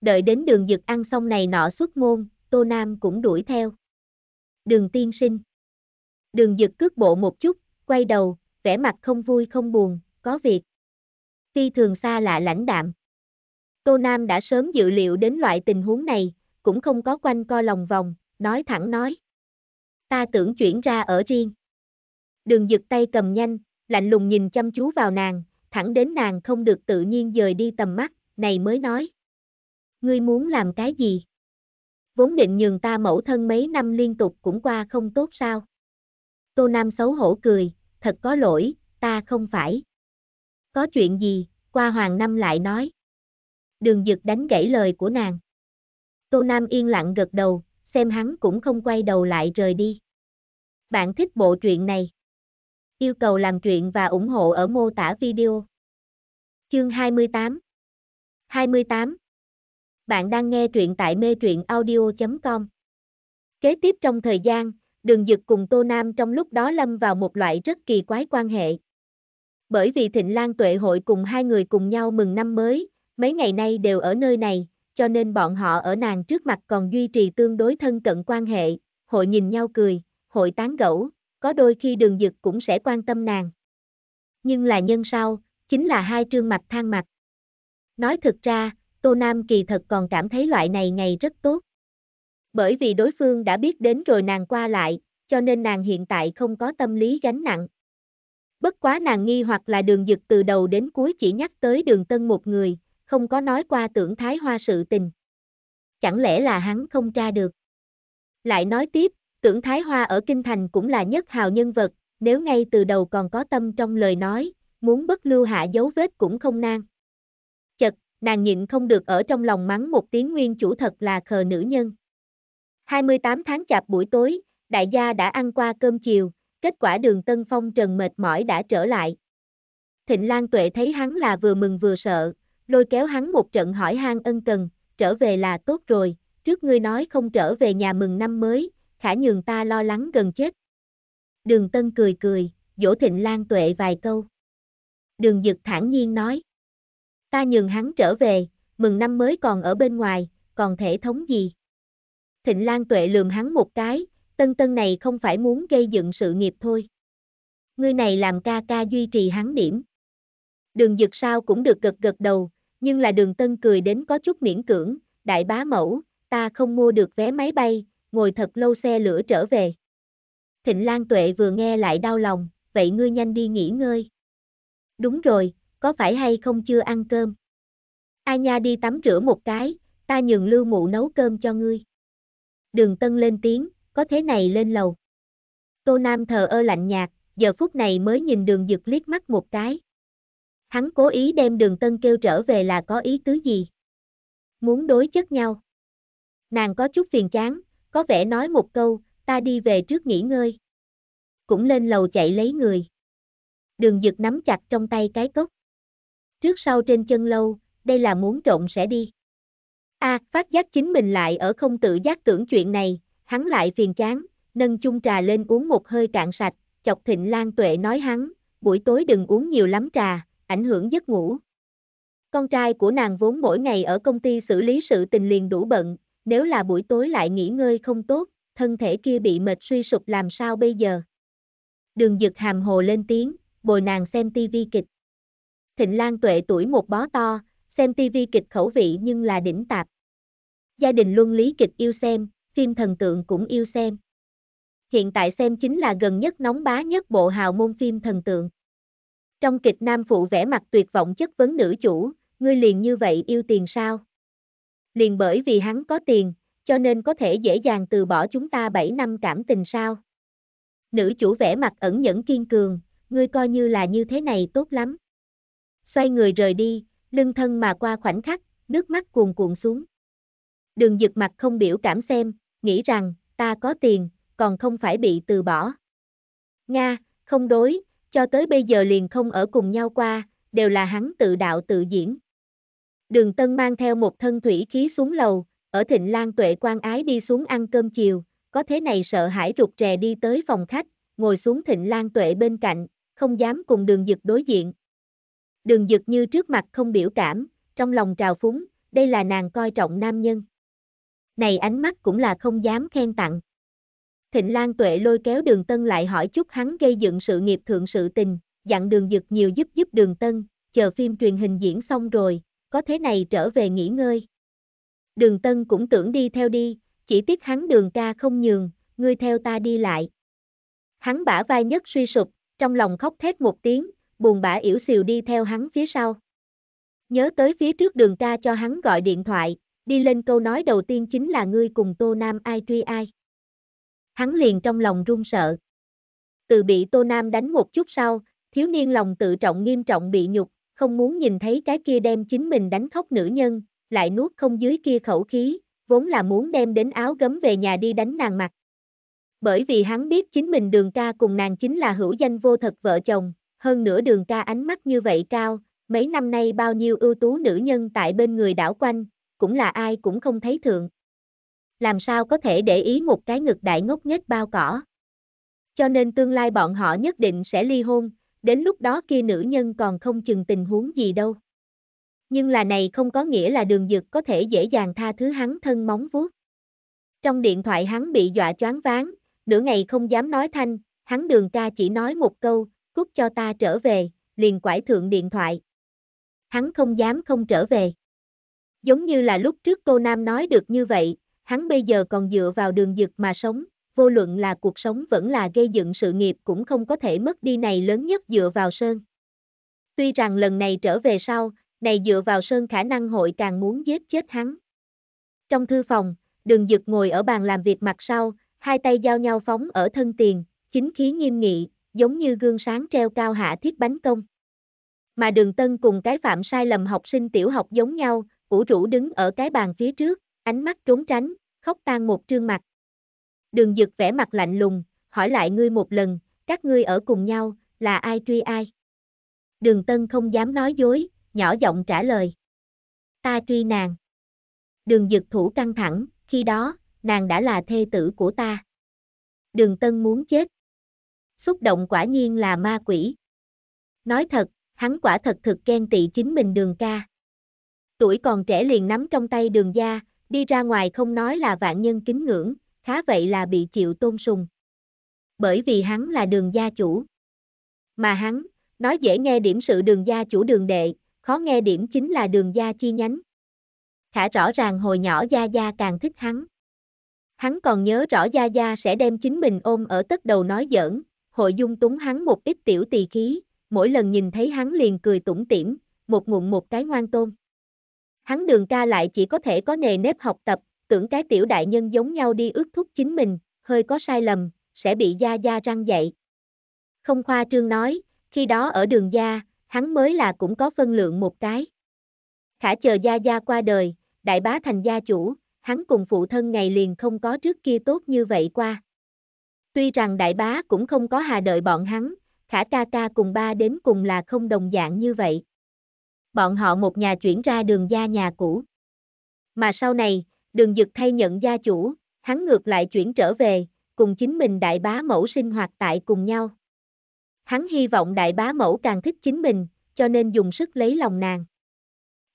Đợi đến đường dực ăn xong này nọ xuất môn, Tô Nam cũng đuổi theo đường tiên sinh. Đường Dực cước bộ một chút, quay đầu, vẻ mặt không vui không buồn, có việc. Phi thường xa lạ lãnh đạm. Tô Nam đã sớm dự liệu đến loại tình huống này, cũng không có quanh co lòng vòng, nói thẳng nói. Ta tưởng chuyển ra ở riêng. Đường Dực tay cầm nhanh, lạnh lùng nhìn chăm chú vào nàng, thẳng đến nàng không được tự nhiên dời đi tầm mắt, này mới nói. Ngươi muốn làm cái gì? vốn định nhường ta mẫu thân mấy năm liên tục cũng qua không tốt sao. Tô Nam xấu hổ cười, thật có lỗi, ta không phải. Có chuyện gì, qua hoàng năm lại nói. Đường dực đánh gãy lời của nàng. Tô Nam yên lặng gật đầu, xem hắn cũng không quay đầu lại rời đi. Bạn thích bộ truyện này? Yêu cầu làm truyện và ủng hộ ở mô tả video. Chương 28 28 bạn đang nghe truyện tại mê truyện audio.com. Kế tiếp trong thời gian, Đường Dực cùng Tô Nam trong lúc đó lâm vào một loại rất kỳ quái quan hệ. Bởi vì Thịnh Lan Tuệ hội cùng hai người cùng nhau mừng năm mới, mấy ngày nay đều ở nơi này, cho nên bọn họ ở nàng trước mặt còn duy trì tương đối thân cận quan hệ, hội nhìn nhau cười, hội tán gẫu, có đôi khi Đường Dực cũng sẽ quan tâm nàng. Nhưng là nhân sau, chính là hai trương mặt thang mặt. Nói thực ra, Tô Nam kỳ thật còn cảm thấy loại này ngày rất tốt. Bởi vì đối phương đã biết đến rồi nàng qua lại, cho nên nàng hiện tại không có tâm lý gánh nặng. Bất quá nàng nghi hoặc là đường dực từ đầu đến cuối chỉ nhắc tới đường tân một người, không có nói qua tưởng thái hoa sự tình. Chẳng lẽ là hắn không tra được. Lại nói tiếp, tưởng thái hoa ở Kinh Thành cũng là nhất hào nhân vật, nếu ngay từ đầu còn có tâm trong lời nói, muốn bất lưu hạ dấu vết cũng không nan nàng nhịn không được ở trong lòng mắng một tiếng nguyên chủ thật là khờ nữ nhân. 28 tháng chạp buổi tối, đại gia đã ăn qua cơm chiều, kết quả đường Tân Phong trần mệt mỏi đã trở lại. Thịnh Lan Tuệ thấy hắn là vừa mừng vừa sợ, lôi kéo hắn một trận hỏi han ân cần, trở về là tốt rồi, trước ngươi nói không trở về nhà mừng năm mới, khả nhường ta lo lắng gần chết. Đường Tân cười cười, dỗ Thịnh Lan Tuệ vài câu. Đường Dực thản nhiên nói. Ta nhường hắn trở về, mừng năm mới còn ở bên ngoài, còn thể thống gì? Thịnh Lan Tuệ lườm hắn một cái, tân tân này không phải muốn gây dựng sự nghiệp thôi. Ngươi này làm ca ca duy trì hắn điểm. Đường dực sao cũng được gật gật đầu, nhưng là đường tân cười đến có chút miễn cưỡng, đại bá mẫu, ta không mua được vé máy bay, ngồi thật lâu xe lửa trở về. Thịnh Lan Tuệ vừa nghe lại đau lòng, vậy ngươi nhanh đi nghỉ ngơi. Đúng rồi, có phải hay không chưa ăn cơm? A nha đi tắm rửa một cái, ta nhường lưu mụ nấu cơm cho ngươi. Đường tân lên tiếng, có thế này lên lầu. Tô Nam thờ ơ lạnh nhạt, giờ phút này mới nhìn đường dực liếc mắt một cái. Hắn cố ý đem đường tân kêu trở về là có ý tứ gì? Muốn đối chất nhau. Nàng có chút phiền chán, có vẻ nói một câu, ta đi về trước nghỉ ngơi. Cũng lên lầu chạy lấy người. Đường dực nắm chặt trong tay cái cốc trước sau trên chân lâu, đây là muốn trộn sẽ đi. A, à, phát giác chính mình lại ở không tự giác tưởng chuyện này, hắn lại phiền chán, nâng chung trà lên uống một hơi cạn sạch, chọc thịnh lan tuệ nói hắn, buổi tối đừng uống nhiều lắm trà, ảnh hưởng giấc ngủ. Con trai của nàng vốn mỗi ngày ở công ty xử lý sự tình liền đủ bận, nếu là buổi tối lại nghỉ ngơi không tốt, thân thể kia bị mệt suy sụp làm sao bây giờ. Đường dực hàm hồ lên tiếng, bồi nàng xem tivi kịch. Thịnh Lan Tuệ tuổi một bó to, xem tivi kịch khẩu vị nhưng là đỉnh tạp. Gia đình luân lý kịch yêu xem, phim thần tượng cũng yêu xem. Hiện tại xem chính là gần nhất nóng bá nhất bộ hào môn phim thần tượng. Trong kịch nam phụ vẽ mặt tuyệt vọng chất vấn nữ chủ, ngươi liền như vậy yêu tiền sao? Liền bởi vì hắn có tiền, cho nên có thể dễ dàng từ bỏ chúng ta 7 năm cảm tình sao? Nữ chủ vẽ mặt ẩn nhẫn kiên cường, ngươi coi như là như thế này tốt lắm xoay người rời đi, lưng thân mà qua khoảnh khắc, nước mắt cuồn cuộn xuống. Đường giật mặt không biểu cảm xem, nghĩ rằng, ta có tiền, còn không phải bị từ bỏ. Nga, không đối, cho tới bây giờ liền không ở cùng nhau qua, đều là hắn tự đạo tự diễn. Đường Tân mang theo một thân thủy khí xuống lầu, ở Thịnh Lan Tuệ quan ái đi xuống ăn cơm chiều, có thế này sợ hãi rụt rè đi tới phòng khách, ngồi xuống Thịnh Lan Tuệ bên cạnh, không dám cùng đường dực đối diện, Đường dực như trước mặt không biểu cảm, trong lòng trào phúng, đây là nàng coi trọng nam nhân. Này ánh mắt cũng là không dám khen tặng. Thịnh Lan Tuệ lôi kéo đường tân lại hỏi chút hắn gây dựng sự nghiệp thượng sự tình, dặn đường dực nhiều giúp giúp đường tân, chờ phim truyền hình diễn xong rồi, có thế này trở về nghỉ ngơi. Đường tân cũng tưởng đi theo đi, chỉ tiếc hắn đường ca không nhường, ngươi theo ta đi lại. Hắn bả vai nhất suy sụp, trong lòng khóc thét một tiếng, buồn bã yểu xìu đi theo hắn phía sau. Nhớ tới phía trước đường ca cho hắn gọi điện thoại, đi lên câu nói đầu tiên chính là ngươi cùng Tô Nam ai truy ai. Hắn liền trong lòng run sợ. Từ bị Tô Nam đánh một chút sau, thiếu niên lòng tự trọng nghiêm trọng bị nhục, không muốn nhìn thấy cái kia đem chính mình đánh khóc nữ nhân, lại nuốt không dưới kia khẩu khí, vốn là muốn đem đến áo gấm về nhà đi đánh nàng mặt. Bởi vì hắn biết chính mình đường ca cùng nàng chính là hữu danh vô thật vợ chồng, hơn nữa đường ca ánh mắt như vậy cao, mấy năm nay bao nhiêu ưu tú nữ nhân tại bên người đảo quanh, cũng là ai cũng không thấy thượng. Làm sao có thể để ý một cái ngực đại ngốc nghếch bao cỏ. Cho nên tương lai bọn họ nhất định sẽ ly hôn, đến lúc đó kia nữ nhân còn không chừng tình huống gì đâu. Nhưng là này không có nghĩa là đường dực có thể dễ dàng tha thứ hắn thân móng vuốt. Trong điện thoại hắn bị dọa choáng váng, nửa ngày không dám nói thanh, hắn đường ca chỉ nói một câu, cút cho ta trở về, liền quải thượng điện thoại. Hắn không dám không trở về. Giống như là lúc trước cô Nam nói được như vậy, hắn bây giờ còn dựa vào đường dực mà sống, vô luận là cuộc sống vẫn là gây dựng sự nghiệp cũng không có thể mất đi này lớn nhất dựa vào Sơn. Tuy rằng lần này trở về sau, này dựa vào Sơn khả năng hội càng muốn giết chết hắn. Trong thư phòng, đường dực ngồi ở bàn làm việc mặt sau, hai tay giao nhau phóng ở thân tiền, chính khí nghiêm nghị, giống như gương sáng treo cao hạ thiết bánh công. Mà đường tân cùng cái phạm sai lầm học sinh tiểu học giống nhau, ủ rũ đứng ở cái bàn phía trước, ánh mắt trốn tránh, khóc tan một trương mặt. Đường dực vẻ mặt lạnh lùng, hỏi lại ngươi một lần, các ngươi ở cùng nhau, là ai truy ai? Đường tân không dám nói dối, nhỏ giọng trả lời. Ta truy nàng. Đường dực thủ căng thẳng, khi đó, nàng đã là thê tử của ta. Đường tân muốn chết, xúc động quả nhiên là ma quỷ. Nói thật, hắn quả thật thực khen tị chính mình đường ca. Tuổi còn trẻ liền nắm trong tay đường gia, đi ra ngoài không nói là vạn nhân kính ngưỡng, khá vậy là bị chịu tôn sùng. Bởi vì hắn là đường gia chủ. Mà hắn, nói dễ nghe điểm sự đường gia chủ đường đệ, khó nghe điểm chính là đường gia chi nhánh. Khả rõ ràng hồi nhỏ Gia Gia càng thích hắn. Hắn còn nhớ rõ Gia Gia sẽ đem chính mình ôm ở tất đầu nói giỡn, hội dung túng hắn một ít tiểu tỳ khí, mỗi lần nhìn thấy hắn liền cười tủm tỉm, một ngụm một cái ngoan tôm. Hắn đường ca lại chỉ có thể có nề nếp học tập, tưởng cái tiểu đại nhân giống nhau đi ước thúc chính mình, hơi có sai lầm, sẽ bị gia gia răng dậy. Không khoa trương nói, khi đó ở đường gia, hắn mới là cũng có phân lượng một cái. Khả chờ gia gia qua đời, đại bá thành gia chủ, hắn cùng phụ thân ngày liền không có trước kia tốt như vậy qua. Tuy rằng đại bá cũng không có hà đợi bọn hắn, khả ca ca cùng ba đến cùng là không đồng dạng như vậy. Bọn họ một nhà chuyển ra đường gia nhà cũ. Mà sau này, đường dực thay nhận gia chủ, hắn ngược lại chuyển trở về, cùng chính mình đại bá mẫu sinh hoạt tại cùng nhau. Hắn hy vọng đại bá mẫu càng thích chính mình, cho nên dùng sức lấy lòng nàng.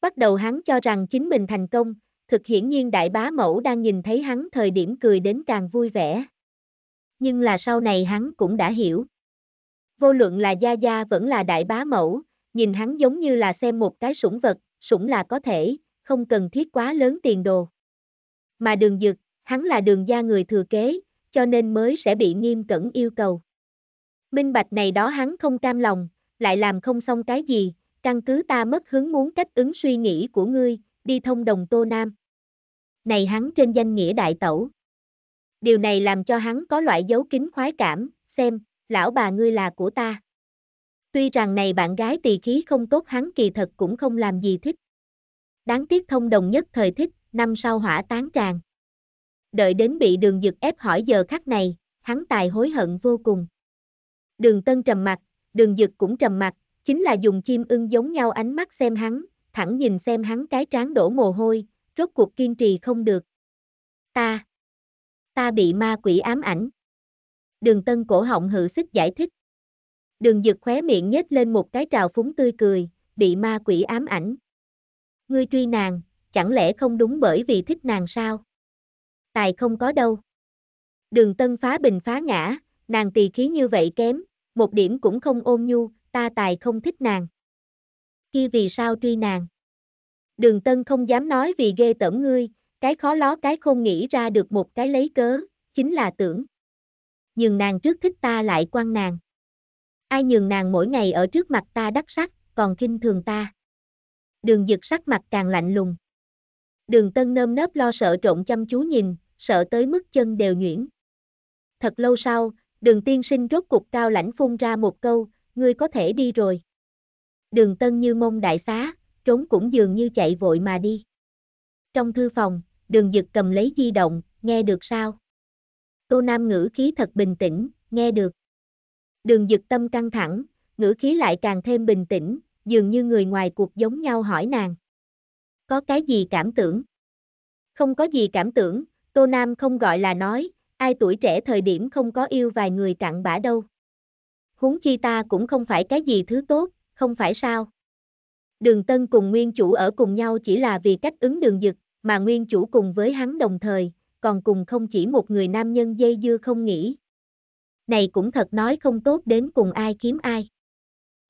Bắt đầu hắn cho rằng chính mình thành công, thực hiển nhiên đại bá mẫu đang nhìn thấy hắn thời điểm cười đến càng vui vẻ nhưng là sau này hắn cũng đã hiểu. Vô luận là Gia Gia vẫn là đại bá mẫu, nhìn hắn giống như là xem một cái sủng vật, sủng là có thể, không cần thiết quá lớn tiền đồ. Mà đường dực, hắn là đường gia người thừa kế, cho nên mới sẽ bị nghiêm cẩn yêu cầu. Minh bạch này đó hắn không cam lòng, lại làm không xong cái gì, căn cứ ta mất hứng muốn cách ứng suy nghĩ của ngươi, đi thông đồng Tô Nam. Này hắn trên danh nghĩa đại tẩu. Điều này làm cho hắn có loại dấu kính khoái cảm, xem, lão bà ngươi là của ta. Tuy rằng này bạn gái tỳ khí không tốt hắn kỳ thật cũng không làm gì thích. Đáng tiếc thông đồng nhất thời thích, năm sau hỏa tán tràn. Đợi đến bị đường dực ép hỏi giờ khắc này, hắn tài hối hận vô cùng. Đường tân trầm mặt, đường dực cũng trầm mặt, chính là dùng chim ưng giống nhau ánh mắt xem hắn, thẳng nhìn xem hắn cái trán đổ mồ hôi, rốt cuộc kiên trì không được. Ta, ta bị ma quỷ ám ảnh. Đường tân cổ họng hự xích giải thích. Đường dực khóe miệng nhếch lên một cái trào phúng tươi cười, bị ma quỷ ám ảnh. Ngươi truy nàng, chẳng lẽ không đúng bởi vì thích nàng sao? Tài không có đâu. Đường tân phá bình phá ngã, nàng tỳ khí như vậy kém, một điểm cũng không ôm nhu, ta tài không thích nàng. Khi vì sao truy nàng? Đường tân không dám nói vì ghê tởm ngươi, cái khó ló cái không nghĩ ra được một cái lấy cớ, chính là tưởng. nhường nàng trước thích ta lại quan nàng. Ai nhường nàng mỗi ngày ở trước mặt ta đắc sắc, còn khinh thường ta. Đường giật sắc mặt càng lạnh lùng. Đường tân nơm nớp lo sợ trộn chăm chú nhìn, sợ tới mức chân đều nhuyễn. Thật lâu sau, đường tiên sinh rốt cục cao lãnh phun ra một câu, ngươi có thể đi rồi. Đường tân như mông đại xá, trốn cũng dường như chạy vội mà đi. Trong thư phòng, đường dực cầm lấy di động, nghe được sao? Tô Nam ngữ khí thật bình tĩnh, nghe được. Đường dực tâm căng thẳng, ngữ khí lại càng thêm bình tĩnh, dường như người ngoài cuộc giống nhau hỏi nàng. Có cái gì cảm tưởng? Không có gì cảm tưởng, Tô Nam không gọi là nói, ai tuổi trẻ thời điểm không có yêu vài người cặn bã đâu. Huống chi ta cũng không phải cái gì thứ tốt, không phải sao? Đường Tân cùng Nguyên Chủ ở cùng nhau chỉ là vì cách ứng đường dực, mà nguyên chủ cùng với hắn đồng thời, còn cùng không chỉ một người nam nhân dây dưa không nghĩ. Này cũng thật nói không tốt đến cùng ai kiếm ai.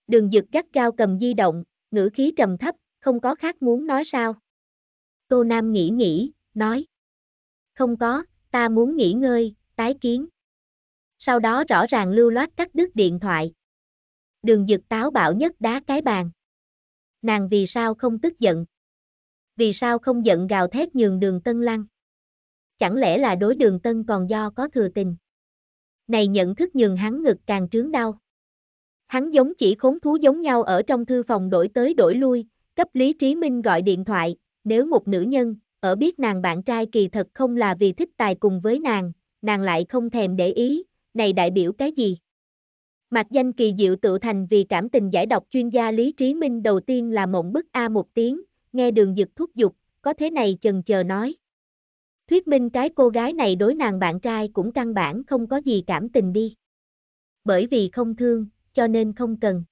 Đường dực gắt cao cầm di động, ngữ khí trầm thấp, không có khác muốn nói sao. Tô Nam nghĩ nghĩ, nói. Không có, ta muốn nghỉ ngơi, tái kiến. Sau đó rõ ràng lưu loát cắt đứt điện thoại. Đường dực táo bạo nhất đá cái bàn. Nàng vì sao không tức giận? vì sao không giận gào thét nhường đường tân lăng? Chẳng lẽ là đối đường tân còn do có thừa tình? Này nhận thức nhường hắn ngực càng trướng đau. Hắn giống chỉ khốn thú giống nhau ở trong thư phòng đổi tới đổi lui, cấp Lý Trí Minh gọi điện thoại, nếu một nữ nhân, ở biết nàng bạn trai kỳ thật không là vì thích tài cùng với nàng, nàng lại không thèm để ý, này đại biểu cái gì? Mặc danh kỳ diệu tự thành vì cảm tình giải độc chuyên gia Lý Trí Minh đầu tiên là mộng bức A một tiếng, nghe đường dực thúc giục, có thế này chần chờ nói. Thuyết minh cái cô gái này đối nàng bạn trai cũng căn bản không có gì cảm tình đi. Bởi vì không thương, cho nên không cần.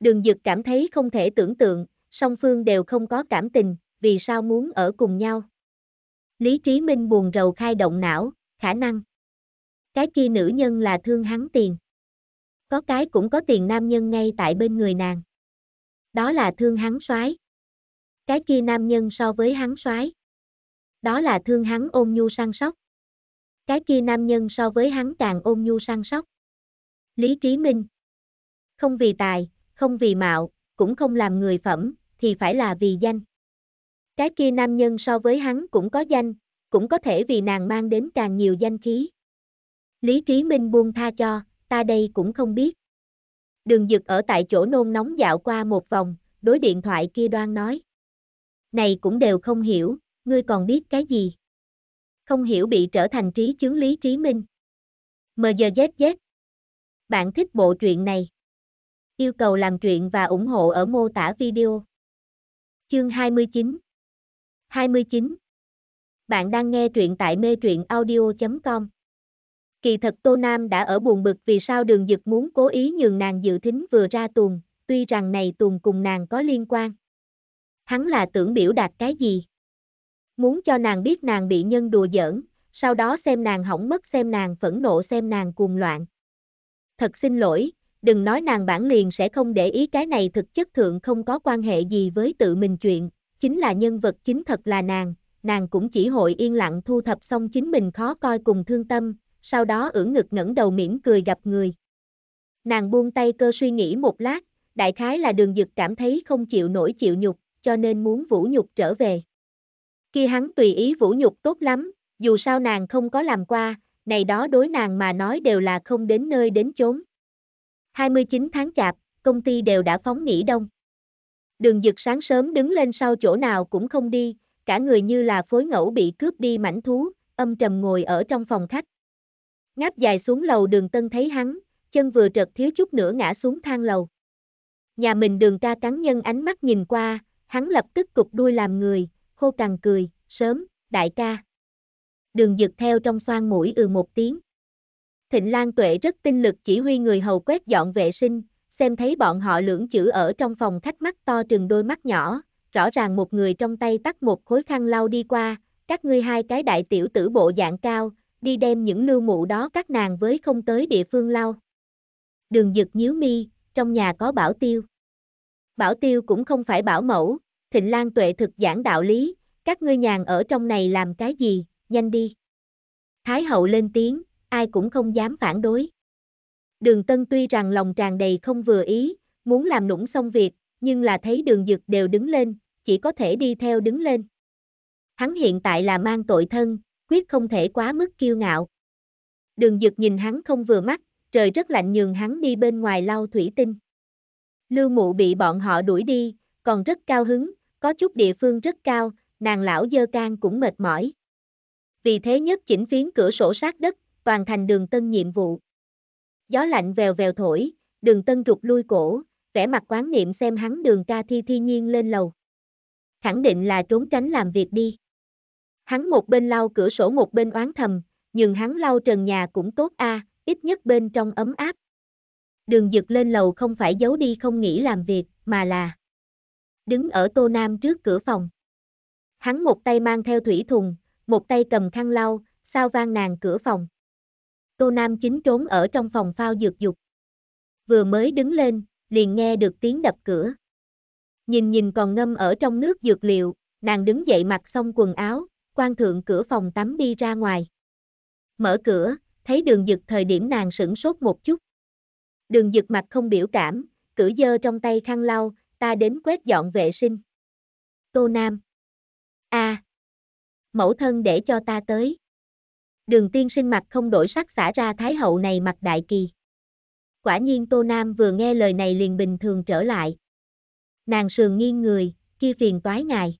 Đường dực cảm thấy không thể tưởng tượng, song phương đều không có cảm tình, vì sao muốn ở cùng nhau. Lý Trí Minh buồn rầu khai động não, khả năng. Cái kia nữ nhân là thương hắn tiền. Có cái cũng có tiền nam nhân ngay tại bên người nàng. Đó là thương hắn soái cái kia nam nhân so với hắn soái. Đó là thương hắn ôm nhu săn sóc. Cái kia nam nhân so với hắn càng ôm nhu săn sóc. Lý Trí Minh. Không vì tài, không vì mạo, cũng không làm người phẩm, thì phải là vì danh. Cái kia nam nhân so với hắn cũng có danh, cũng có thể vì nàng mang đến càng nhiều danh khí. Lý Trí Minh buông tha cho, ta đây cũng không biết. Đường dực ở tại chỗ nôn nóng dạo qua một vòng, đối điện thoại kia đoan nói này cũng đều không hiểu, ngươi còn biết cái gì? Không hiểu bị trở thành trí chứng lý trí minh. MZZZ Bạn thích bộ truyện này? Yêu cầu làm truyện và ủng hộ ở mô tả video. Chương 29 29 Bạn đang nghe truyện tại mê truyện audio.com Kỳ thật Tô Nam đã ở buồn bực vì sao đường dực muốn cố ý nhường nàng dự thính vừa ra tuồng, tuy rằng này tuồng cùng nàng có liên quan. Hắn là tưởng biểu đạt cái gì? Muốn cho nàng biết nàng bị nhân đùa giỡn, sau đó xem nàng hỏng mất xem nàng phẫn nộ xem nàng cuồng loạn. Thật xin lỗi, đừng nói nàng bản liền sẽ không để ý cái này thực chất thượng không có quan hệ gì với tự mình chuyện, chính là nhân vật chính thật là nàng, nàng cũng chỉ hội yên lặng thu thập xong chính mình khó coi cùng thương tâm, sau đó ưỡn ngực ngẩng đầu mỉm cười gặp người. Nàng buông tay cơ suy nghĩ một lát, đại khái là đường dực cảm thấy không chịu nổi chịu nhục, cho nên muốn vũ nhục trở về. Khi hắn tùy ý vũ nhục tốt lắm, dù sao nàng không có làm qua, này đó đối nàng mà nói đều là không đến nơi đến chốn. 29 tháng chạp, công ty đều đã phóng nghỉ đông. Đường dực sáng sớm đứng lên sau chỗ nào cũng không đi, cả người như là phối ngẫu bị cướp đi mảnh thú, âm trầm ngồi ở trong phòng khách. Ngáp dài xuống lầu đường tân thấy hắn, chân vừa trật thiếu chút nữa ngã xuống thang lầu. Nhà mình đường ca cắn nhân ánh mắt nhìn qua, hắn lập tức cục đuôi làm người, khô cằn cười, sớm, đại ca. Đường dực theo trong xoan mũi ừ một tiếng. Thịnh Lan Tuệ rất tinh lực chỉ huy người hầu quét dọn vệ sinh, xem thấy bọn họ lưỡng chữ ở trong phòng khách mắt to trừng đôi mắt nhỏ, rõ ràng một người trong tay tắt một khối khăn lau đi qua, các ngươi hai cái đại tiểu tử bộ dạng cao, đi đem những lưu mụ đó các nàng với không tới địa phương lau. Đường dực nhíu mi, trong nhà có bảo tiêu. Bảo tiêu cũng không phải bảo mẫu, Thịnh Lan Tuệ thực giảng đạo lý, các ngươi nhàn ở trong này làm cái gì, nhanh đi. Thái hậu lên tiếng, ai cũng không dám phản đối. Đường Tân tuy rằng lòng tràn đầy không vừa ý, muốn làm nũng xong việc, nhưng là thấy đường dực đều đứng lên, chỉ có thể đi theo đứng lên. Hắn hiện tại là mang tội thân, quyết không thể quá mức kiêu ngạo. Đường dực nhìn hắn không vừa mắt, trời rất lạnh nhường hắn đi bên ngoài lau thủy tinh. Lưu mụ bị bọn họ đuổi đi, còn rất cao hứng, có chút địa phương rất cao, nàng lão dơ can cũng mệt mỏi. Vì thế nhất chỉnh phiến cửa sổ sát đất, toàn thành đường tân nhiệm vụ. Gió lạnh vèo vèo thổi, đường tân rụt lui cổ, vẻ mặt quán niệm xem hắn đường ca thi thi nhiên lên lầu. Khẳng định là trốn tránh làm việc đi. Hắn một bên lau cửa sổ một bên oán thầm, nhưng hắn lau trần nhà cũng tốt a, à, ít nhất bên trong ấm áp. Đường dực lên lầu không phải giấu đi không nghĩ làm việc, mà là đứng ở Tô Nam trước cửa phòng. Hắn một tay mang theo thủy thùng, một tay cầm khăn lau, sao vang nàng cửa phòng. Tô Nam chính trốn ở trong phòng phao dược dục. Vừa mới đứng lên, liền nghe được tiếng đập cửa. Nhìn nhìn còn ngâm ở trong nước dược liệu, nàng đứng dậy mặc xong quần áo, quan thượng cửa phòng tắm đi ra ngoài. Mở cửa, thấy đường dực thời điểm nàng sửng sốt một chút. Đường dực mặt không biểu cảm, cử dơ trong tay khăn lau, ta đến quét dọn vệ sinh. Tô Nam. A. À. Mẫu thân để cho ta tới. Đường tiên sinh mặt không đổi sắc xả ra Thái hậu này mặt đại kỳ. Quả nhiên Tô Nam vừa nghe lời này liền bình thường trở lại. Nàng sườn nghiêng người, kia phiền toái ngài.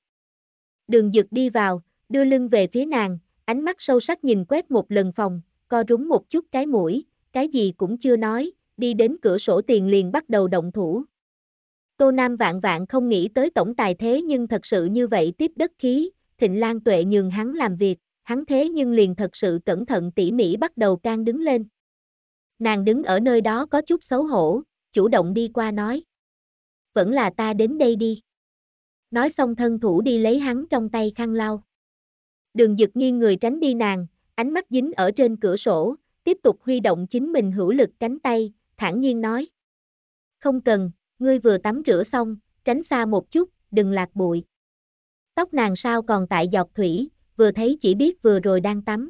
Đường dực đi vào, đưa lưng về phía nàng, ánh mắt sâu sắc nhìn quét một lần phòng, co rúng một chút cái mũi, cái gì cũng chưa nói, đi đến cửa sổ tiền liền bắt đầu động thủ. Tô Nam vạn vạn không nghĩ tới tổng tài thế nhưng thật sự như vậy tiếp đất khí, Thịnh Lan Tuệ nhường hắn làm việc, hắn thế nhưng liền thật sự cẩn thận tỉ mỉ bắt đầu can đứng lên. Nàng đứng ở nơi đó có chút xấu hổ, chủ động đi qua nói. Vẫn là ta đến đây đi. Nói xong thân thủ đi lấy hắn trong tay khăn lau. Đường dực nghiêng người tránh đi nàng, ánh mắt dính ở trên cửa sổ, tiếp tục huy động chính mình hữu lực cánh tay, thản nhiên nói. Không cần, ngươi vừa tắm rửa xong, tránh xa một chút, đừng lạc bụi. Tóc nàng sao còn tại giọt thủy, vừa thấy chỉ biết vừa rồi đang tắm.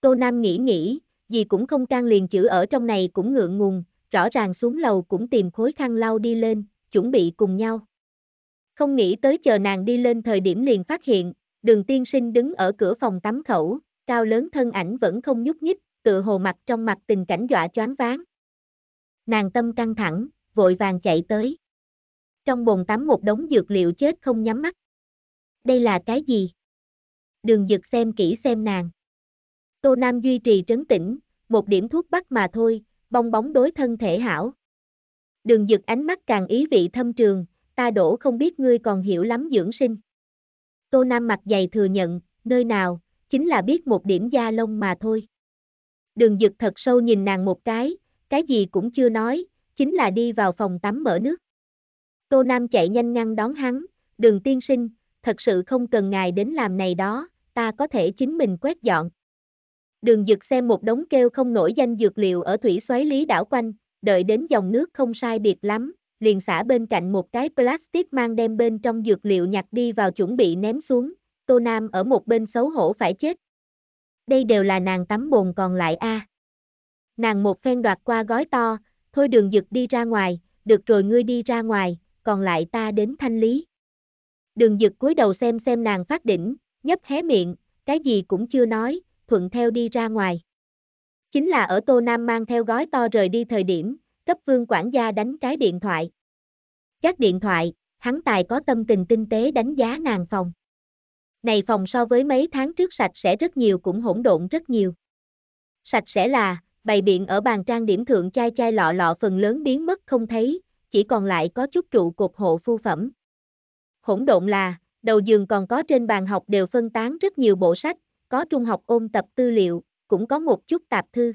Tô Nam nghĩ nghĩ, gì cũng không can liền chữ ở trong này cũng ngượng ngùng, rõ ràng xuống lầu cũng tìm khối khăn lau đi lên, chuẩn bị cùng nhau. Không nghĩ tới chờ nàng đi lên thời điểm liền phát hiện, đường tiên sinh đứng ở cửa phòng tắm khẩu, cao lớn thân ảnh vẫn không nhúc nhích, tựa hồ mặt trong mặt tình cảnh dọa choáng váng. Nàng tâm căng thẳng, vội vàng chạy tới. Trong bồn tắm một đống dược liệu chết không nhắm mắt. Đây là cái gì? Đường dực xem kỹ xem nàng. Tô Nam duy trì trấn tĩnh, một điểm thuốc bắc mà thôi, bong bóng đối thân thể hảo. Đường dực ánh mắt càng ý vị thâm trường, ta đổ không biết ngươi còn hiểu lắm dưỡng sinh. Tô Nam mặt dày thừa nhận, nơi nào, chính là biết một điểm da lông mà thôi. Đường dực thật sâu nhìn nàng một cái, cái gì cũng chưa nói, chính là đi vào phòng tắm mở nước. Tô Nam chạy nhanh ngăn đón hắn, đường tiên sinh, thật sự không cần ngài đến làm này đó, ta có thể chính mình quét dọn. Đường dực xem một đống kêu không nổi danh dược liệu ở thủy xoáy lý đảo quanh, đợi đến dòng nước không sai biệt lắm, liền xả bên cạnh một cái plastic mang đem bên trong dược liệu nhặt đi vào chuẩn bị ném xuống, Tô Nam ở một bên xấu hổ phải chết. Đây đều là nàng tắm bồn còn lại a. À. Nàng một phen đoạt qua gói to, Thôi đường dực đi ra ngoài, được rồi ngươi đi ra ngoài, còn lại ta đến thanh lý. Đường dực cúi đầu xem xem nàng phát đỉnh, nhấp hé miệng, cái gì cũng chưa nói, thuận theo đi ra ngoài. Chính là ở Tô Nam mang theo gói to rời đi thời điểm, cấp vương quản gia đánh cái điện thoại. Các điện thoại, hắn tài có tâm tình tinh tế đánh giá nàng phòng. Này phòng so với mấy tháng trước sạch sẽ rất nhiều cũng hỗn độn rất nhiều. Sạch sẽ là, bày biện ở bàn trang điểm thượng chai chai lọ lọ phần lớn biến mất không thấy, chỉ còn lại có chút trụ cột hộ phu phẩm. Hỗn độn là, đầu giường còn có trên bàn học đều phân tán rất nhiều bộ sách, có trung học ôn tập tư liệu, cũng có một chút tạp thư.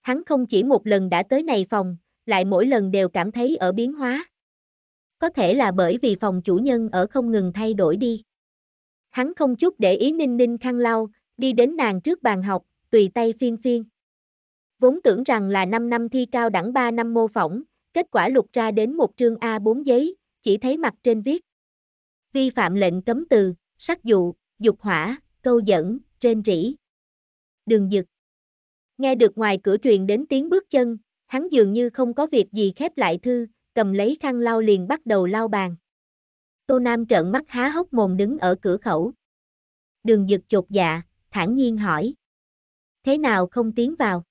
Hắn không chỉ một lần đã tới này phòng, lại mỗi lần đều cảm thấy ở biến hóa. Có thể là bởi vì phòng chủ nhân ở không ngừng thay đổi đi. Hắn không chút để ý ninh ninh khăn lau, đi đến nàng trước bàn học, tùy tay phiên phiên vốn tưởng rằng là 5 năm thi cao đẳng 3 năm mô phỏng, kết quả lục ra đến một trương A4 giấy, chỉ thấy mặt trên viết. Vi phạm lệnh cấm từ, sắc dụ, dục hỏa, câu dẫn, trên rỉ. Đường dực. Nghe được ngoài cửa truyền đến tiếng bước chân, hắn dường như không có việc gì khép lại thư, cầm lấy khăn lau liền bắt đầu lau bàn. Tô Nam trợn mắt há hốc mồm đứng ở cửa khẩu. Đường dực chột dạ, thản nhiên hỏi. Thế nào không tiến vào?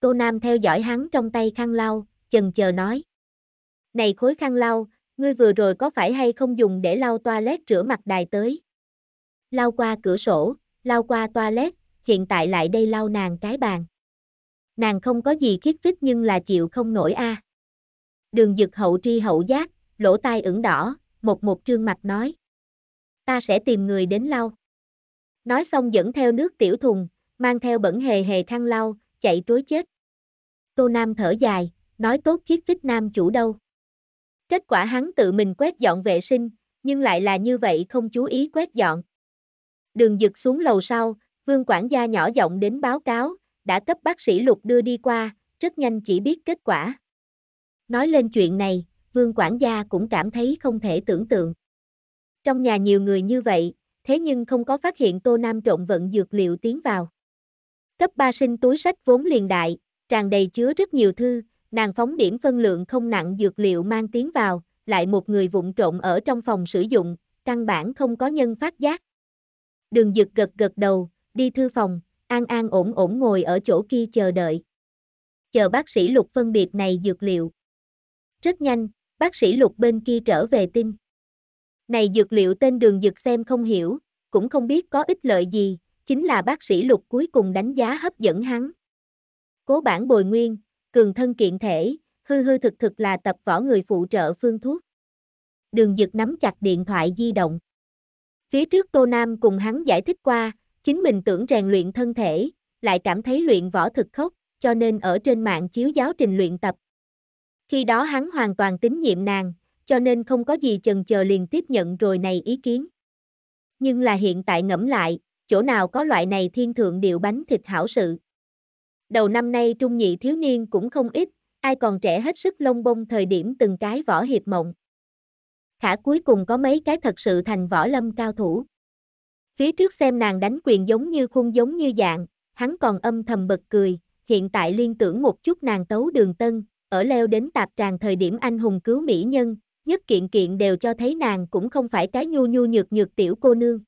Tô Nam theo dõi hắn trong tay khăn lau, chần chờ nói. Này khối khăn lau, ngươi vừa rồi có phải hay không dùng để lau toilet rửa mặt đài tới? Lau qua cửa sổ, lau qua toilet, hiện tại lại đây lau nàng cái bàn. Nàng không có gì khiết phích nhưng là chịu không nổi a. À. Đường dực hậu tri hậu giác, lỗ tai ửng đỏ, một một trương mặt nói. Ta sẽ tìm người đến lau. Nói xong dẫn theo nước tiểu thùng, mang theo bẩn hề hề khăn lau, chạy trối chết. Tô Nam thở dài, nói tốt khiết phích nam chủ đâu. Kết quả hắn tự mình quét dọn vệ sinh, nhưng lại là như vậy không chú ý quét dọn. Đường dực xuống lầu sau, vương quản gia nhỏ giọng đến báo cáo, đã cấp bác sĩ lục đưa đi qua, rất nhanh chỉ biết kết quả. Nói lên chuyện này, vương quản gia cũng cảm thấy không thể tưởng tượng. Trong nhà nhiều người như vậy, thế nhưng không có phát hiện tô nam trộn vận dược liệu tiến vào. Cấp ba sinh túi sách vốn liền đại, tràn đầy chứa rất nhiều thư, nàng phóng điểm phân lượng không nặng dược liệu mang tiếng vào, lại một người vụng trộn ở trong phòng sử dụng, căn bản không có nhân phát giác. Đường dực gật gật đầu, đi thư phòng, an an ổn ổn ngồi ở chỗ kia chờ đợi. Chờ bác sĩ lục phân biệt này dược liệu. Rất nhanh, bác sĩ lục bên kia trở về tin. Này dược liệu tên đường dực xem không hiểu, cũng không biết có ích lợi gì, chính là bác sĩ lục cuối cùng đánh giá hấp dẫn hắn. Cố bản bồi nguyên, cường thân kiện thể, hư hư thực thực là tập võ người phụ trợ phương thuốc. Đường Dực nắm chặt điện thoại di động. Phía trước Tô Nam cùng hắn giải thích qua, chính mình tưởng rèn luyện thân thể, lại cảm thấy luyện võ thực khốc, cho nên ở trên mạng chiếu giáo trình luyện tập. Khi đó hắn hoàn toàn tín nhiệm nàng, cho nên không có gì chần chờ liền tiếp nhận rồi này ý kiến. Nhưng là hiện tại ngẫm lại, chỗ nào có loại này thiên thượng điệu bánh thịt hảo sự đầu năm nay trung nhị thiếu niên cũng không ít, ai còn trẻ hết sức lông bông thời điểm từng cái võ hiệp mộng. Khả cuối cùng có mấy cái thật sự thành võ lâm cao thủ. Phía trước xem nàng đánh quyền giống như khung giống như dạng, hắn còn âm thầm bật cười, hiện tại liên tưởng một chút nàng tấu đường tân, ở leo đến tạp tràng thời điểm anh hùng cứu mỹ nhân, nhất kiện kiện đều cho thấy nàng cũng không phải cái nhu nhu nhược nhược tiểu cô nương.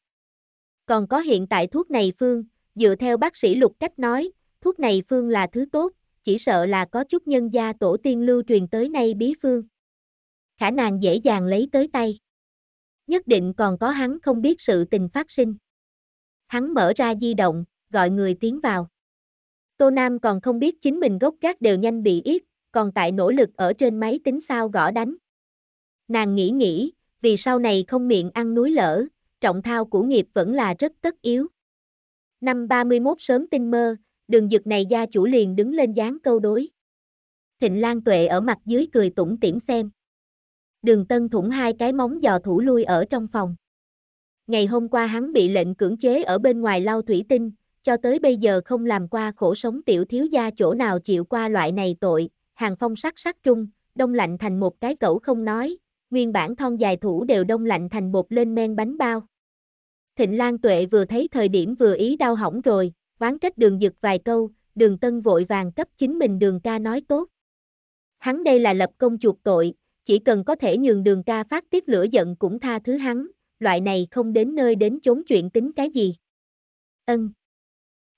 Còn có hiện tại thuốc này phương, dựa theo bác sĩ lục cách nói, thuốc này phương là thứ tốt, chỉ sợ là có chút nhân gia tổ tiên lưu truyền tới nay bí phương. Khả năng dễ dàng lấy tới tay. Nhất định còn có hắn không biết sự tình phát sinh. Hắn mở ra di động, gọi người tiến vào. Tô Nam còn không biết chính mình gốc gác đều nhanh bị yết, còn tại nỗ lực ở trên máy tính sao gõ đánh. Nàng nghĩ nghĩ, vì sau này không miệng ăn núi lỡ, trọng thao của nghiệp vẫn là rất tất yếu. Năm 31 sớm tinh mơ, đường dực này gia chủ liền đứng lên dáng câu đối. Thịnh Lan Tuệ ở mặt dưới cười tủm tỉm xem. Đường Tân thủng hai cái móng giò thủ lui ở trong phòng. Ngày hôm qua hắn bị lệnh cưỡng chế ở bên ngoài lau thủy tinh, cho tới bây giờ không làm qua khổ sống tiểu thiếu gia chỗ nào chịu qua loại này tội, hàng phong sắc sắc trung, đông lạnh thành một cái cẩu không nói, nguyên bản thon dài thủ đều đông lạnh thành bột lên men bánh bao. Thịnh Lan Tuệ vừa thấy thời điểm vừa ý đau hỏng rồi, oán trách đường dực vài câu, đường tân vội vàng cấp chính mình đường ca nói tốt. Hắn đây là lập công chuộc tội, chỉ cần có thể nhường đường ca phát tiết lửa giận cũng tha thứ hắn, loại này không đến nơi đến chốn chuyện tính cái gì. Ân.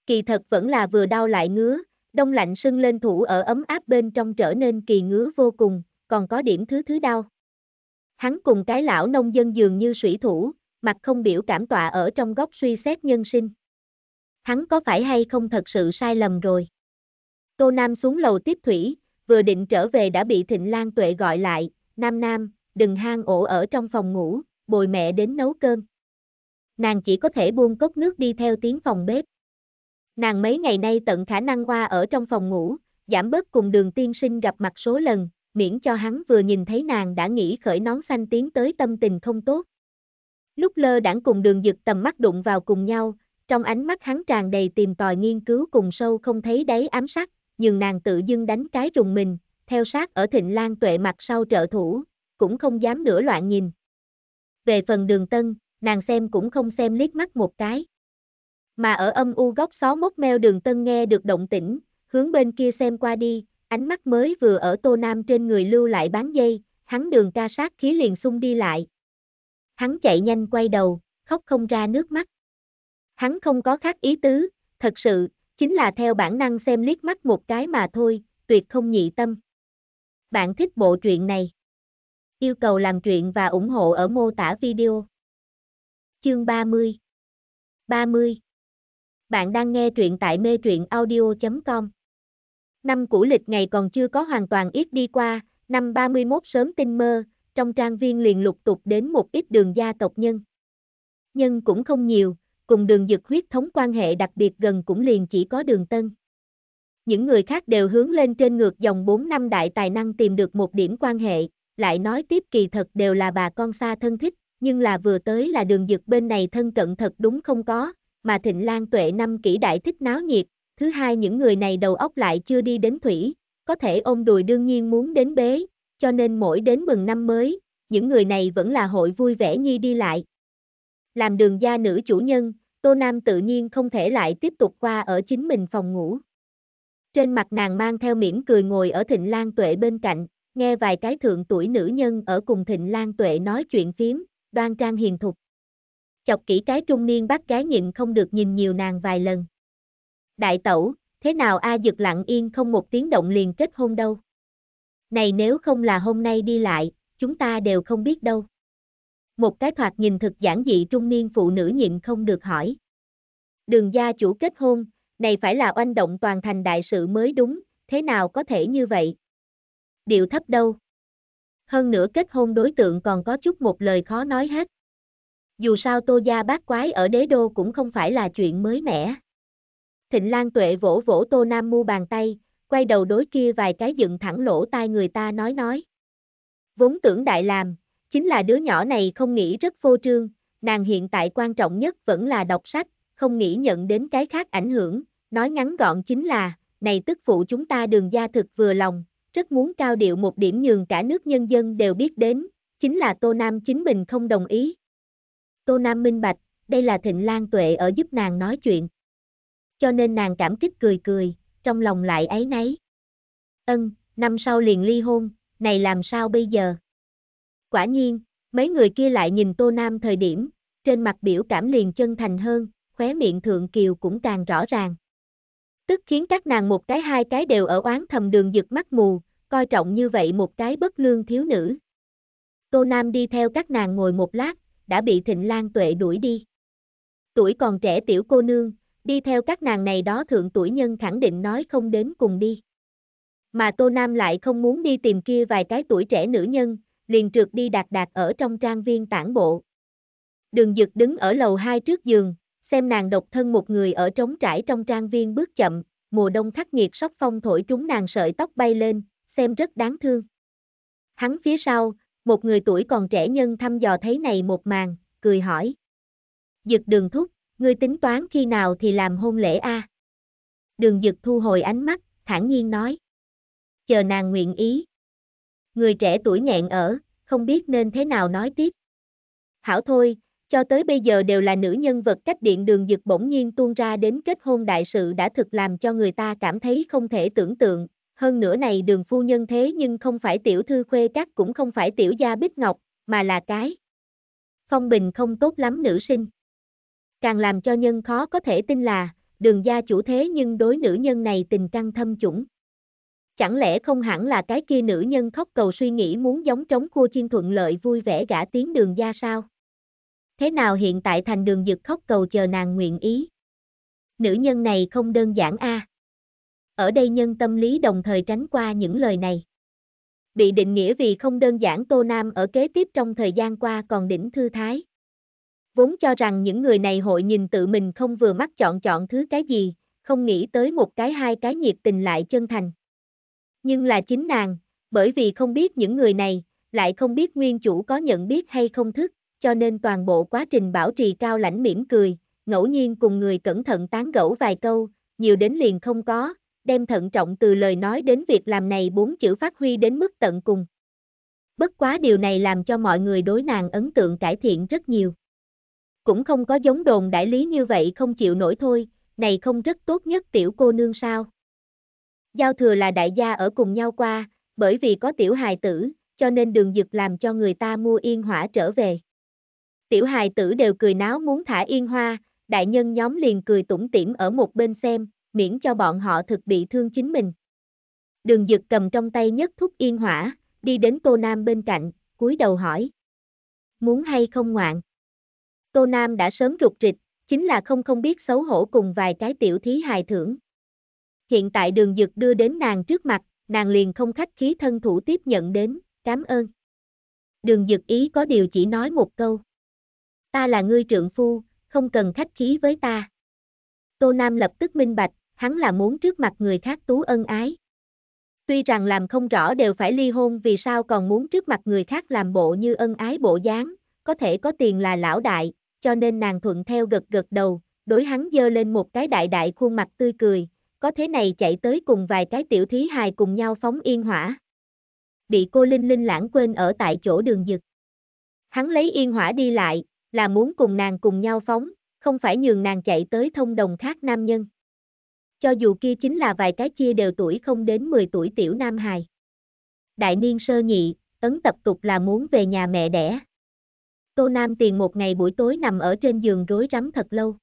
Kỳ thật vẫn là vừa đau lại ngứa, đông lạnh sưng lên thủ ở ấm áp bên trong trở nên kỳ ngứa vô cùng, còn có điểm thứ thứ đau. Hắn cùng cái lão nông dân dường như sủy thủ, mặt không biểu cảm tọa ở trong góc suy xét nhân sinh hắn có phải hay không thật sự sai lầm rồi. Tô Nam xuống lầu tiếp thủy, vừa định trở về đã bị Thịnh Lan Tuệ gọi lại, Nam Nam, đừng hang ổ ở trong phòng ngủ, bồi mẹ đến nấu cơm. Nàng chỉ có thể buông cốc nước đi theo tiếng phòng bếp. Nàng mấy ngày nay tận khả năng qua ở trong phòng ngủ, giảm bớt cùng đường tiên sinh gặp mặt số lần, miễn cho hắn vừa nhìn thấy nàng đã nghĩ khởi nón xanh tiến tới tâm tình không tốt. Lúc lơ đãng cùng đường dực tầm mắt đụng vào cùng nhau, trong ánh mắt hắn tràn đầy tìm tòi nghiên cứu cùng sâu không thấy đáy ám sắc, nhưng nàng tự dưng đánh cái rùng mình, theo sát ở thịnh lan tuệ mặt sau trợ thủ, cũng không dám nửa loạn nhìn. Về phần đường tân, nàng xem cũng không xem liếc mắt một cái. Mà ở âm u góc xó mốc meo đường tân nghe được động tĩnh, hướng bên kia xem qua đi, ánh mắt mới vừa ở tô nam trên người lưu lại bán dây, hắn đường ca sát khí liền xung đi lại. Hắn chạy nhanh quay đầu, khóc không ra nước mắt. Hắn không có khác ý tứ, thật sự, chính là theo bản năng xem liếc mắt một cái mà thôi, tuyệt không nhị tâm. Bạn thích bộ truyện này? Yêu cầu làm truyện và ủng hộ ở mô tả video. Chương 30 30 Bạn đang nghe truyện tại mê truyện audio.com Năm cũ lịch ngày còn chưa có hoàn toàn ít đi qua, năm 31 sớm tinh mơ, trong trang viên liền lục tục đến một ít đường gia tộc nhân. Nhân cũng không nhiều, cùng đường dực huyết thống quan hệ đặc biệt gần cũng liền chỉ có đường tân. Những người khác đều hướng lên trên ngược dòng 4 năm đại tài năng tìm được một điểm quan hệ, lại nói tiếp kỳ thật đều là bà con xa thân thích, nhưng là vừa tới là đường dực bên này thân cận thật đúng không có, mà Thịnh Lan Tuệ năm kỹ đại thích náo nhiệt, thứ hai những người này đầu óc lại chưa đi đến thủy, có thể ôm đùi đương nhiên muốn đến bế, cho nên mỗi đến mừng năm mới, những người này vẫn là hội vui vẻ nhi đi lại, làm đường gia nữ chủ nhân, Tô Nam tự nhiên không thể lại tiếp tục qua ở chính mình phòng ngủ. Trên mặt nàng mang theo mỉm cười ngồi ở Thịnh Lan Tuệ bên cạnh, nghe vài cái thượng tuổi nữ nhân ở cùng Thịnh Lan Tuệ nói chuyện phiếm, đoan trang hiền thục. Chọc kỹ cái trung niên bác gái nhịn không được nhìn nhiều nàng vài lần. Đại tẩu, thế nào A Dực lặng yên không một tiếng động liền kết hôn đâu. Này nếu không là hôm nay đi lại, chúng ta đều không biết đâu. Một cái thoạt nhìn thực giản dị trung niên phụ nữ nhịn không được hỏi. Đường gia chủ kết hôn, này phải là oanh động toàn thành đại sự mới đúng, thế nào có thể như vậy? điều thấp đâu? Hơn nữa kết hôn đối tượng còn có chút một lời khó nói hết. Dù sao tô gia bát quái ở đế đô cũng không phải là chuyện mới mẻ. Thịnh Lan Tuệ vỗ vỗ Tô Nam Mu bàn tay, quay đầu đối kia vài cái dựng thẳng lỗ tai người ta nói nói. Vốn tưởng đại làm, chính là đứa nhỏ này không nghĩ rất vô trương, nàng hiện tại quan trọng nhất vẫn là đọc sách, không nghĩ nhận đến cái khác ảnh hưởng, nói ngắn gọn chính là, này tức phụ chúng ta đường gia thực vừa lòng, rất muốn cao điệu một điểm nhường cả nước nhân dân đều biết đến, chính là Tô Nam chính mình không đồng ý. Tô Nam minh bạch, đây là Thịnh Lan Tuệ ở giúp nàng nói chuyện. Cho nên nàng cảm kích cười cười, trong lòng lại ấy nấy. Ân, năm sau liền ly hôn, này làm sao bây giờ? Quả nhiên, mấy người kia lại nhìn Tô Nam thời điểm, trên mặt biểu cảm liền chân thành hơn, khóe miệng Thượng Kiều cũng càng rõ ràng. Tức khiến các nàng một cái hai cái đều ở oán thầm đường giật mắt mù, coi trọng như vậy một cái bất lương thiếu nữ. Tô Nam đi theo các nàng ngồi một lát, đã bị Thịnh Lan Tuệ đuổi đi. Tuổi còn trẻ tiểu cô nương, đi theo các nàng này đó thượng tuổi nhân khẳng định nói không đến cùng đi. Mà Tô Nam lại không muốn đi tìm kia vài cái tuổi trẻ nữ nhân, liền trượt đi đạt đạt ở trong trang viên tản bộ. Đường dực đứng ở lầu hai trước giường, xem nàng độc thân một người ở trống trải trong trang viên bước chậm, mùa đông khắc nghiệt sóc phong thổi trúng nàng sợi tóc bay lên, xem rất đáng thương. Hắn phía sau, một người tuổi còn trẻ nhân thăm dò thấy này một màn, cười hỏi. Dực đường thúc, ngươi tính toán khi nào thì làm hôn lễ a? Đường dực thu hồi ánh mắt, thản nhiên nói. Chờ nàng nguyện ý người trẻ tuổi nghẹn ở, không biết nên thế nào nói tiếp. Hảo thôi, cho tới bây giờ đều là nữ nhân vật cách điện đường dực bỗng nhiên tuôn ra đến kết hôn đại sự đã thực làm cho người ta cảm thấy không thể tưởng tượng. Hơn nữa này đường phu nhân thế nhưng không phải tiểu thư khuê các cũng không phải tiểu gia bích ngọc, mà là cái. Phong bình không tốt lắm nữ sinh. Càng làm cho nhân khó có thể tin là, đường gia chủ thế nhưng đối nữ nhân này tình căng thâm chủng. Chẳng lẽ không hẳn là cái kia nữ nhân khóc cầu suy nghĩ muốn giống trống cua chiên thuận lợi vui vẻ gã tiến đường ra sao? Thế nào hiện tại thành đường dực khóc cầu chờ nàng nguyện ý? Nữ nhân này không đơn giản a. À? Ở đây nhân tâm lý đồng thời tránh qua những lời này. Bị định nghĩa vì không đơn giản Tô Nam ở kế tiếp trong thời gian qua còn đỉnh thư thái. Vốn cho rằng những người này hội nhìn tự mình không vừa mắt chọn chọn thứ cái gì, không nghĩ tới một cái hai cái nhiệt tình lại chân thành. Nhưng là chính nàng, bởi vì không biết những người này, lại không biết nguyên chủ có nhận biết hay không thức, cho nên toàn bộ quá trình bảo trì cao lãnh mỉm cười, ngẫu nhiên cùng người cẩn thận tán gẫu vài câu, nhiều đến liền không có, đem thận trọng từ lời nói đến việc làm này bốn chữ phát huy đến mức tận cùng. Bất quá điều này làm cho mọi người đối nàng ấn tượng cải thiện rất nhiều. Cũng không có giống đồn đại lý như vậy không chịu nổi thôi, này không rất tốt nhất tiểu cô nương sao. Giao thừa là đại gia ở cùng nhau qua, bởi vì có tiểu hài tử, cho nên đường dực làm cho người ta mua yên hỏa trở về. Tiểu hài tử đều cười náo muốn thả yên hoa, đại nhân nhóm liền cười tủm tỉm ở một bên xem, miễn cho bọn họ thực bị thương chính mình. Đường dực cầm trong tay nhất thúc yên hỏa, đi đến cô Nam bên cạnh, cúi đầu hỏi. Muốn hay không ngoạn? Cô Nam đã sớm rụt rịch, chính là không không biết xấu hổ cùng vài cái tiểu thí hài thưởng. Hiện tại đường dực đưa đến nàng trước mặt, nàng liền không khách khí thân thủ tiếp nhận đến, cảm ơn. Đường dực ý có điều chỉ nói một câu. Ta là ngươi trượng phu, không cần khách khí với ta. Tô Nam lập tức minh bạch, hắn là muốn trước mặt người khác tú ân ái. Tuy rằng làm không rõ đều phải ly hôn vì sao còn muốn trước mặt người khác làm bộ như ân ái bộ dáng, có thể có tiền là lão đại, cho nên nàng thuận theo gật gật đầu, đối hắn dơ lên một cái đại đại khuôn mặt tươi cười, có thế này chạy tới cùng vài cái tiểu thí hài cùng nhau phóng yên hỏa. Bị cô Linh Linh lãng quên ở tại chỗ đường dực. Hắn lấy yên hỏa đi lại, là muốn cùng nàng cùng nhau phóng, không phải nhường nàng chạy tới thông đồng khác nam nhân. Cho dù kia chính là vài cái chia đều tuổi không đến 10 tuổi tiểu nam hài. Đại niên sơ nhị, ấn tập tục là muốn về nhà mẹ đẻ. Tô Nam tiền một ngày buổi tối nằm ở trên giường rối rắm thật lâu.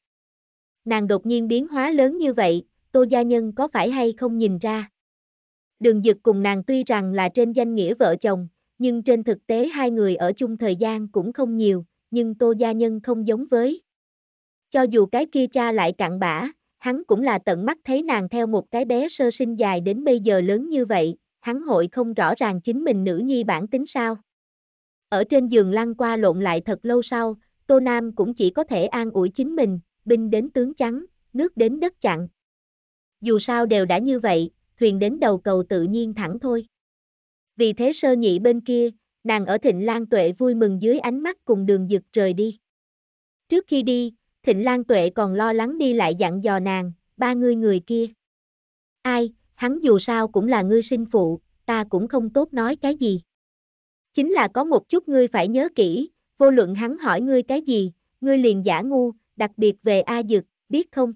Nàng đột nhiên biến hóa lớn như vậy, Tô Gia Nhân có phải hay không nhìn ra. Đường Dực cùng nàng tuy rằng là trên danh nghĩa vợ chồng, nhưng trên thực tế hai người ở chung thời gian cũng không nhiều, nhưng Tô Gia Nhân không giống với. Cho dù cái kia cha lại cặn bã, hắn cũng là tận mắt thấy nàng theo một cái bé sơ sinh dài đến bây giờ lớn như vậy, hắn hội không rõ ràng chính mình nữ nhi bản tính sao. Ở trên giường lăn qua lộn lại thật lâu sau, Tô Nam cũng chỉ có thể an ủi chính mình, binh đến tướng trắng, nước đến đất chặn, dù sao đều đã như vậy, thuyền đến đầu cầu tự nhiên thẳng thôi. Vì thế sơ nhị bên kia, nàng ở Thịnh Lan Tuệ vui mừng dưới ánh mắt cùng đường dực rời đi. Trước khi đi, Thịnh Lan Tuệ còn lo lắng đi lại dặn dò nàng, ba người người kia. Ai, hắn dù sao cũng là ngươi sinh phụ, ta cũng không tốt nói cái gì. Chính là có một chút ngươi phải nhớ kỹ, vô luận hắn hỏi ngươi cái gì, ngươi liền giả ngu, đặc biệt về A Dực, biết không?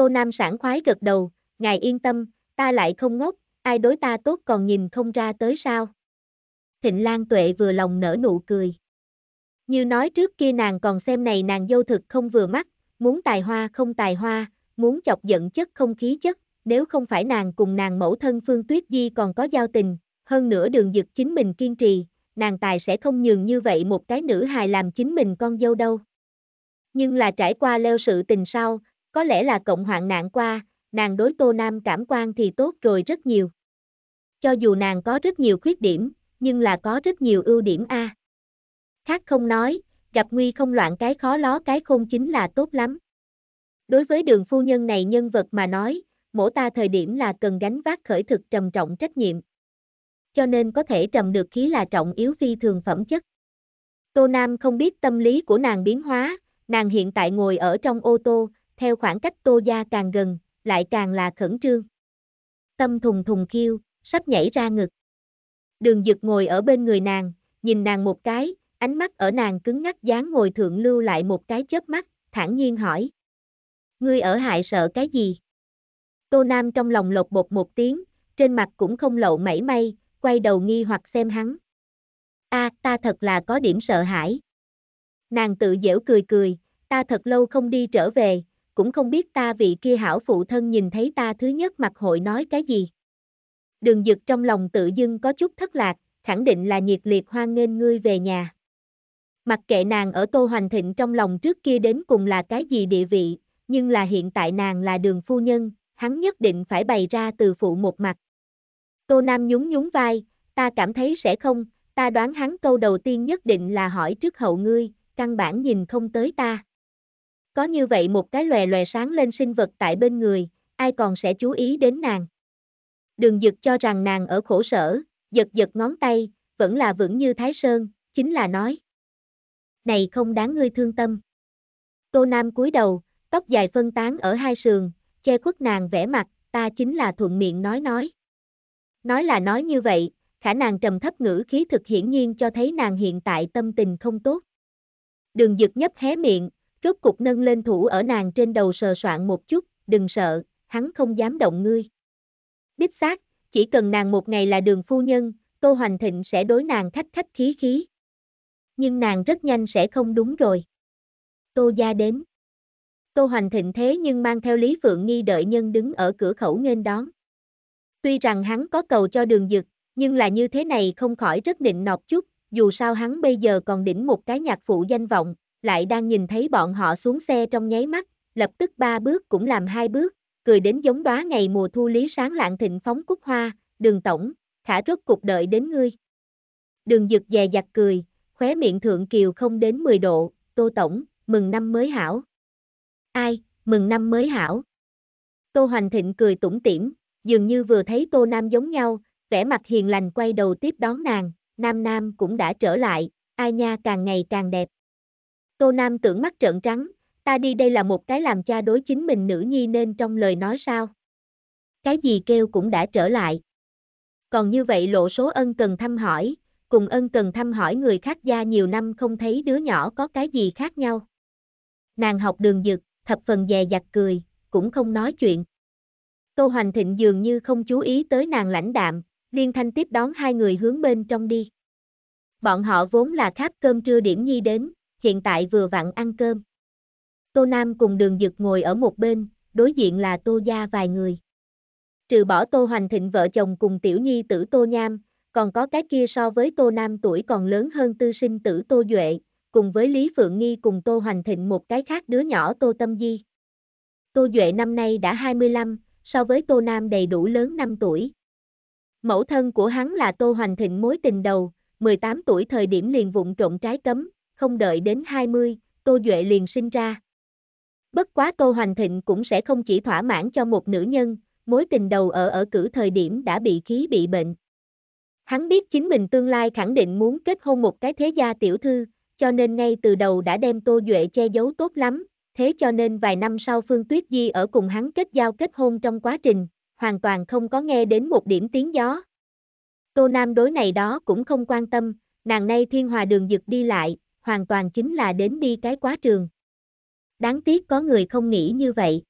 Tô Nam sảng khoái gật đầu, ngài yên tâm, ta lại không ngốc, ai đối ta tốt còn nhìn không ra tới sao. Thịnh Lan Tuệ vừa lòng nở nụ cười. Như nói trước kia nàng còn xem này nàng dâu thực không vừa mắt, muốn tài hoa không tài hoa, muốn chọc giận chất không khí chất, nếu không phải nàng cùng nàng mẫu thân Phương Tuyết Di còn có giao tình, hơn nữa đường dực chính mình kiên trì, nàng tài sẽ không nhường như vậy một cái nữ hài làm chính mình con dâu đâu. Nhưng là trải qua leo sự tình sau, có lẽ là cộng hoạn nạn qua, nàng đối Tô Nam cảm quan thì tốt rồi rất nhiều. Cho dù nàng có rất nhiều khuyết điểm, nhưng là có rất nhiều ưu điểm a. À. Khác không nói, gặp nguy không loạn cái khó ló cái khôn chính là tốt lắm. Đối với đường phu nhân này nhân vật mà nói, mỗi ta thời điểm là cần gánh vác khởi thực trầm trọng trách nhiệm. Cho nên có thể trầm được khí là trọng yếu phi thường phẩm chất. Tô Nam không biết tâm lý của nàng biến hóa, nàng hiện tại ngồi ở trong ô tô, theo khoảng cách Tô Gia càng gần, lại càng là khẩn trương. Tâm thùng thùng khiêu, sắp nhảy ra ngực. Đường Dực ngồi ở bên người nàng, nhìn nàng một cái, ánh mắt ở nàng cứng ngắc dáng ngồi thượng lưu lại một cái chớp mắt, thản nhiên hỏi. Ngươi ở hại sợ cái gì? Tô Nam trong lòng lột bột một tiếng, trên mặt cũng không lộ mảy may, quay đầu nghi hoặc xem hắn. A, ta thật là có điểm sợ hãi. Nàng tự dễu cười cười, ta thật lâu không đi trở về, cũng không biết ta vị kia hảo phụ thân nhìn thấy ta thứ nhất mặt hội nói cái gì. Đường dực trong lòng tự dưng có chút thất lạc, khẳng định là nhiệt liệt hoan nghênh ngươi về nhà. Mặc kệ nàng ở Tô Hoành Thịnh trong lòng trước kia đến cùng là cái gì địa vị, nhưng là hiện tại nàng là đường phu nhân, hắn nhất định phải bày ra từ phụ một mặt. Tô Nam nhún nhún vai, ta cảm thấy sẽ không, ta đoán hắn câu đầu tiên nhất định là hỏi trước hậu ngươi, căn bản nhìn không tới ta có như vậy một cái lòe lòe sáng lên sinh vật tại bên người, ai còn sẽ chú ý đến nàng. Đường dực cho rằng nàng ở khổ sở, giật giật ngón tay, vẫn là vững như Thái Sơn, chính là nói. Này không đáng ngươi thương tâm. Tô Nam cúi đầu, tóc dài phân tán ở hai sườn, che khuất nàng vẻ mặt, ta chính là thuận miệng nói nói. Nói là nói như vậy, khả nàng trầm thấp ngữ khí thực hiển nhiên cho thấy nàng hiện tại tâm tình không tốt. Đường dực nhấp hé miệng, rốt cục nâng lên thủ ở nàng trên đầu sờ soạn một chút, đừng sợ, hắn không dám động ngươi. Bích xác, chỉ cần nàng một ngày là đường phu nhân, Tô Hoành Thịnh sẽ đối nàng khách khách khí khí. Nhưng nàng rất nhanh sẽ không đúng rồi. Tô gia đến. Tô Hoành Thịnh thế nhưng mang theo Lý Phượng Nghi đợi nhân đứng ở cửa khẩu nghênh đón. Tuy rằng hắn có cầu cho đường dực, nhưng là như thế này không khỏi rất nịnh nọt chút, dù sao hắn bây giờ còn đỉnh một cái nhạc phụ danh vọng, lại đang nhìn thấy bọn họ xuống xe trong nháy mắt, lập tức ba bước cũng làm hai bước, cười đến giống đóa ngày mùa thu lý sáng lạng thịnh phóng cúc hoa, đường tổng, khả rốt cục đợi đến ngươi. Đường dực dè dặt cười, khóe miệng thượng kiều không đến 10 độ, tô tổng, mừng năm mới hảo. Ai, mừng năm mới hảo. Tô Hoành Thịnh cười tủm tỉm, dường như vừa thấy Tô Nam giống nhau, vẻ mặt hiền lành quay đầu tiếp đón nàng, Nam Nam cũng đã trở lại, ai nha càng ngày càng đẹp. Tô Nam tưởng mắt trợn trắng, ta đi đây là một cái làm cha đối chính mình nữ nhi nên trong lời nói sao. Cái gì kêu cũng đã trở lại. Còn như vậy lộ số ân cần thăm hỏi, cùng ân cần thăm hỏi người khác gia nhiều năm không thấy đứa nhỏ có cái gì khác nhau. Nàng học đường dực, thập phần dè dặt cười, cũng không nói chuyện. Tô Hoành Thịnh dường như không chú ý tới nàng lãnh đạm, liên thanh tiếp đón hai người hướng bên trong đi. Bọn họ vốn là khát cơm trưa điểm nhi đến, hiện tại vừa vặn ăn cơm. Tô Nam cùng đường dực ngồi ở một bên, đối diện là Tô Gia vài người. Trừ bỏ Tô Hoành Thịnh vợ chồng cùng tiểu nhi tử Tô Nham, còn có cái kia so với Tô Nam tuổi còn lớn hơn tư sinh tử Tô Duệ, cùng với Lý Phượng Nghi cùng Tô Hoành Thịnh một cái khác đứa nhỏ Tô Tâm Di. Tô Duệ năm nay đã 25, so với Tô Nam đầy đủ lớn 5 tuổi. Mẫu thân của hắn là Tô Hoành Thịnh mối tình đầu, 18 tuổi thời điểm liền vụng trộn trái cấm, không đợi đến 20, Tô Duệ liền sinh ra. Bất quá Tô Hoành Thịnh cũng sẽ không chỉ thỏa mãn cho một nữ nhân, mối tình đầu ở ở cử thời điểm đã bị khí bị bệnh. Hắn biết chính mình tương lai khẳng định muốn kết hôn một cái thế gia tiểu thư, cho nên ngay từ đầu đã đem Tô Duệ che giấu tốt lắm, thế cho nên vài năm sau Phương Tuyết Di ở cùng hắn kết giao kết hôn trong quá trình, hoàn toàn không có nghe đến một điểm tiếng gió. Tô Nam đối này đó cũng không quan tâm, nàng nay thiên hòa đường dực đi lại, hoàn toàn chính là đến đi cái quá trường. Đáng tiếc có người không nghĩ như vậy.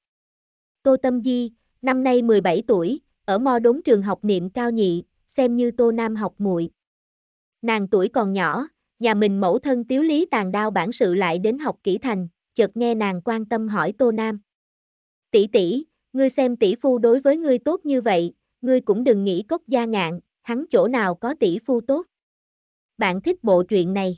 Tô Tâm Di, năm nay 17 tuổi, ở Mo Đốn trường học niệm cao nhị, xem như Tô Nam học muội. Nàng tuổi còn nhỏ, nhà mình mẫu thân tiếu lý tàn đao bản sự lại đến học kỹ thành, chợt nghe nàng quan tâm hỏi Tô Nam. Tỷ tỷ, ngươi xem tỷ phu đối với ngươi tốt như vậy, ngươi cũng đừng nghĩ cốc gia ngạn, hắn chỗ nào có tỷ phu tốt. Bạn thích bộ truyện này?